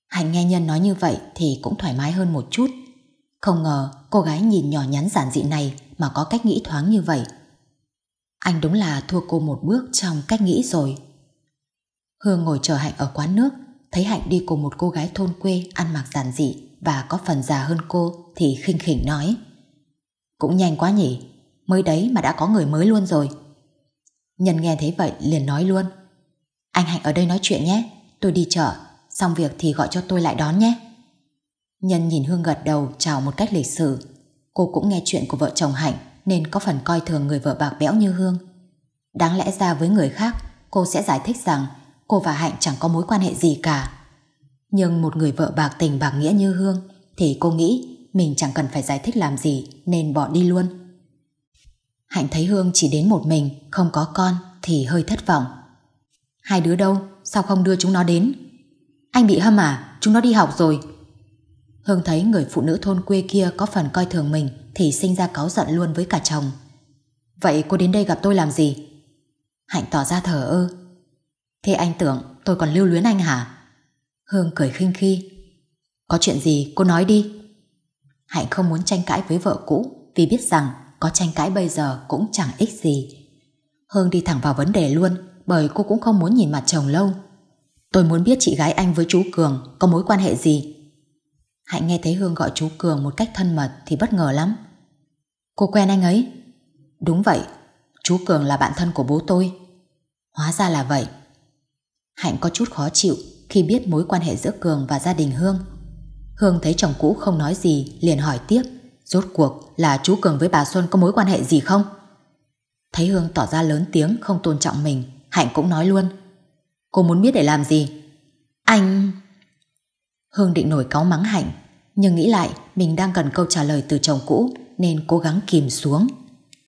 Hạnh nghe nhân nói như vậy Thì cũng thoải mái hơn một chút Không ngờ cô gái nhìn nhỏ nhắn giản dị này Mà có cách nghĩ thoáng như vậy anh đúng là thua cô một bước trong cách nghĩ rồi. Hương ngồi chờ Hạnh ở quán nước, thấy Hạnh đi cùng một cô gái thôn quê ăn mặc giản dị và có phần già hơn cô thì khinh khỉnh nói. Cũng nhanh quá nhỉ, mới đấy mà đã có người mới luôn rồi. Nhân nghe thấy vậy liền nói luôn. Anh Hạnh ở đây nói chuyện nhé, tôi đi chợ, xong việc thì gọi cho tôi lại đón nhé. Nhân nhìn Hương gật đầu chào một cách lịch sử. Cô cũng nghe chuyện của vợ chồng Hạnh nên có phần coi thường người vợ bạc bẽo như Hương. Đáng lẽ ra với người khác, cô sẽ giải thích rằng cô và Hạnh chẳng có mối quan hệ gì cả. Nhưng một người vợ bạc tình bạc nghĩa như Hương thì cô nghĩ mình chẳng cần phải giải thích làm gì nên bỏ đi luôn. Hạnh thấy Hương chỉ đến một mình, không có con thì hơi thất vọng. Hai đứa đâu? Sao không đưa chúng nó đến? Anh bị hâm à? Chúng nó đi học rồi. Hương thấy người phụ nữ thôn quê kia có phần coi thường mình thì sinh ra cáu giận luôn với cả chồng. Vậy cô đến đây gặp tôi làm gì? Hạnh tỏ ra thở ơ. Thế anh tưởng tôi còn lưu luyến anh hả? Hương cười khinh khi. Có chuyện gì cô nói đi. Hạnh không muốn tranh cãi với vợ cũ vì biết rằng có tranh cãi bây giờ cũng chẳng ích gì. Hương đi thẳng vào vấn đề luôn bởi cô cũng không muốn nhìn mặt chồng lâu. Tôi muốn biết chị gái anh với chú Cường có mối quan hệ gì. Hạnh nghe thấy Hương gọi chú Cường một cách thân mật thì bất ngờ lắm. Cô quen anh ấy? Đúng vậy, chú Cường là bạn thân của bố tôi. Hóa ra là vậy. Hạnh có chút khó chịu khi biết mối quan hệ giữa Cường và gia đình Hương. Hương thấy chồng cũ không nói gì liền hỏi tiếp rốt cuộc là chú Cường với bà Xuân có mối quan hệ gì không? Thấy Hương tỏ ra lớn tiếng không tôn trọng mình Hạnh cũng nói luôn Cô muốn biết để làm gì? Anh... Hương định nổi cáu mắng Hạnh nhưng nghĩ lại mình đang cần câu trả lời từ chồng cũ nên cố gắng kìm xuống